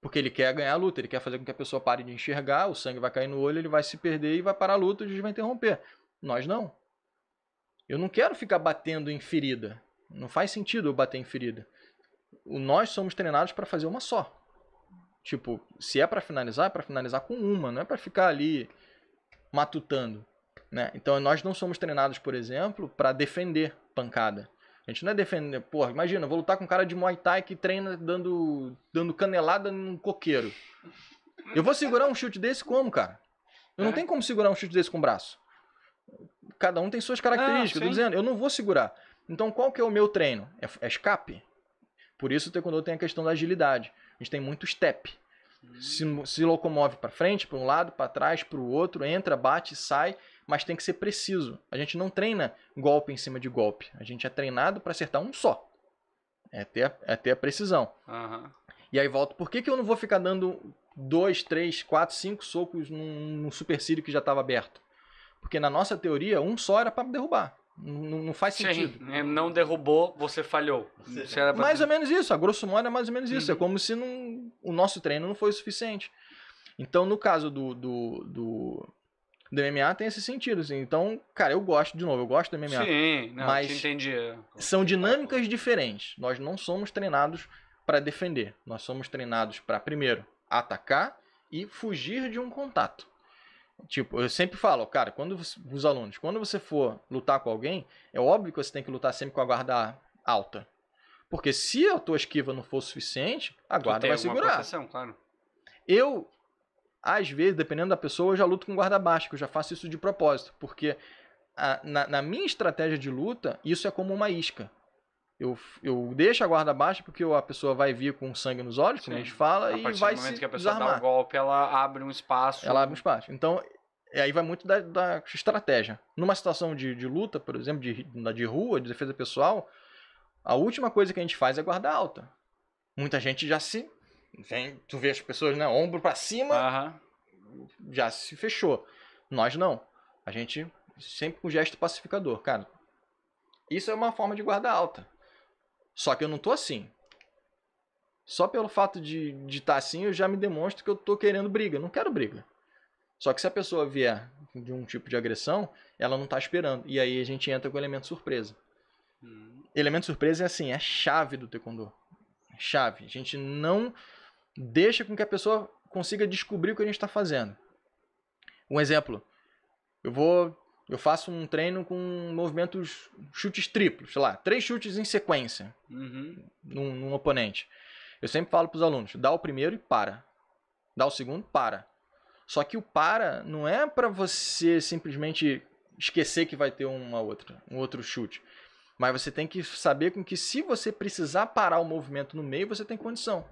Porque ele quer ganhar a luta, ele quer fazer com que a pessoa pare de enxergar, o sangue vai cair no olho, ele vai se perder e vai parar a luta, A gente vai interromper. Nós não. Eu não quero ficar batendo em ferida. Não faz sentido eu bater em ferida. Nós somos treinados para fazer uma só. Tipo, se é para finalizar, é para finalizar com uma, não é para ficar ali matutando. Né? Então nós não somos treinados, por exemplo, para defender pancada. A gente não é defender, porra, imagina, vou lutar com um cara de Muay Thai que treina dando, dando canelada num coqueiro. Eu vou segurar um chute desse como, cara? Eu não é. tenho como segurar um chute desse com o braço. Cada um tem suas ah, características, ah, tô dizendo, eu não vou segurar. Então qual que é o meu treino? É, é escape. Por isso o taekwondo tem a questão da agilidade. A gente tem muito step. Hum. Se, se locomove para frente, para um lado, para trás, para o outro, entra, bate, sai mas tem que ser preciso. A gente não treina golpe em cima de golpe. A gente é treinado para acertar um só. É ter a, é ter a precisão. Uhum. E aí volta, por que, que eu não vou ficar dando dois, três, quatro, cinco socos num, num supercílio que já estava aberto? Porque na nossa teoria, um só era para derrubar. Não, não, faz sentido. Sim, né? não derrubou, você falhou. Você pra... Mais ou menos isso, a grosso modo é mais ou menos isso. Uhum. É como se não, o nosso treino não foi o suficiente. Então, no caso do, do, do, do MMA tem esse sentido, assim. Então, cara, eu gosto, de novo, eu gosto do MMA. Sim, não, mas entendi. São dinâmicas diferentes. Nós não somos treinados para defender. Nós somos treinados para, primeiro, atacar e fugir de um contato. Tipo, eu sempre falo, cara, quando você, os alunos, quando você for lutar com alguém, é óbvio que você tem que lutar sempre com a guarda alta. Porque se a tua esquiva não for suficiente, a guarda vai segurar. Proteção, claro. Eu às vezes, dependendo da pessoa, eu já luto com guarda baixa, que eu já faço isso de propósito, porque a, ah, na, na, minha estratégia de luta, isso é como uma isca. Eu, eu deixo a guarda baixa porque a pessoa vai vir com sangue nos olhos, Sim. como a gente fala, a e vai do momento que a pessoa desarmar. dá um golpe, ela abre um espaço. Ela abre um espaço. Então, aí vai muito da, da estratégia. Numa situação de, de, luta, por exemplo, de, de rua, de defesa pessoal, a última coisa que a gente faz é guarda alta. Muita gente já se Vem, tu vê as pessoas, né? Ombro para cima, já se fechou. Nós não. A gente sempre com gesto pacificador, cara. Isso é uma forma de guarda alta. Só que eu não tô assim. Só pelo fato de estar de tá assim, eu já me demonstro que eu tô querendo briga. não quero briga. Só que se a pessoa vier de um tipo de agressão, ela não tá esperando. E aí a gente entra com o elemento surpresa. Hum. Elemento surpresa é assim, é a chave do taekwondo. Chave. A gente não deixa com que a pessoa consiga descobrir o que a gente está fazendo. Um exemplo, eu vou, eu faço um treino com movimentos, chutes triplos, sei lá, três chutes em sequência uhum. num, num oponente. Eu sempre falo para os alunos, dá o primeiro e para, dá o segundo, para. Só que o para não é para você simplesmente esquecer que vai ter uma outra, um outro chute. Mas você tem que saber com que se você precisar parar o movimento no meio, você tem condição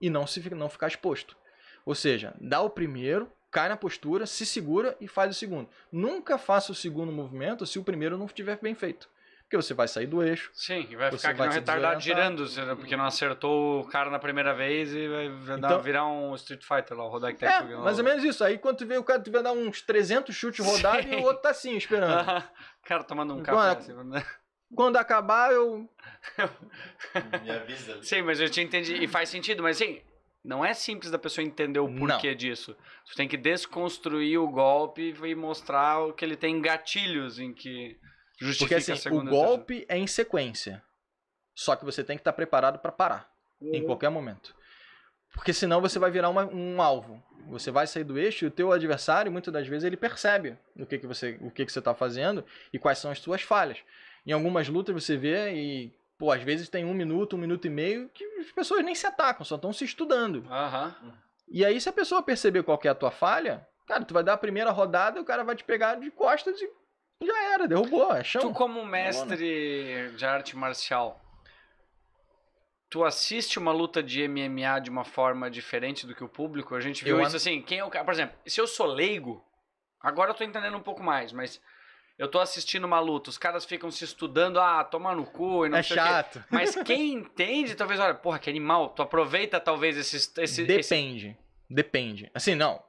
e não, se, não ficar exposto. Ou seja, dá o primeiro, cai na postura, se segura e faz o segundo. Nunca faça o segundo movimento se o primeiro não estiver bem feito. Porque você vai sair do eixo. Sim, e vai ficar aqui vai retardado girando, porque não acertou o cara na primeira vez e vai então, dar, virar um Street Fighter lá, o rodar que tá é, Mais ou menos isso. Aí quando tu vê o cara, tu vai dar uns 300 chutes [laughs] rodados e o outro tá assim, esperando. [laughs] o cara tomando um então, café. É, assim, né? Quando acabar, eu. [laughs] Me avisa. Sim, mas eu te entendi. E faz sentido, mas assim, não é simples da pessoa entender o porquê não. disso. Você tem que desconstruir o golpe e mostrar que ele tem gatilhos em que justifica Porque, assim, O golpe é em sequência. Só que você tem que estar tá preparado para parar uhum. em qualquer momento. Porque senão você vai virar uma, um alvo. Você vai sair do eixo e o teu adversário, muitas das vezes, ele percebe o que, que você o que, que você está fazendo e quais são as suas falhas em algumas lutas você vê e, pô, às vezes tem um minuto, um minuto e meio que as pessoas nem se atacam, só estão se estudando. Uhum. E aí, se a pessoa perceber qual é a tua falha, cara, tu vai dar a primeira rodada, e o cara vai te pegar de costas e já era, derrubou, é chão. Tu, como mestre né? de arte marcial, tu assiste uma luta de MMA de uma forma diferente do que o público? A gente viu eu isso assim, quem é o cara. Por exemplo, se eu sou leigo, agora eu tô entendendo um pouco mais, mas eu tô assistindo uma luta, os caras ficam se estudando, ah, toma no cu e não é sei chato. o quê. [laughs] Mas quem entende, talvez, olha, porra, que animal, tu aproveita talvez esses... Esse, depende, esse... depende. Assim, não,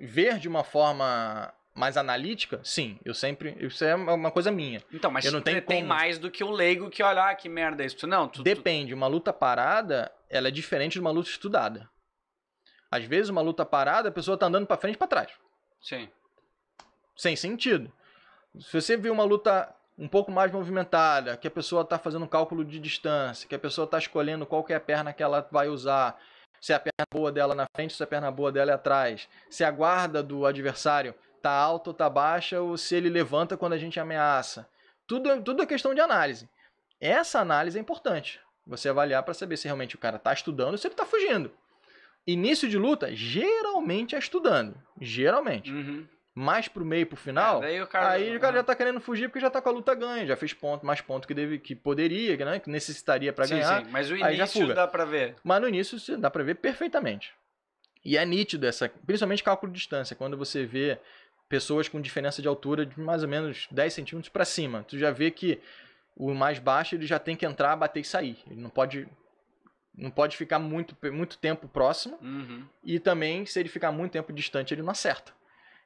ver de uma forma mais analítica, sim, eu sempre. Isso é uma coisa minha. Então, mas eu não tenho tem como. mais do que o leigo que olha, ah, que merda é isso. Não, tu, Depende, uma luta parada, ela é diferente de uma luta estudada. Às vezes, uma luta parada, a pessoa tá andando para frente e pra trás. Sim. Sem sentido. Se você viu uma luta um pouco mais movimentada, que a pessoa está fazendo um cálculo de distância, que a pessoa está escolhendo qual que é a perna que ela vai usar, se é a perna boa dela na frente, se é a perna boa dela é atrás, se a guarda do adversário está alta ou está baixa, ou se ele levanta quando a gente ameaça. Tudo, tudo é questão de análise. Essa análise é importante. Você avaliar para saber se realmente o cara está estudando ou se ele está fugindo. Início de luta, geralmente é estudando. Geralmente. Uhum mais pro meio pro é, final, é, o cara... aí o cara já tá querendo fugir porque já tá com a luta ganha, já fez ponto, mais ponto que deve, que poderia, né, que necessitaria para ganhar. Sim, mas o início dá para ver. Mas no início dá para ver perfeitamente. E é nítido essa, principalmente cálculo de distância, quando você vê pessoas com diferença de altura de mais ou menos 10 centímetros para cima, tu já vê que o mais baixo ele já tem que entrar, bater e sair. Ele não pode não pode ficar muito, muito tempo próximo. Uhum. E também, se ele ficar muito tempo distante, ele não acerta.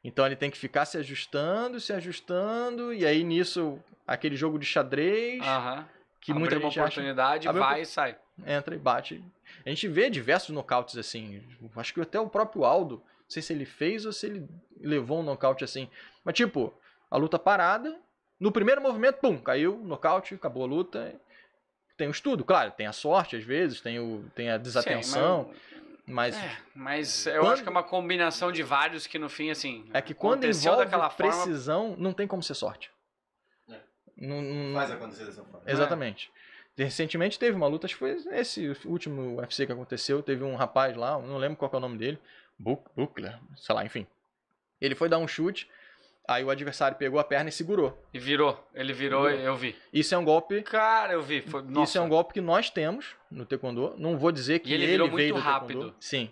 Então ele tem que ficar se ajustando, se ajustando, e aí nisso, aquele jogo de xadrez. Aham. Que Abre muita uma gente oportunidade, acha, vai e sai. Entra e bate. A gente vê diversos nocautes assim. Acho que até o próprio Aldo, não sei se ele fez ou se ele levou um nocaute assim. Mas tipo, a luta parada, no primeiro movimento, pum, caiu, nocaute, acabou a luta. Tem o estudo, claro, tem a sorte às vezes, tem, o, tem a desatenção Sim, mas, é, mas eu quando, acho que é uma combinação de vários que no fim, assim. É que quando envolve daquela precisão, forma... não tem como ser sorte. É. Não, não, Faz acontecer dessa forma. Exatamente. É. Recentemente teve uma luta, acho que foi esse último UFC que aconteceu. Teve um rapaz lá, não lembro qual é o nome dele, Buckler, sei lá, enfim. Ele foi dar um chute Aí o adversário pegou a perna e segurou. E virou. Ele virou, virou. eu vi. Isso é um golpe. Cara, eu vi. Foi, isso é um golpe que nós temos no Taekwondo. Não vou dizer que e ele, ele virou veio muito rápido. Taekwondo. Sim.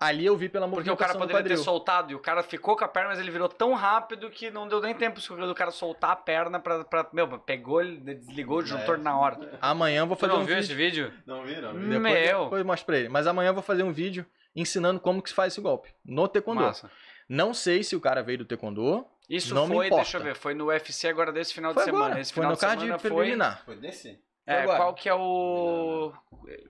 Ali eu vi pela movimentação Porque o cara poderia ter soltado e o cara ficou com a perna, mas ele virou tão rápido que não deu nem tempo do cara soltar a perna pra. pra meu, pegou, ele desligou o juntor é. na hora. Amanhã eu vou fazer Você não um viu vídeo. esse vídeo? Não vi, não. Vi. Depois, meu. Depois eu ele. Mas amanhã eu vou fazer um vídeo ensinando como que se faz esse golpe no Taekwondo. Massa. Não sei se o cara veio do Taekwondo. Isso não foi, deixa eu ver, foi no UFC agora desse final foi de semana. Agora. Esse foi final no card semana preliminar. Foi, desse? É, agora. qual que é o.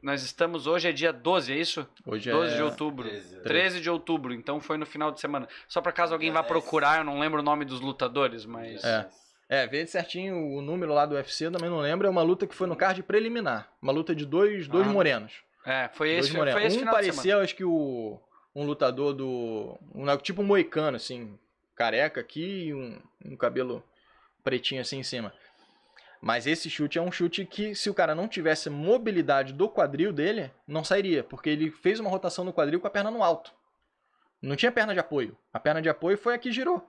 Nós estamos hoje, é dia 12, é isso? Hoje 12 é... de outubro. 13. 13 é. de outubro, então foi no final de semana. Só para caso alguém é, vá é procurar, eu não lembro o nome dos lutadores, mas. É. É, vê certinho o número lá do UFC, eu também não lembro. É uma luta que foi no card preliminar. Uma luta de dois, dois ah. morenos. É, foi esse, dois morenos. Foi esse um final parecia, de semana. acho que o um lutador do. Um, tipo um moicano, assim, careca aqui e um, um cabelo pretinho assim em cima. Mas esse chute é um chute que, se o cara não tivesse mobilidade do quadril dele, não sairia, porque ele fez uma rotação no quadril com a perna no alto. Não tinha perna de apoio. A perna de apoio foi a que girou.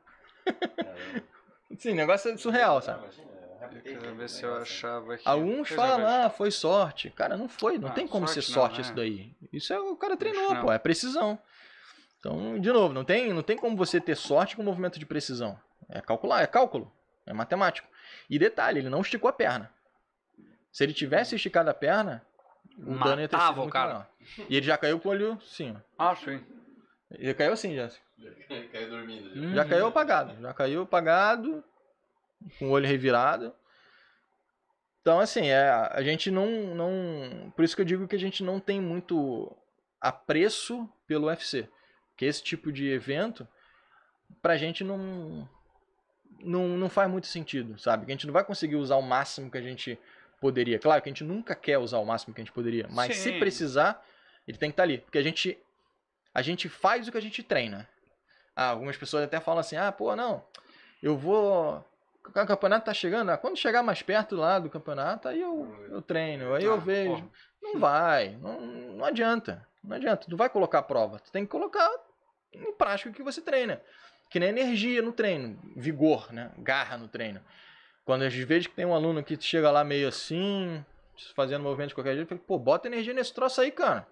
[laughs] Sim, negócio é surreal, sabe? É Quero ver se eu é achava que... Alguns falam, ah, foi sorte. Cara, não foi. Não ah, tem como sorte ser sorte não, isso né? daí. Isso é o cara treinou, pô. É precisão. Então, de novo, não tem, não tem como você ter sorte com o movimento de precisão. É calcular, é cálculo, é matemático. E detalhe, ele não esticou a perna. Se ele tivesse esticado a perna, o Matava dano ia ter sido muito cara. E ele já caiu com o olho sim. Ah, sim. Ele caiu assim, Jéssica. Já [laughs] caiu dormindo. Já. Hum. já caiu apagado. Já caiu apagado, com o olho revirado. Então, assim, é, a gente não, não. Por isso que eu digo que a gente não tem muito apreço pelo UFC que esse tipo de evento, pra gente não, não, não faz muito sentido, sabe? Que a gente não vai conseguir usar o máximo que a gente poderia. Claro que a gente nunca quer usar o máximo que a gente poderia, mas Sim. se precisar, ele tem que estar tá ali. Porque a gente, a gente faz o que a gente treina. Ah, algumas pessoas até falam assim, ah, pô, não, eu vou... O campeonato tá chegando, ah, quando chegar mais perto lá do campeonato, aí eu, eu treino, aí eu ah, vejo. Porra. Não vai, não, não adianta, não adianta. Tu vai colocar a prova, tu tem que colocar em prática que você treina. Que nem energia no treino, vigor, né? Garra no treino. Quando às vezes que tem um aluno que chega lá meio assim, fazendo movimento de qualquer jeito, eu falo, pô, bota energia nesse troço aí, cara.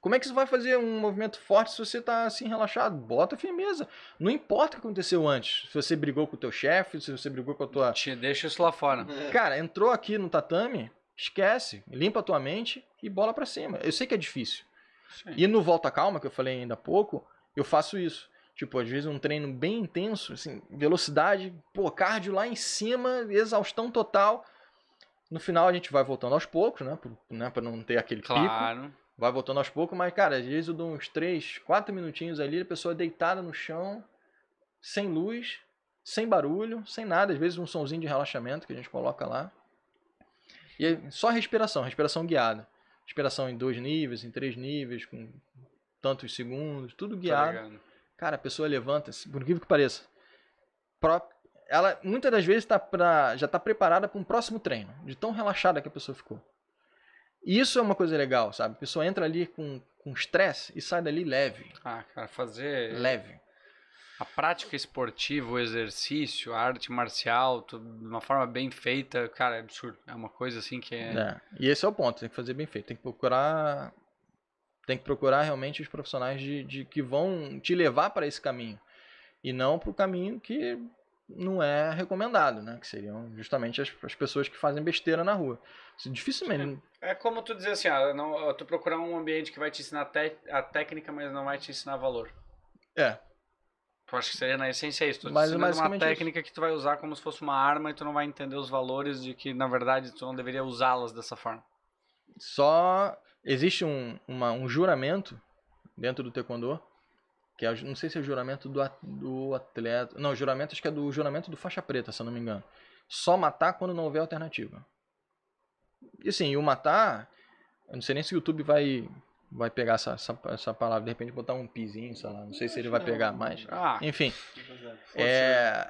Como é que você vai fazer um movimento forte se você está assim relaxado? Bota firmeza. Não importa o que aconteceu antes. Se você brigou com o teu chefe, se você brigou com a tua. Te deixa isso lá fora. É. Cara, entrou aqui no tatame, esquece, limpa a tua mente e bola para cima. Eu sei que é difícil. Sim. E no Volta Calma, que eu falei ainda há pouco, eu faço isso. Tipo, às vezes um treino bem intenso, assim, velocidade, pô, cardio lá em cima, exaustão total. No final a gente vai voltando aos poucos, né? Pra, né, pra não ter aquele claro. pico. Vai voltando aos poucos, mas, cara, às vezes eu dou uns 3, 4 minutinhos ali, a pessoa deitada no chão, sem luz, sem barulho, sem nada. Às vezes um sonzinho de relaxamento que a gente coloca lá. E só respiração, respiração guiada. Inspiração em dois níveis, em três níveis, com tantos segundos, tudo guiado. Tá Cara, a pessoa levanta, por incrível que pareça. Ela muitas das vezes tá pra, já está preparada para um próximo treino, de tão relaxada que a pessoa ficou. E isso é uma coisa legal, sabe? A pessoa entra ali com estresse e sai dali leve. Ah, cara, fazer. Leve a prática esportiva, o exercício, a arte marcial, tudo, de uma forma bem feita, cara, é absurdo. É uma coisa assim que é... é. E esse é o ponto, tem que fazer bem feito. Tem que procurar. Tem que procurar realmente os profissionais de, de que vão te levar para esse caminho. E não para o caminho que não é recomendado, né? Que seriam justamente as, as pessoas que fazem besteira na rua. Isso, dificilmente. É, é como tu dizer assim, ah, não, tu procurar um ambiente que vai te ensinar te, a técnica, mas não vai te ensinar valor. É, eu acho que seria na essência isso. Tu mas, uma técnica isso. que tu vai usar como se fosse uma arma e tu não vai entender os valores de que, na verdade, tu não deveria usá-las dessa forma. Só existe um, uma, um juramento dentro do taekwondo, que é, não sei se é o juramento do, do atleta... Não, juramento acho que é do juramento do faixa preta, se eu não me engano. Só matar quando não houver alternativa. E assim, o matar... Eu não sei nem se o YouTube vai vai pegar essa, essa, essa, palavra, de repente botar um pizinho, sei lá, não sei se ele vai pegar mais. Ah, Enfim, é,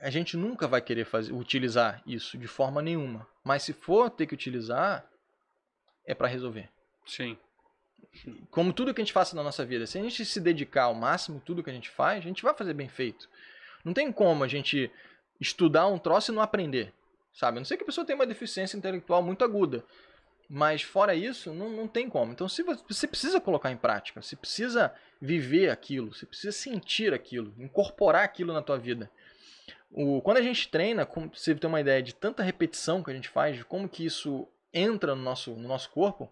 a gente nunca vai querer fazer, utilizar isso de forma nenhuma. Mas se for ter que utilizar, é para resolver. Sim. Como tudo que a gente faz na nossa vida, se a gente se dedicar ao máximo tudo que a gente faz, a gente vai fazer bem feito. Não tem como a gente estudar um troço e não aprender, sabe? A não ser que a pessoa tenha uma deficiência intelectual muito aguda. Mas fora isso, não, não tem como. Então se você, você precisa colocar em prática, você precisa viver aquilo, você precisa sentir aquilo, incorporar aquilo na tua vida. O, quando a gente treina, como, você tem uma ideia de tanta repetição que a gente faz, de como que isso entra no nosso, no nosso corpo,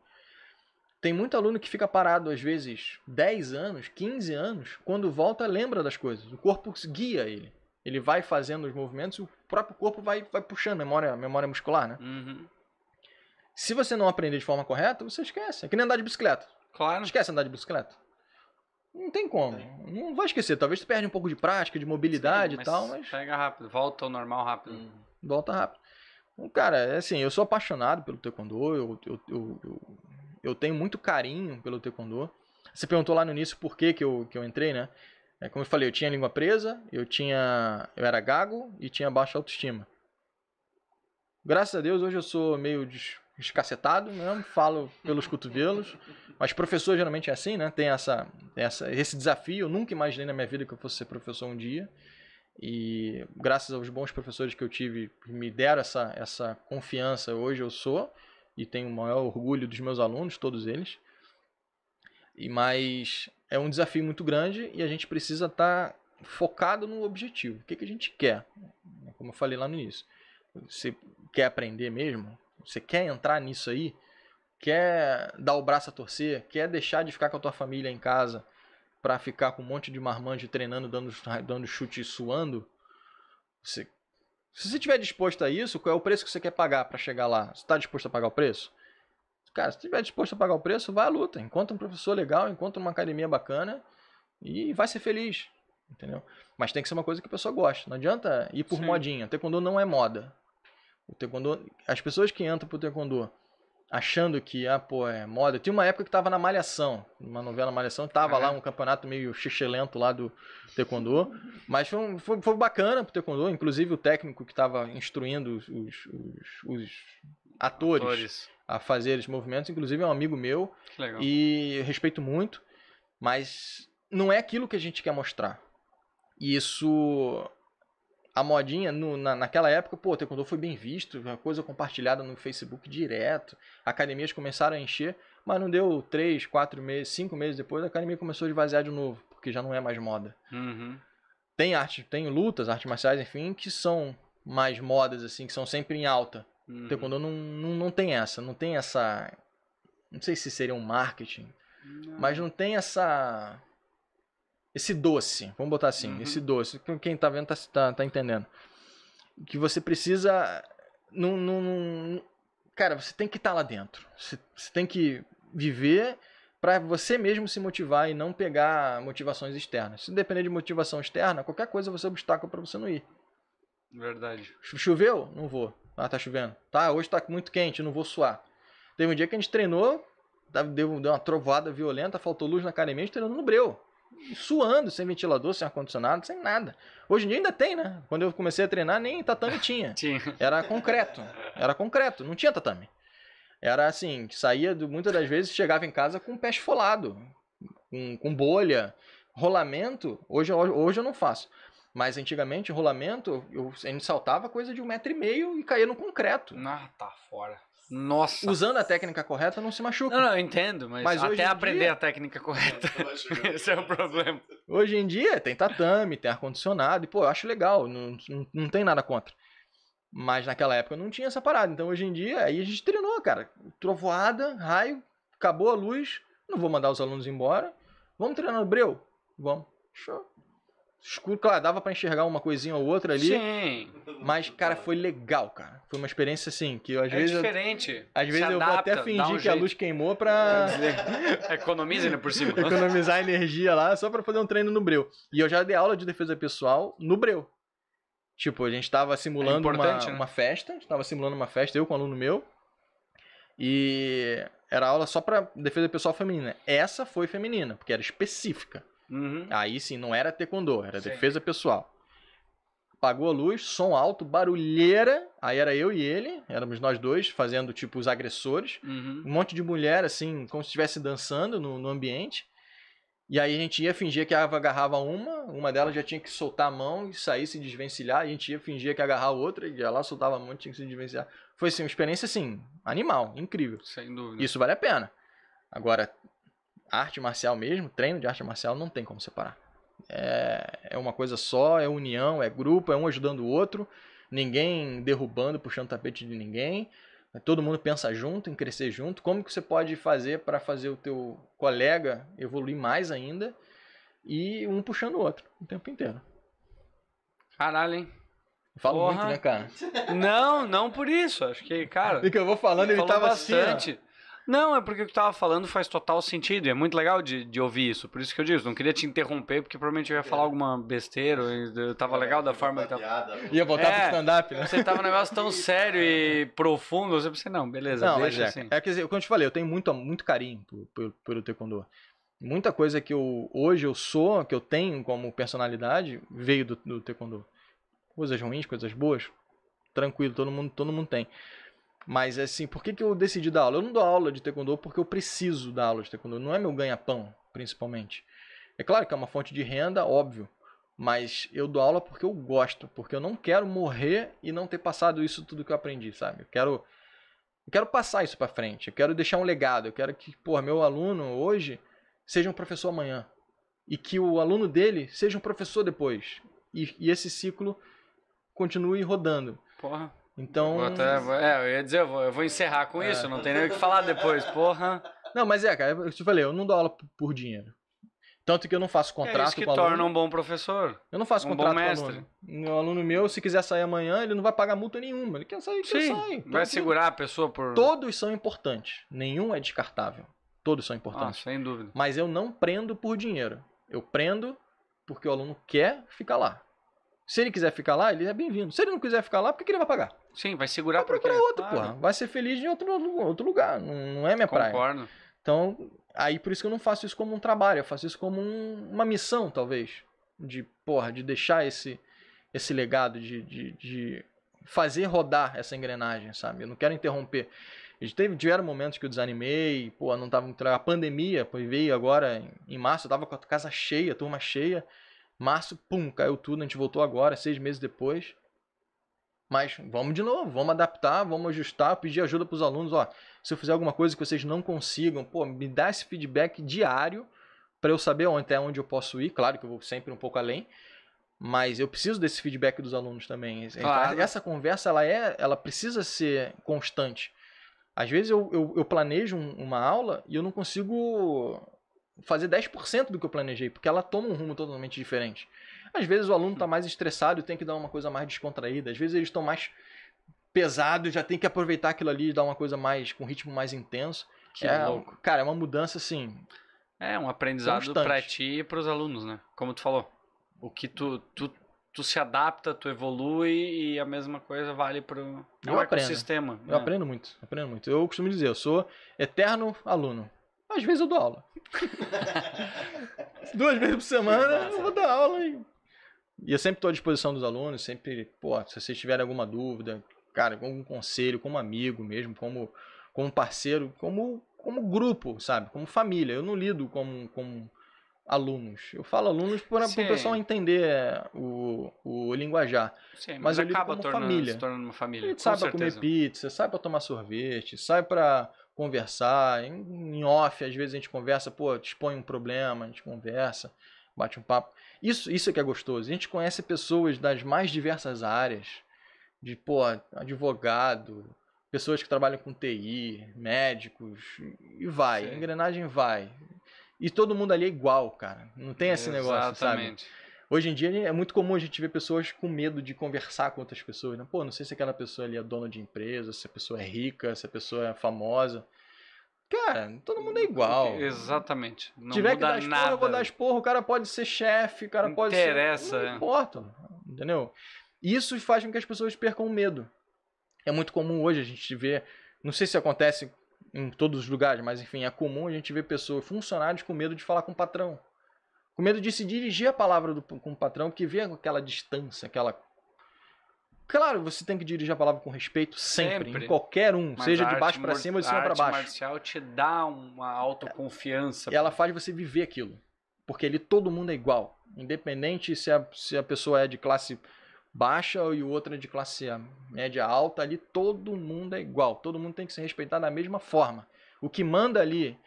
tem muito aluno que fica parado, às vezes, 10 anos, 15 anos, quando volta, lembra das coisas. O corpo guia ele. Ele vai fazendo os movimentos e o próprio corpo vai, vai puxando a memória, a memória muscular, né? Uhum. Se você não aprender de forma correta, você esquece. É que nem andar de bicicleta. Claro. Esquece andar de bicicleta. Não tem como. Não vai esquecer. Talvez você perde um pouco de prática, de mobilidade Sim, e tal, mas. Pega rápido, volta ao normal rápido. Hum. Volta rápido. Então, cara, é assim, eu sou apaixonado pelo Taekwondo, eu, eu, eu, eu, eu tenho muito carinho pelo Taekwondo. Você perguntou lá no início por que, que, eu, que eu entrei, né? É, como eu falei, eu tinha língua presa, eu tinha. eu era gago e tinha baixa autoestima. Graças a Deus hoje eu sou meio des escacetado, não né? falo pelos cotovelos. Mas professor geralmente é assim, né? Tem essa, essa, esse desafio. Eu nunca imaginei na minha vida que eu fosse ser professor um dia. E graças aos bons professores que eu tive, me deram essa, essa confiança. Hoje eu sou e tenho o maior orgulho dos meus alunos, todos eles. E mas é um desafio muito grande e a gente precisa estar tá focado no objetivo. O que, que a gente quer? Como eu falei lá no início. Você quer aprender mesmo? Você quer entrar nisso aí? Quer dar o braço a torcer? Quer deixar de ficar com a tua família em casa para ficar com um monte de marmanjo treinando, dando, dando chute e suando? Você, se você estiver disposto a isso, qual é o preço que você quer pagar para chegar lá? Você está disposto a pagar o preço? Cara, se estiver disposto a pagar o preço, vai à luta. Encontra um professor legal, encontra uma academia bacana e vai ser feliz. Entendeu? Mas tem que ser uma coisa que a pessoa gosta. Não adianta ir por Sim. modinha. Taekwondo não é moda. O taekwondo, as pessoas que entram pro taekwondo achando que, ah, pô, é moda. Tinha uma época que tava na Malhação, uma novela Malhação, tava lá um campeonato meio xixelento lá do Taekwondo, mas foi, foi, foi, bacana pro Taekwondo, inclusive o técnico que tava instruindo os, os, os atores, atores, a fazer os movimentos, inclusive é um amigo meu, e respeito muito, mas não é aquilo que a gente quer mostrar. E isso a modinha no, na, naquela época, pô, o taekwondo foi bem visto, uma coisa compartilhada no Facebook direto, academias começaram a encher, mas não deu três, quatro meses, cinco meses depois, a academia começou a esvaziar de novo, porque já não é mais moda. Uhum. Tem arte, tem lutas, artes marciais, enfim, que são mais modas, assim, que são sempre em alta. Uhum. O taekwondo não, não, não tem essa, não tem essa... Não sei se seria um marketing, não. mas não tem essa esse doce, vamos botar assim, uhum. esse doce, quem tá vendo tá, tá, tá, entendendo. Que você precisa. Num, num, num cara, você tem que estar tá lá dentro. Você, você, tem que viver para você mesmo se motivar e não pegar motivações externas. Se depender de motivação externa, qualquer coisa vai ser obstáculo para você não ir. Verdade. Choveu? Não vou. Ah, tá chovendo. Tá, hoje tá muito quente, não vou suar. Teve um dia que a gente treinou, deu, deu uma trovoada violenta, faltou luz na academia, a gente treinou no breu suando, sem ventilador, sem ar-condicionado, sem nada. Hoje em dia ainda tem, né? Quando eu comecei a treinar, nem tatame tinha. [laughs] tinha. Era concreto. Era concreto, não tinha tatame. Era assim, saía do, muitas das vezes, chegava em casa com o pé esfolado, com, com bolha, rolamento. Hoje, hoje eu não faço. Mas antigamente, rolamento, eu, a gente saltava coisa de um metro e meio e caía no concreto. Ah, tá fora. Nossa. Usando a técnica correta, não se machuca. Não, não, eu entendo, mas, mas até aprender dia... a técnica correta. É, tá [laughs] esse é o problema. Hoje em dia tem tatame, tem ar-condicionado, e pô, eu acho legal, não, não, não tem nada contra. Mas naquela época não tinha essa parada. Então hoje em dia, aí a gente treinou, cara. Trovoada, raio, acabou a luz, não vou mandar os alunos embora. Vamos treinar no breu? Vamos. Show escuro, claro, dava para enxergar uma coisinha ou outra ali. Sim. Mas, cara, foi legal, cara. Foi uma experiência assim, que eu, às é vezes. É diferente. às vezes adapta, eu vou até fingir um que jeito. a luz queimou pra. [laughs] Economiza ainda por cima. [laughs] Economizar energia lá só para fazer um treino no Breu. E eu já dei aula de defesa pessoal no Breu. Tipo, a gente tava simulando é uma, né? uma festa. A gente tava simulando uma festa, eu com um aluno meu. E era aula só pra defesa pessoal feminina. Essa foi feminina, porque era específica. Uhum. Aí sim, não era taekwondo, era sim. defesa pessoal. pagou a luz, som alto, barulheira. Aí era eu e ele, éramos nós dois, fazendo tipo os agressores. Uhum. Um monte de mulher, assim, como se estivesse dançando no, no ambiente. E aí a gente ia fingir que agarrava uma, uma delas já tinha que soltar a mão e sair se desvencilhar, a gente ia fingir que agarrar outra, e ela soltava a mão e tinha que se desvencilhar. Foi assim, uma experiência assim, animal, incrível. Sem dúvida. Isso vale a pena. Agora, arte marcial mesmo, treino de arte marcial, não tem como separar. É, é uma coisa só, é união, é grupo, é um ajudando o outro, ninguém derrubando, puxando tapete de ninguém. Todo mundo pensa junto, em crescer junto. Como que você pode fazer para fazer o teu colega evoluir mais ainda e um puxando o outro o tempo inteiro? Caralho, hein? falo Porra. muito, né, cara? Não, não por isso. Acho que, cara. E [laughs] que eu vou falando, ele, tava assim, bastante. Assim, não, é porque o que tu tava falando faz total sentido. E é muito legal de, de ouvir isso. Por isso que eu disse, não queria te interromper, porque provavelmente eu ia falar é. alguma besteira. Eu tava né? é, legal da forma que tava. ia voltar é, pro stand-up, né? Você tava um negócio tão [laughs] sério e profundo. Eu pensei, não, beleza, não, deixa é. assim. É, quer dizer, assim, como eu te falei, eu tenho muito, muito carinho pelo, pelo Taekwondo. Muita coisa que eu hoje eu sou, que eu tenho como personalidade, veio do, do Taekwondo. Coisas ruins, coisas boas, tranquilo, todo mundo, todo mundo tem. Mas assim, por que, que eu decidi dar aula? Eu não dou aula de taekwondo porque eu preciso dar aula de taekwondo, não é meu ganha-pão, principalmente. É claro que é uma fonte de renda, óbvio, mas eu dou aula porque eu gosto, porque eu não quero morrer e não ter passado isso tudo que eu aprendi, sabe? Eu quero eu quero passar isso para frente, eu quero deixar um legado, eu quero que, pô, meu aluno hoje seja um professor amanhã e que o aluno dele seja um professor depois e, e esse ciclo continue rodando. Porra. Então. até, é, eu ia dizer, eu vou, eu vou encerrar com é. isso, não tem nem o que falar depois, porra. Não, mas é, cara, eu te falei, eu não dou aula por dinheiro. Tanto que eu não faço contrato é isso que torna um bom professor. Eu não faço um contrato bom mestre. com aluno. Um aluno meu, se quiser sair amanhã, ele não vai pagar multa nenhuma. Ele quer sair, Sim, sair. Vai segurar a pessoa por... Todos são importantes. Nenhum é descartável. Todos são ah, importantes. Ah, sem dúvida. Mas eu não prendo por dinheiro. Eu prendo porque o aluno quer ficar lá. Se ele quiser ficar lá, ele é bem-vindo. Se ele não quiser ficar lá, por que, ele vai pagar? Sim, vai segurar vai porque... outro, claro. porra. Vai ser feliz em outro, outro lugar. Não, é minha Concordo. praia. Concordo. Então, aí por isso que eu não faço isso como um trabalho. Eu faço isso como um, uma missão, talvez. De, porra, de deixar esse, esse legado, de, de, de fazer rodar essa engrenagem, sabe? Eu não quero interromper. Teve, tiveram momentos que eu desanimei, pô, não tava A pandemia, pô, veio agora em, em março, eu tava com a casa cheia, turma cheia. Março, pum, caiu tudo, a gente voltou agora, seis meses depois. Mas vamos de novo, vamos adaptar, vamos ajustar, pedir ajuda para os alunos. Ó, se eu fizer alguma coisa que vocês não consigam, pô, me dá esse feedback diário para eu saber até onde eu posso ir. Claro que eu vou sempre um pouco além, mas eu preciso desse feedback dos alunos também. Claro. Essa conversa ela é, ela precisa ser constante. Às vezes eu, eu, eu planejo uma aula e eu não consigo fazer 10% do que eu planejei, porque ela toma um rumo totalmente diferente. Às vezes o aluno está hum. mais estressado e tem que dar uma coisa mais descontraída, às vezes eles estão mais pesados, já tem que aproveitar aquilo ali e dar uma coisa mais com um ritmo mais intenso. Que é, louco. Cara, é uma mudança assim. É um aprendizado para ti e para os alunos, né? Como tu falou, o que tu, tu tu se adapta, tu evolui e a mesma coisa vale para o sistema Eu né? aprendo muito, aprendo muito. Eu costumo dizer, eu sou eterno aluno. Às vezes eu dou aula. [laughs] Duas vezes por semana eu vou dar aula. E, e eu sempre estou à disposição dos alunos, sempre, pô, se vocês tiverem alguma dúvida, cara, como conselho, como amigo mesmo, como, como parceiro, como, como grupo, sabe? Como família. Eu não lido como, como alunos. Eu falo alunos para o pessoal entender é, o, o linguajar. Sim, mas, mas acaba tornando, família. se tornando uma família. sai para comer pizza, sai para tomar sorvete, sai para conversar. Em, em off, às vezes a gente conversa, pô, te expõe um problema, a gente conversa, bate um papo. Isso, isso é que é gostoso. A gente conhece pessoas das mais diversas áreas, de, pô, advogado, pessoas que trabalham com TI, médicos, e vai, Sim. a engrenagem vai. E todo mundo ali é igual, cara. Não tem esse Exatamente. negócio, sabe? Hoje em dia é muito comum a gente ver pessoas com medo de conversar com outras pessoas. Né? Pô, não sei se aquela pessoa ali é dona de empresa, se a pessoa é rica, se a pessoa é famosa. Cara, é, todo mundo é igual. Exatamente. Não tiver muda que dar esporro, nada. eu vou dar esporro. O cara pode ser chefe, o cara não pode interessa, ser... Não importa, entendeu? Isso faz com que as pessoas percam o medo. É muito comum hoje a gente ver... Não sei se acontece em todos os lugares, mas enfim, é comum a gente ver pessoas, funcionários com medo de falar com o patrão com medo de se dirigir a palavra do, com o patrão, porque vê aquela distância, aquela. Claro, você tem que dirigir a palavra com respeito sempre, sempre. em qualquer um, Mas seja de baixo para cima ou de cima para baixo. A arte marcial te dá uma autoconfiança. E ela faz você viver aquilo, porque ali todo mundo é igual, independente se a, se a pessoa é de classe baixa e o outro é de classe ah, média alta, ali todo mundo é igual, todo mundo tem que se respeitar da mesma forma. O que manda ali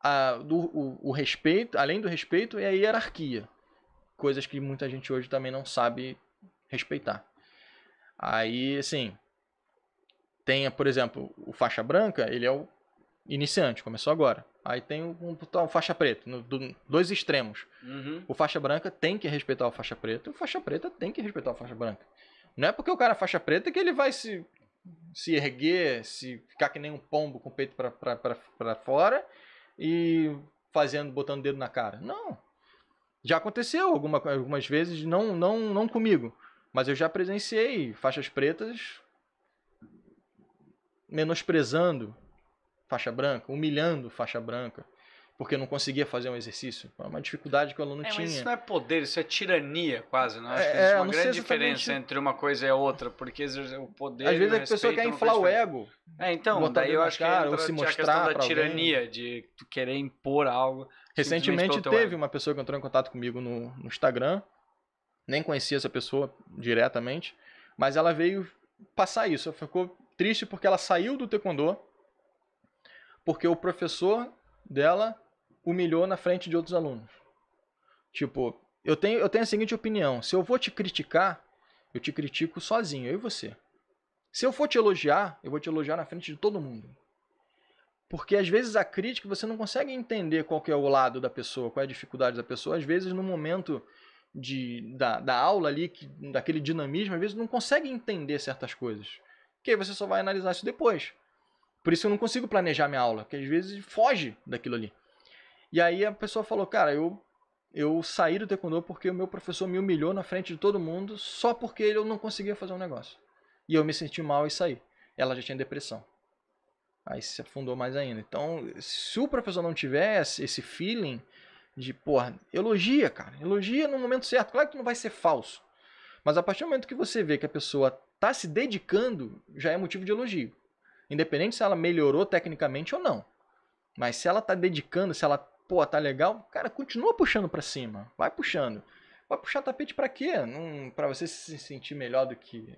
a, do, o, o respeito, além do respeito, é a hierarquia. Coisas que muita gente hoje também não sabe respeitar. Aí, assim, tem, por exemplo, o faixa branca, ele é o iniciante, começou agora. Aí tem o, um, o faixa preta, no, do, dois extremos. Uhum. O faixa branca tem que respeitar o faixa preta, e o faixa preta tem que respeitar o faixa branca. Não é porque o cara é faixa preta que ele vai se, se erguer, se ficar que nem um pombo com o peito para fora, e fazendo, botando dedo na cara. Não. Já aconteceu alguma, algumas vezes, não, não, não comigo, mas eu já presenciei faixas pretas menosprezando faixa branca, humilhando faixa branca porque não conseguia fazer um exercício. É uma dificuldade que o aluno é, tinha. Mas isso não é poder, isso é tirania quase, não? É? Acho é, que é, é uma grande diferença entre uma coisa e a outra, porque o poder. Às vezes a pessoa quer inflar o ego. É, então, daí eu acho cara, que entra se a questão da tirania, alguém. de tu querer impor algo. Recentemente teve uma pessoa que entrou em contato comigo no, no Instagram, nem conhecia essa pessoa diretamente, mas ela veio passar isso. Ela ficou triste porque ela saiu do taekwondo, porque o professor dela humilhou na frente de outros alunos. Tipo, eu tenho, eu tenho a seguinte opinião: se eu vou te criticar, eu te critico sozinho, eu e você. Se eu for te elogiar, eu vou te elogiar na frente de todo mundo. Porque às vezes a crítica você não consegue entender qual é o lado da pessoa, qual é a dificuldade da pessoa. Às vezes no momento de, da, da aula ali, que, daquele dinamismo, às vezes não consegue entender certas coisas. Porque você só vai analisar isso depois. Por isso eu não consigo planejar minha aula, porque às vezes foge daquilo ali. E aí a pessoa falou, cara, eu eu saí do taekwondo porque o meu professor me humilhou na frente de todo mundo só porque eu não conseguia fazer um negócio. E eu me senti mal e saí. Ela já tinha depressão. Aí se afundou mais ainda. Então, se o professor não tivesse esse feeling de, porra, elogia, cara. Elogia no momento certo. Claro que não vai ser falso. Mas a partir do momento que você vê que a pessoa tá se dedicando, já é motivo de elogio. Independente se ela melhorou tecnicamente ou não. Mas se ela tá dedicando, se ela pô, tá legal, cara, continua puxando para cima, vai puxando. Vai puxar tapete para quê? Não, para você se sentir melhor do que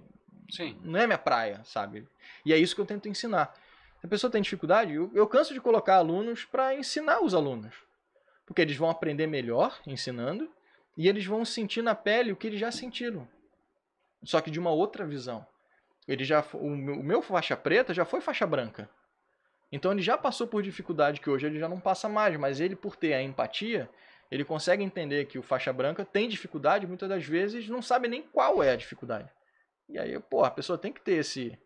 Sim. Não é minha praia, sabe? E é isso que eu tento ensinar. Se a pessoa tem dificuldade, eu, eu canso de colocar alunos para ensinar os alunos. Porque eles vão aprender melhor ensinando e eles vão sentir na pele o que eles já sentiram. Só que de uma outra visão. Ele já o meu faixa preta já foi faixa branca. Então ele já passou por dificuldade que hoje ele já não passa mais, mas ele, por ter a empatia, ele consegue entender que o faixa branca tem dificuldade, muitas das vezes não sabe nem qual é a dificuldade. E aí, pô, a pessoa tem que ter esse,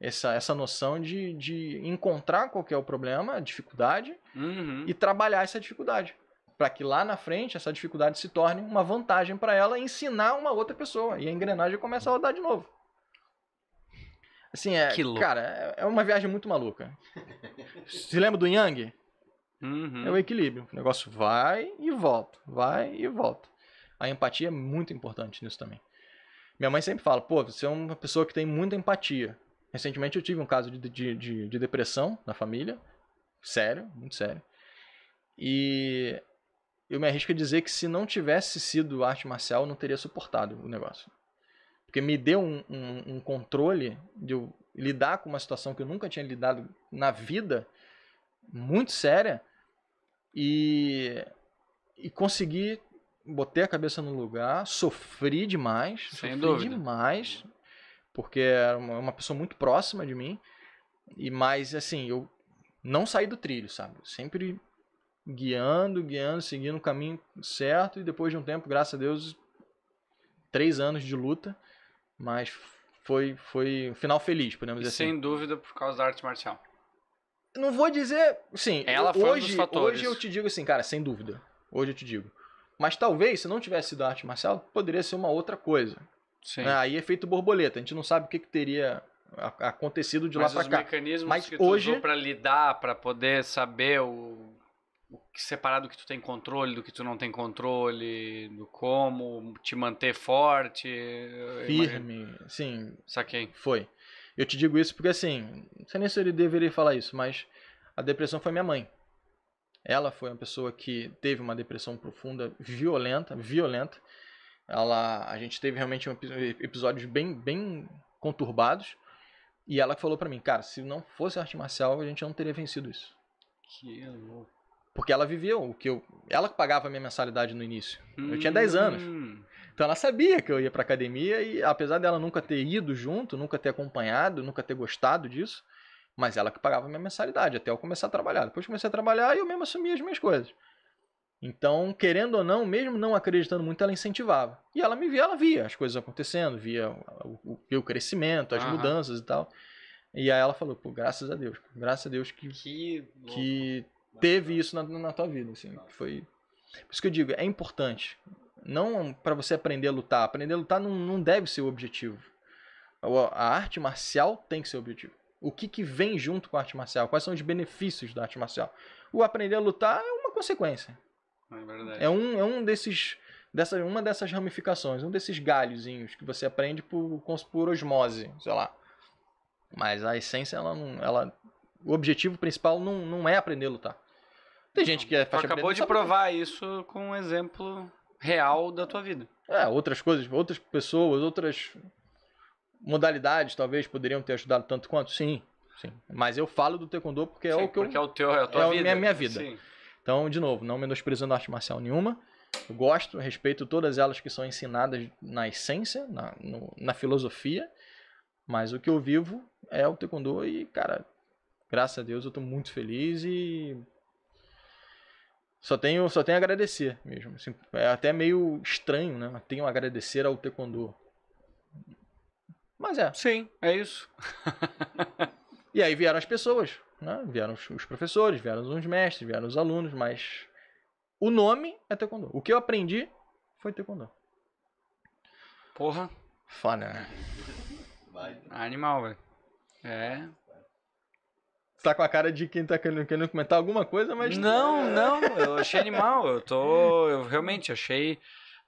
essa, essa noção de, de encontrar qual é o problema, a dificuldade, uhum. e trabalhar essa dificuldade. Para que lá na frente essa dificuldade se torne uma vantagem para ela ensinar uma outra pessoa. E a engrenagem começa a rodar de novo. Assim, é, cara, é, é uma viagem muito maluca. [laughs] se lembra do Yang? Uhum. É o equilíbrio. O negócio vai e volta, vai e volta. A empatia é muito importante nisso também. Minha mãe sempre fala, pô, você é uma pessoa que tem muita empatia. Recentemente eu tive um caso de, de, de, de depressão na família. Sério, muito sério. E eu me arrisco a dizer que se não tivesse sido arte marcial, eu não teria suportado o negócio. Porque me deu um, um, um controle de eu lidar com uma situação que eu nunca tinha lidado na vida, muito séria, e, e consegui. botar a cabeça no lugar, sofri demais, Sem sofri dúvida. demais, porque era uma, uma pessoa muito próxima de mim, e mais assim, eu não saí do trilho, sabe? Sempre guiando, guiando, seguindo o caminho certo, e depois de um tempo, graças a Deus, três anos de luta, mas foi, foi um final feliz, podemos e dizer sem assim. dúvida por causa da arte marcial. Não vou dizer, sim, ela foi hoje, um dos fatores. hoje eu te digo assim, cara, sem dúvida. Hoje eu te digo. Mas talvez se não tivesse sido a arte marcial, poderia ser uma outra coisa. Sim. Né, aí é borboleta, a gente não sabe o que, que teria acontecido de Mas lá para cá. Mas os mecanismos que hoje... para lidar, para poder saber o separar do que tu tem controle, do que tu não tem controle, do como te manter forte. Firme, imagino. sim. Saquei. Foi. Eu te digo isso porque, assim, não sei nem se ele deveria falar isso, mas a depressão foi minha mãe. Ela foi uma pessoa que teve uma depressão profunda, violenta, violenta. Ela, a gente teve realmente um, episódios bem, bem conturbados. E ela falou para mim, cara, se não fosse arte marcial, a gente não teria vencido isso. Que louco. Porque ela vivia o que eu. Ela que pagava a minha mensalidade no início. Hum. Eu tinha 10 hum. anos. Então ela sabia que eu ia pra academia e apesar dela nunca ter ido junto, nunca ter acompanhado, nunca ter gostado disso, mas ela que pagava a minha mensalidade até eu começar a trabalhar. Depois comecei a trabalhar e eu mesmo assumia as minhas coisas. Então, querendo ou não, mesmo não acreditando muito, ela incentivava. E ela me via, ela via as coisas acontecendo, via o, o, o crescimento, as uhum. mudanças e tal. E aí ela falou, pô, graças a Deus, graças a Deus que, que, que teve isso na, na tua vida, assim, foi... Por isso que eu digo, é importante. Não para você aprender a lutar. Aprender a lutar não, não deve ser o objetivo. A arte marcial tem que ser o objetivo. O que, que vem junto com a arte marcial? Quais são os benefícios da arte marcial? O aprender a lutar é uma consequência. É, é um, é um desses dessa, uma dessas ramificações, um desses galhozinhos que você aprende por, por osmose, sei lá. Mas a essência, ela não, ela, o objetivo principal não, não é aprender a lutar. Tem gente que é faixa acabou preta, de provar isso com um exemplo real da tua vida. É, outras coisas, outras pessoas, outras modalidades talvez poderiam ter ajudado tanto quanto? Sim, sim. Mas eu falo do taekwondo porque é o que porque eu... é o teu, é a tua é vida. É a minha, minha vida. Sim. Então, de novo, não menosprezando arte marcial nenhuma. Eu gosto, respeito todas elas que são ensinadas na essência, na, no, na filosofia. Mas o que eu vivo é o taekwondo e, cara, graças a Deus eu estou muito feliz e só tenho, só tenho a agradecer mesmo. Assim, é até meio estranho, né? Tenho a agradecer ao Taekwondo. Mas é. Sim, é isso. [laughs] e aí vieram as pessoas, né? Vieram os, professores, vieram os mestres, vieram os alunos, mas o nome é Taekwondo. O que eu aprendi foi Taekwondo. Porra. Foda, né? Animal, velho. É. Você tá com a cara de quem tá querendo, querendo comentar alguma coisa, mas. Não, é. não, eu achei [laughs] animal. Eu tô. Eu realmente achei.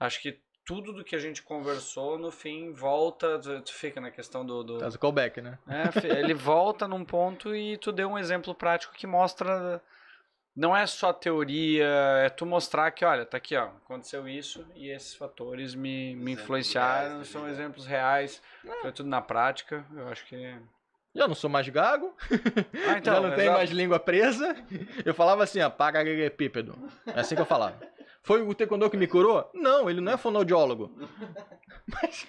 Acho que tudo do que a gente conversou, no fim, volta. Tu fica na questão do. do... Faz o callback, né? É, ele volta num ponto e tu deu um exemplo prático que mostra. Não é só teoria, é tu mostrar que, olha, tá aqui, ó, aconteceu isso e esses fatores me, me influenciaram, reais, são né? exemplos reais. É. Foi tudo na prática, eu acho que já não sou mais gago. Ah, [laughs] então, já não tenho já... mais língua presa. Eu falava assim, ó, paralelepípedo. É assim que eu falava. Foi o taekwondo que me curou? Não, ele não é fonoaudiólogo. Mas,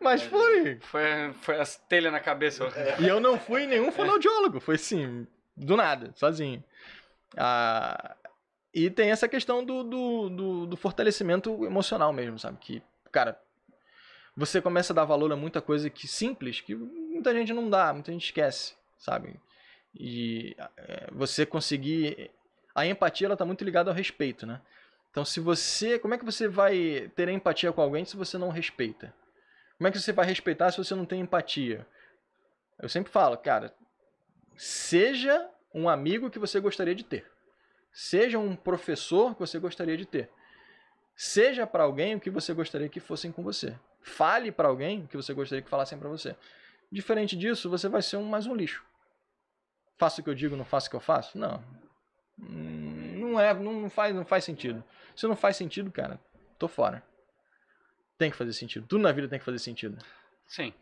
mas, é, foi. Foi, foi as telhas na cabeça. E eu não fui nenhum fonoaudiólogo. Foi assim, do nada, sozinho. Ah, e tem essa questão do, do, do, do fortalecimento emocional mesmo, sabe? Que, cara, você começa a dar valor a muita coisa que simples, que muita gente não dá, muita gente esquece, sabe? E é, você conseguir. A empatia ela tá muito ligada ao respeito, né? Então, se você. Como é que você vai ter empatia com alguém se você não respeita? Como é que você vai respeitar se você não tem empatia? Eu sempre falo, cara, seja um amigo que você gostaria de ter. Seja um professor que você gostaria de ter. Seja para alguém o que você gostaria que fossem com você. Fale para alguém o que você gostaria que falassem para você. Diferente disso, você vai ser um, mais um lixo. Faço o que eu digo, não faço o que eu faço? Não. Hum, não é, não faz, não faz sentido. Se não faz sentido, cara, tô fora. Tem que fazer sentido. Tudo na vida tem que fazer sentido. Sim.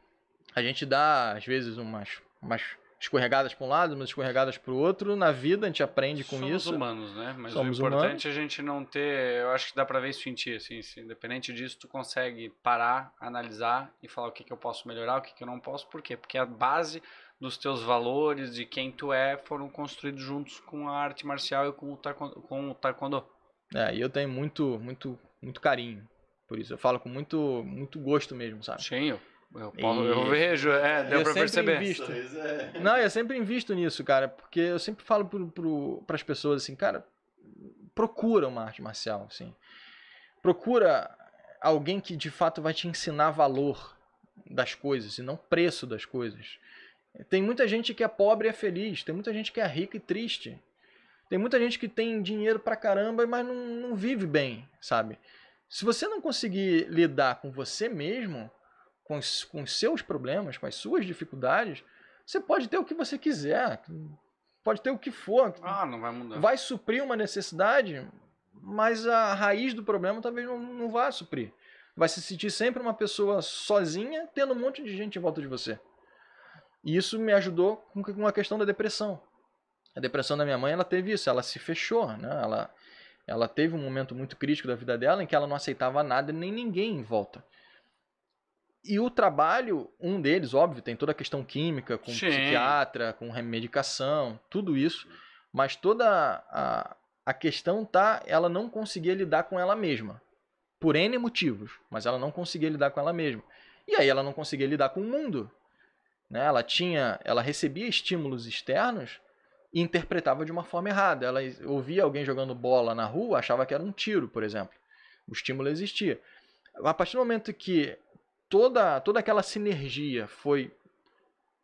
A gente dá, às vezes, umas, umas escorregadas para um lado, umas escorregadas para o outro. Na vida a gente aprende com Somos isso. Somos humanos, né? Mas Somos o importante humanos. é a gente não ter. Eu acho que dá para ver isso em ti, assim, independente disso, tu consegue parar, analisar e falar o que, que eu posso melhorar, o que, que eu não posso, por quê? Porque a base dos teus valores, de quem tu é, foram construídos juntos com a arte marcial e com o, taekwondo, com o taekwondo. É, e eu tenho muito, muito, muito carinho por isso. Eu falo com muito, muito gosto mesmo, sabe? Sim, eu eu, Paulo, e... eu vejo, é, deu eu pra perceber. Invisto. É. Não, eu sempre invisto nisso, cara, porque eu sempre falo pro, pro, pras pessoas assim, cara, procura uma arte marcial, assim. Procura alguém que de fato vai te ensinar valor das coisas e não preço das coisas. Tem muita gente que é pobre e é feliz, tem muita gente que é rica e triste. Tem muita gente que tem dinheiro pra caramba, mas não, não vive bem, sabe? Se você não conseguir lidar com você mesmo, com os, com seus problemas, com as suas dificuldades, você pode ter o que você quiser, pode ter o que for. Ah, não vai mudar. Vai suprir uma necessidade, mas a raiz do problema talvez não, não vá suprir. Vai se sentir sempre uma pessoa sozinha, tendo um monte de gente em volta de você. E isso me ajudou com a questão da depressão. A depressão da minha mãe, ela teve isso, ela se fechou, né? Ela, ela teve um momento muito crítico da vida dela em que ela não aceitava nada nem ninguém em volta. E o trabalho, um deles, óbvio, tem toda a questão química, com Sim. psiquiatra, com remedicação, tudo isso. Mas toda a, a questão tá, ela não conseguia lidar com ela mesma. Por N motivos, mas ela não conseguia lidar com ela mesma. E aí ela não conseguia lidar com o mundo. Né? Ela tinha, ela recebia estímulos externos e interpretava de uma forma errada. Ela ouvia alguém jogando bola na rua, achava que era um tiro, por exemplo. O estímulo existia. A partir do momento que toda, toda aquela sinergia foi,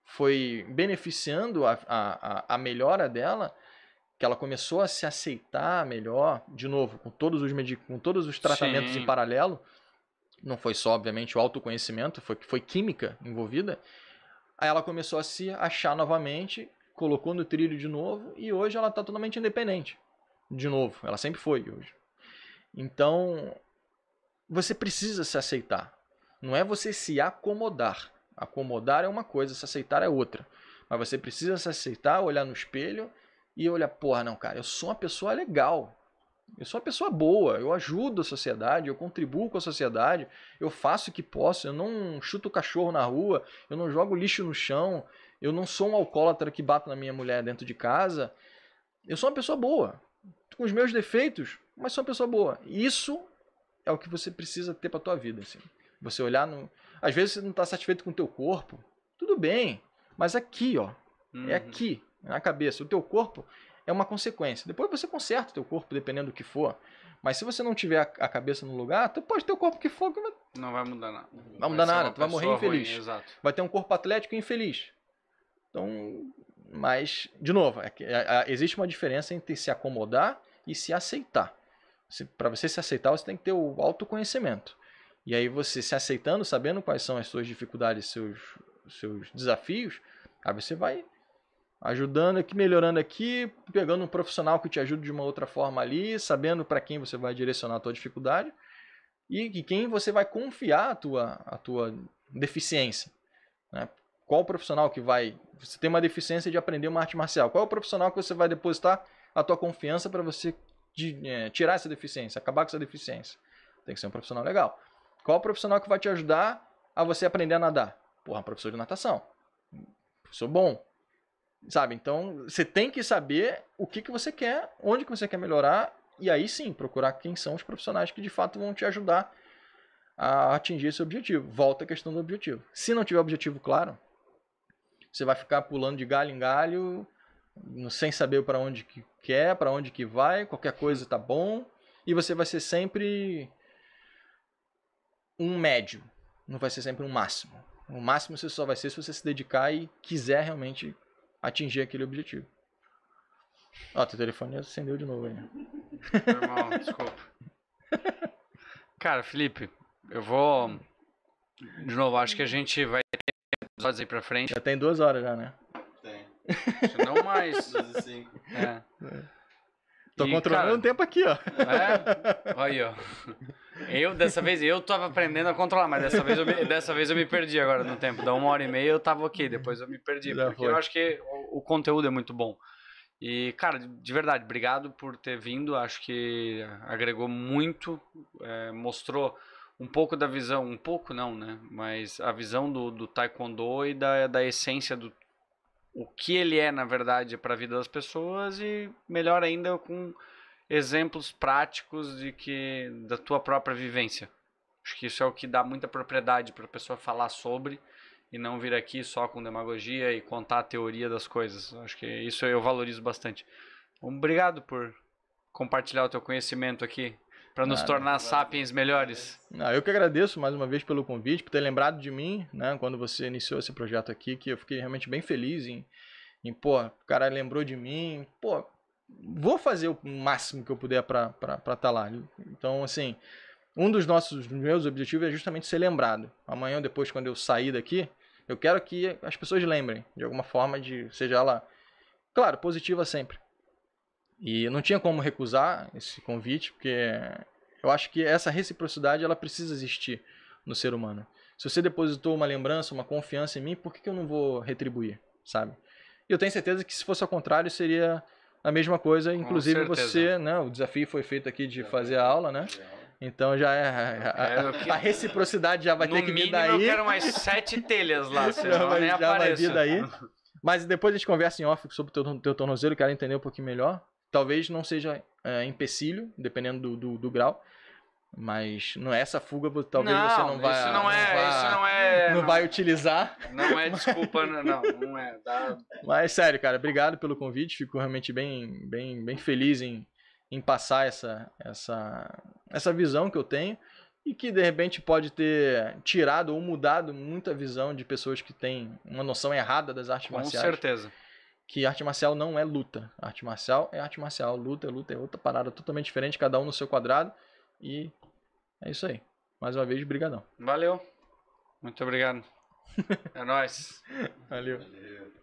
foi beneficiando a, a, a melhora dela, que ela começou a se aceitar melhor, de novo, com todos os, medic com todos os tratamentos Sim. em paralelo, não foi só, obviamente, o autoconhecimento, foi, foi química envolvida. Aí ela começou a se achar novamente, colocou no trilho de novo e hoje ela está totalmente independente. De novo, ela sempre foi hoje. Então, você precisa se aceitar. Não é você se acomodar. Acomodar é uma coisa, se aceitar é outra. Mas você precisa se aceitar, olhar no espelho e olhar, porra, não, cara, eu sou uma pessoa legal. Eu sou uma pessoa boa, eu ajudo a sociedade, eu contribuo com a sociedade, eu faço o que posso, eu não chuto o cachorro na rua, eu não jogo lixo no chão, eu não sou um alcoólatra que bato na minha mulher dentro de casa. Eu sou uma pessoa boa, com os meus defeitos, mas sou uma pessoa boa. Isso é o que você precisa ter para tua vida, assim. Você olhar no. Às vezes você não está satisfeito com o teu corpo. Tudo bem. Mas aqui, ó. É uhum. É aqui, na cabeça. O teu corpo é uma consequência. Depois você conserta o teu corpo, dependendo do que for. Mas se você não tiver a cabeça no lugar, tu pode ter o corpo que for. Que... Não vai mudar nada. Não vai mudar nada, tu vai morrer infeliz. vai ter um corpo atlético infeliz. Então, mas, de novo, é é, existe uma diferença entre se acomodar e se aceitar. para você se aceitar, você tem que ter o autoconhecimento. E aí você se aceitando, sabendo quais são as suas dificuldades, seus, seus desafios, aí você vai ajudando aqui, melhorando aqui, pegando um profissional que te ajude de uma outra forma ali, sabendo para quem você vai direcionar a tua dificuldade e que quem você vai confiar a tua, a tua deficiência. Né? Qual profissional que vai... Você tem uma deficiência de aprender uma arte marcial. Qual é o profissional que você vai depositar a tua confiança para você de, é, tirar essa deficiência, acabar com essa deficiência? Tem que ser um profissional legal. Qual o profissional que vai te ajudar a você aprender a nadar? Porra, professor de natação. Professor bom. Sabe? Então, você tem que saber o que, que você quer, onde que você quer melhorar, e aí sim, procurar quem são os profissionais que de fato vão te ajudar a atingir esse objetivo. Volta à questão do objetivo. Se não tiver objetivo claro, você vai ficar pulando de galho em galho, sem saber para onde que quer, para onde que vai, qualquer coisa tá bom, e você vai ser sempre um médio, não vai ser sempre um máximo. O máximo você só vai ser se você se dedicar e quiser realmente atingir aquele objetivo. Ó, teu telefone acendeu de novo aí. Normal, [laughs] desculpa. Cara, Felipe, eu vou. De novo, acho que a gente vai ter episódios aí pra frente. Já tem duas horas já, né? Tem. Não mais. 12 e 5. É. é. Tô e, controlando o um tempo aqui, ó. É? Aí, ó. Eu, dessa vez, eu tava aprendendo a controlar, mas dessa vez eu me, dessa vez eu me perdi agora no tempo. Da uma hora e meia eu tava ok, depois eu me perdi. Já porque foi. eu acho que o, o, conteúdo é muito bom. E, cara, de verdade, obrigado por ter vindo. Acho que agregou muito, é, mostrou um pouco da visão, um pouco não, né? Mas a visão do, do taekwondo e da, da essência do o que ele é, na verdade, para a vida das pessoas e melhor ainda com exemplos práticos de que da tua própria vivência. Acho que isso é o que dá muita propriedade para a pessoa falar sobre e não vir aqui só com demagogia e contar a teoria das coisas. Acho que isso eu valorizo bastante. Obrigado por compartilhar o teu conhecimento aqui para nos ah, tornar sapiens melhores. eu que agradeço mais uma vez pelo convite, por ter lembrado de mim, né, quando você iniciou esse projeto aqui, que eu fiquei realmente bem feliz em, em pô, o cara lembrou de mim, pô, vou fazer o máximo que eu puder para estar tá lá. Então, assim, um dos nossos meus objetivos é justamente ser lembrado. Amanhã depois, quando eu sair daqui, eu quero que as pessoas lembrem, de alguma forma, de seja lá, claro, positiva sempre, e não tinha como recusar esse convite, porque eu acho que essa reciprocidade ela precisa existir no ser humano. Se você depositou uma lembrança, uma confiança em mim, por que, que eu não vou retribuir, sabe? E eu tenho certeza que se fosse ao contrário seria a mesma coisa. Inclusive você, né? O desafio foi feito aqui de fazer a aula, né? Então já é. A, a, é, a, reciprocidade já vai no ter que vir daí. Eu quero mais sete telhas lá, [laughs] senão já nem já vai vir daí. Mas depois a gente conversa em off sobre o teu, teu tornozelo, quero entender um pouquinho melhor talvez não seja é, empecilho, dependendo do, do, do grau. Mas não é essa fuga, talvez não, você não vai. Isso não é, vai, isso não é. Não, não vai utilizar. Não é desculpa, não, não, não é. Dá... [laughs] Mas sério, cara, obrigado pelo convite. Fico realmente bem, bem, bem feliz em, em passar essa, essa, essa visão que eu tenho e que de repente pode ter tirado ou mudado muita visão de pessoas que têm uma noção errada das artes Com marciais. Com certeza que arte marcial não é luta. Arte marcial é arte marcial, luta é luta, é outra parada totalmente diferente, cada um no seu quadrado. E é isso aí. Mais uma vez, brigadão. Valeu. Muito obrigado. é nóis. [laughs] Valeu. Valeu.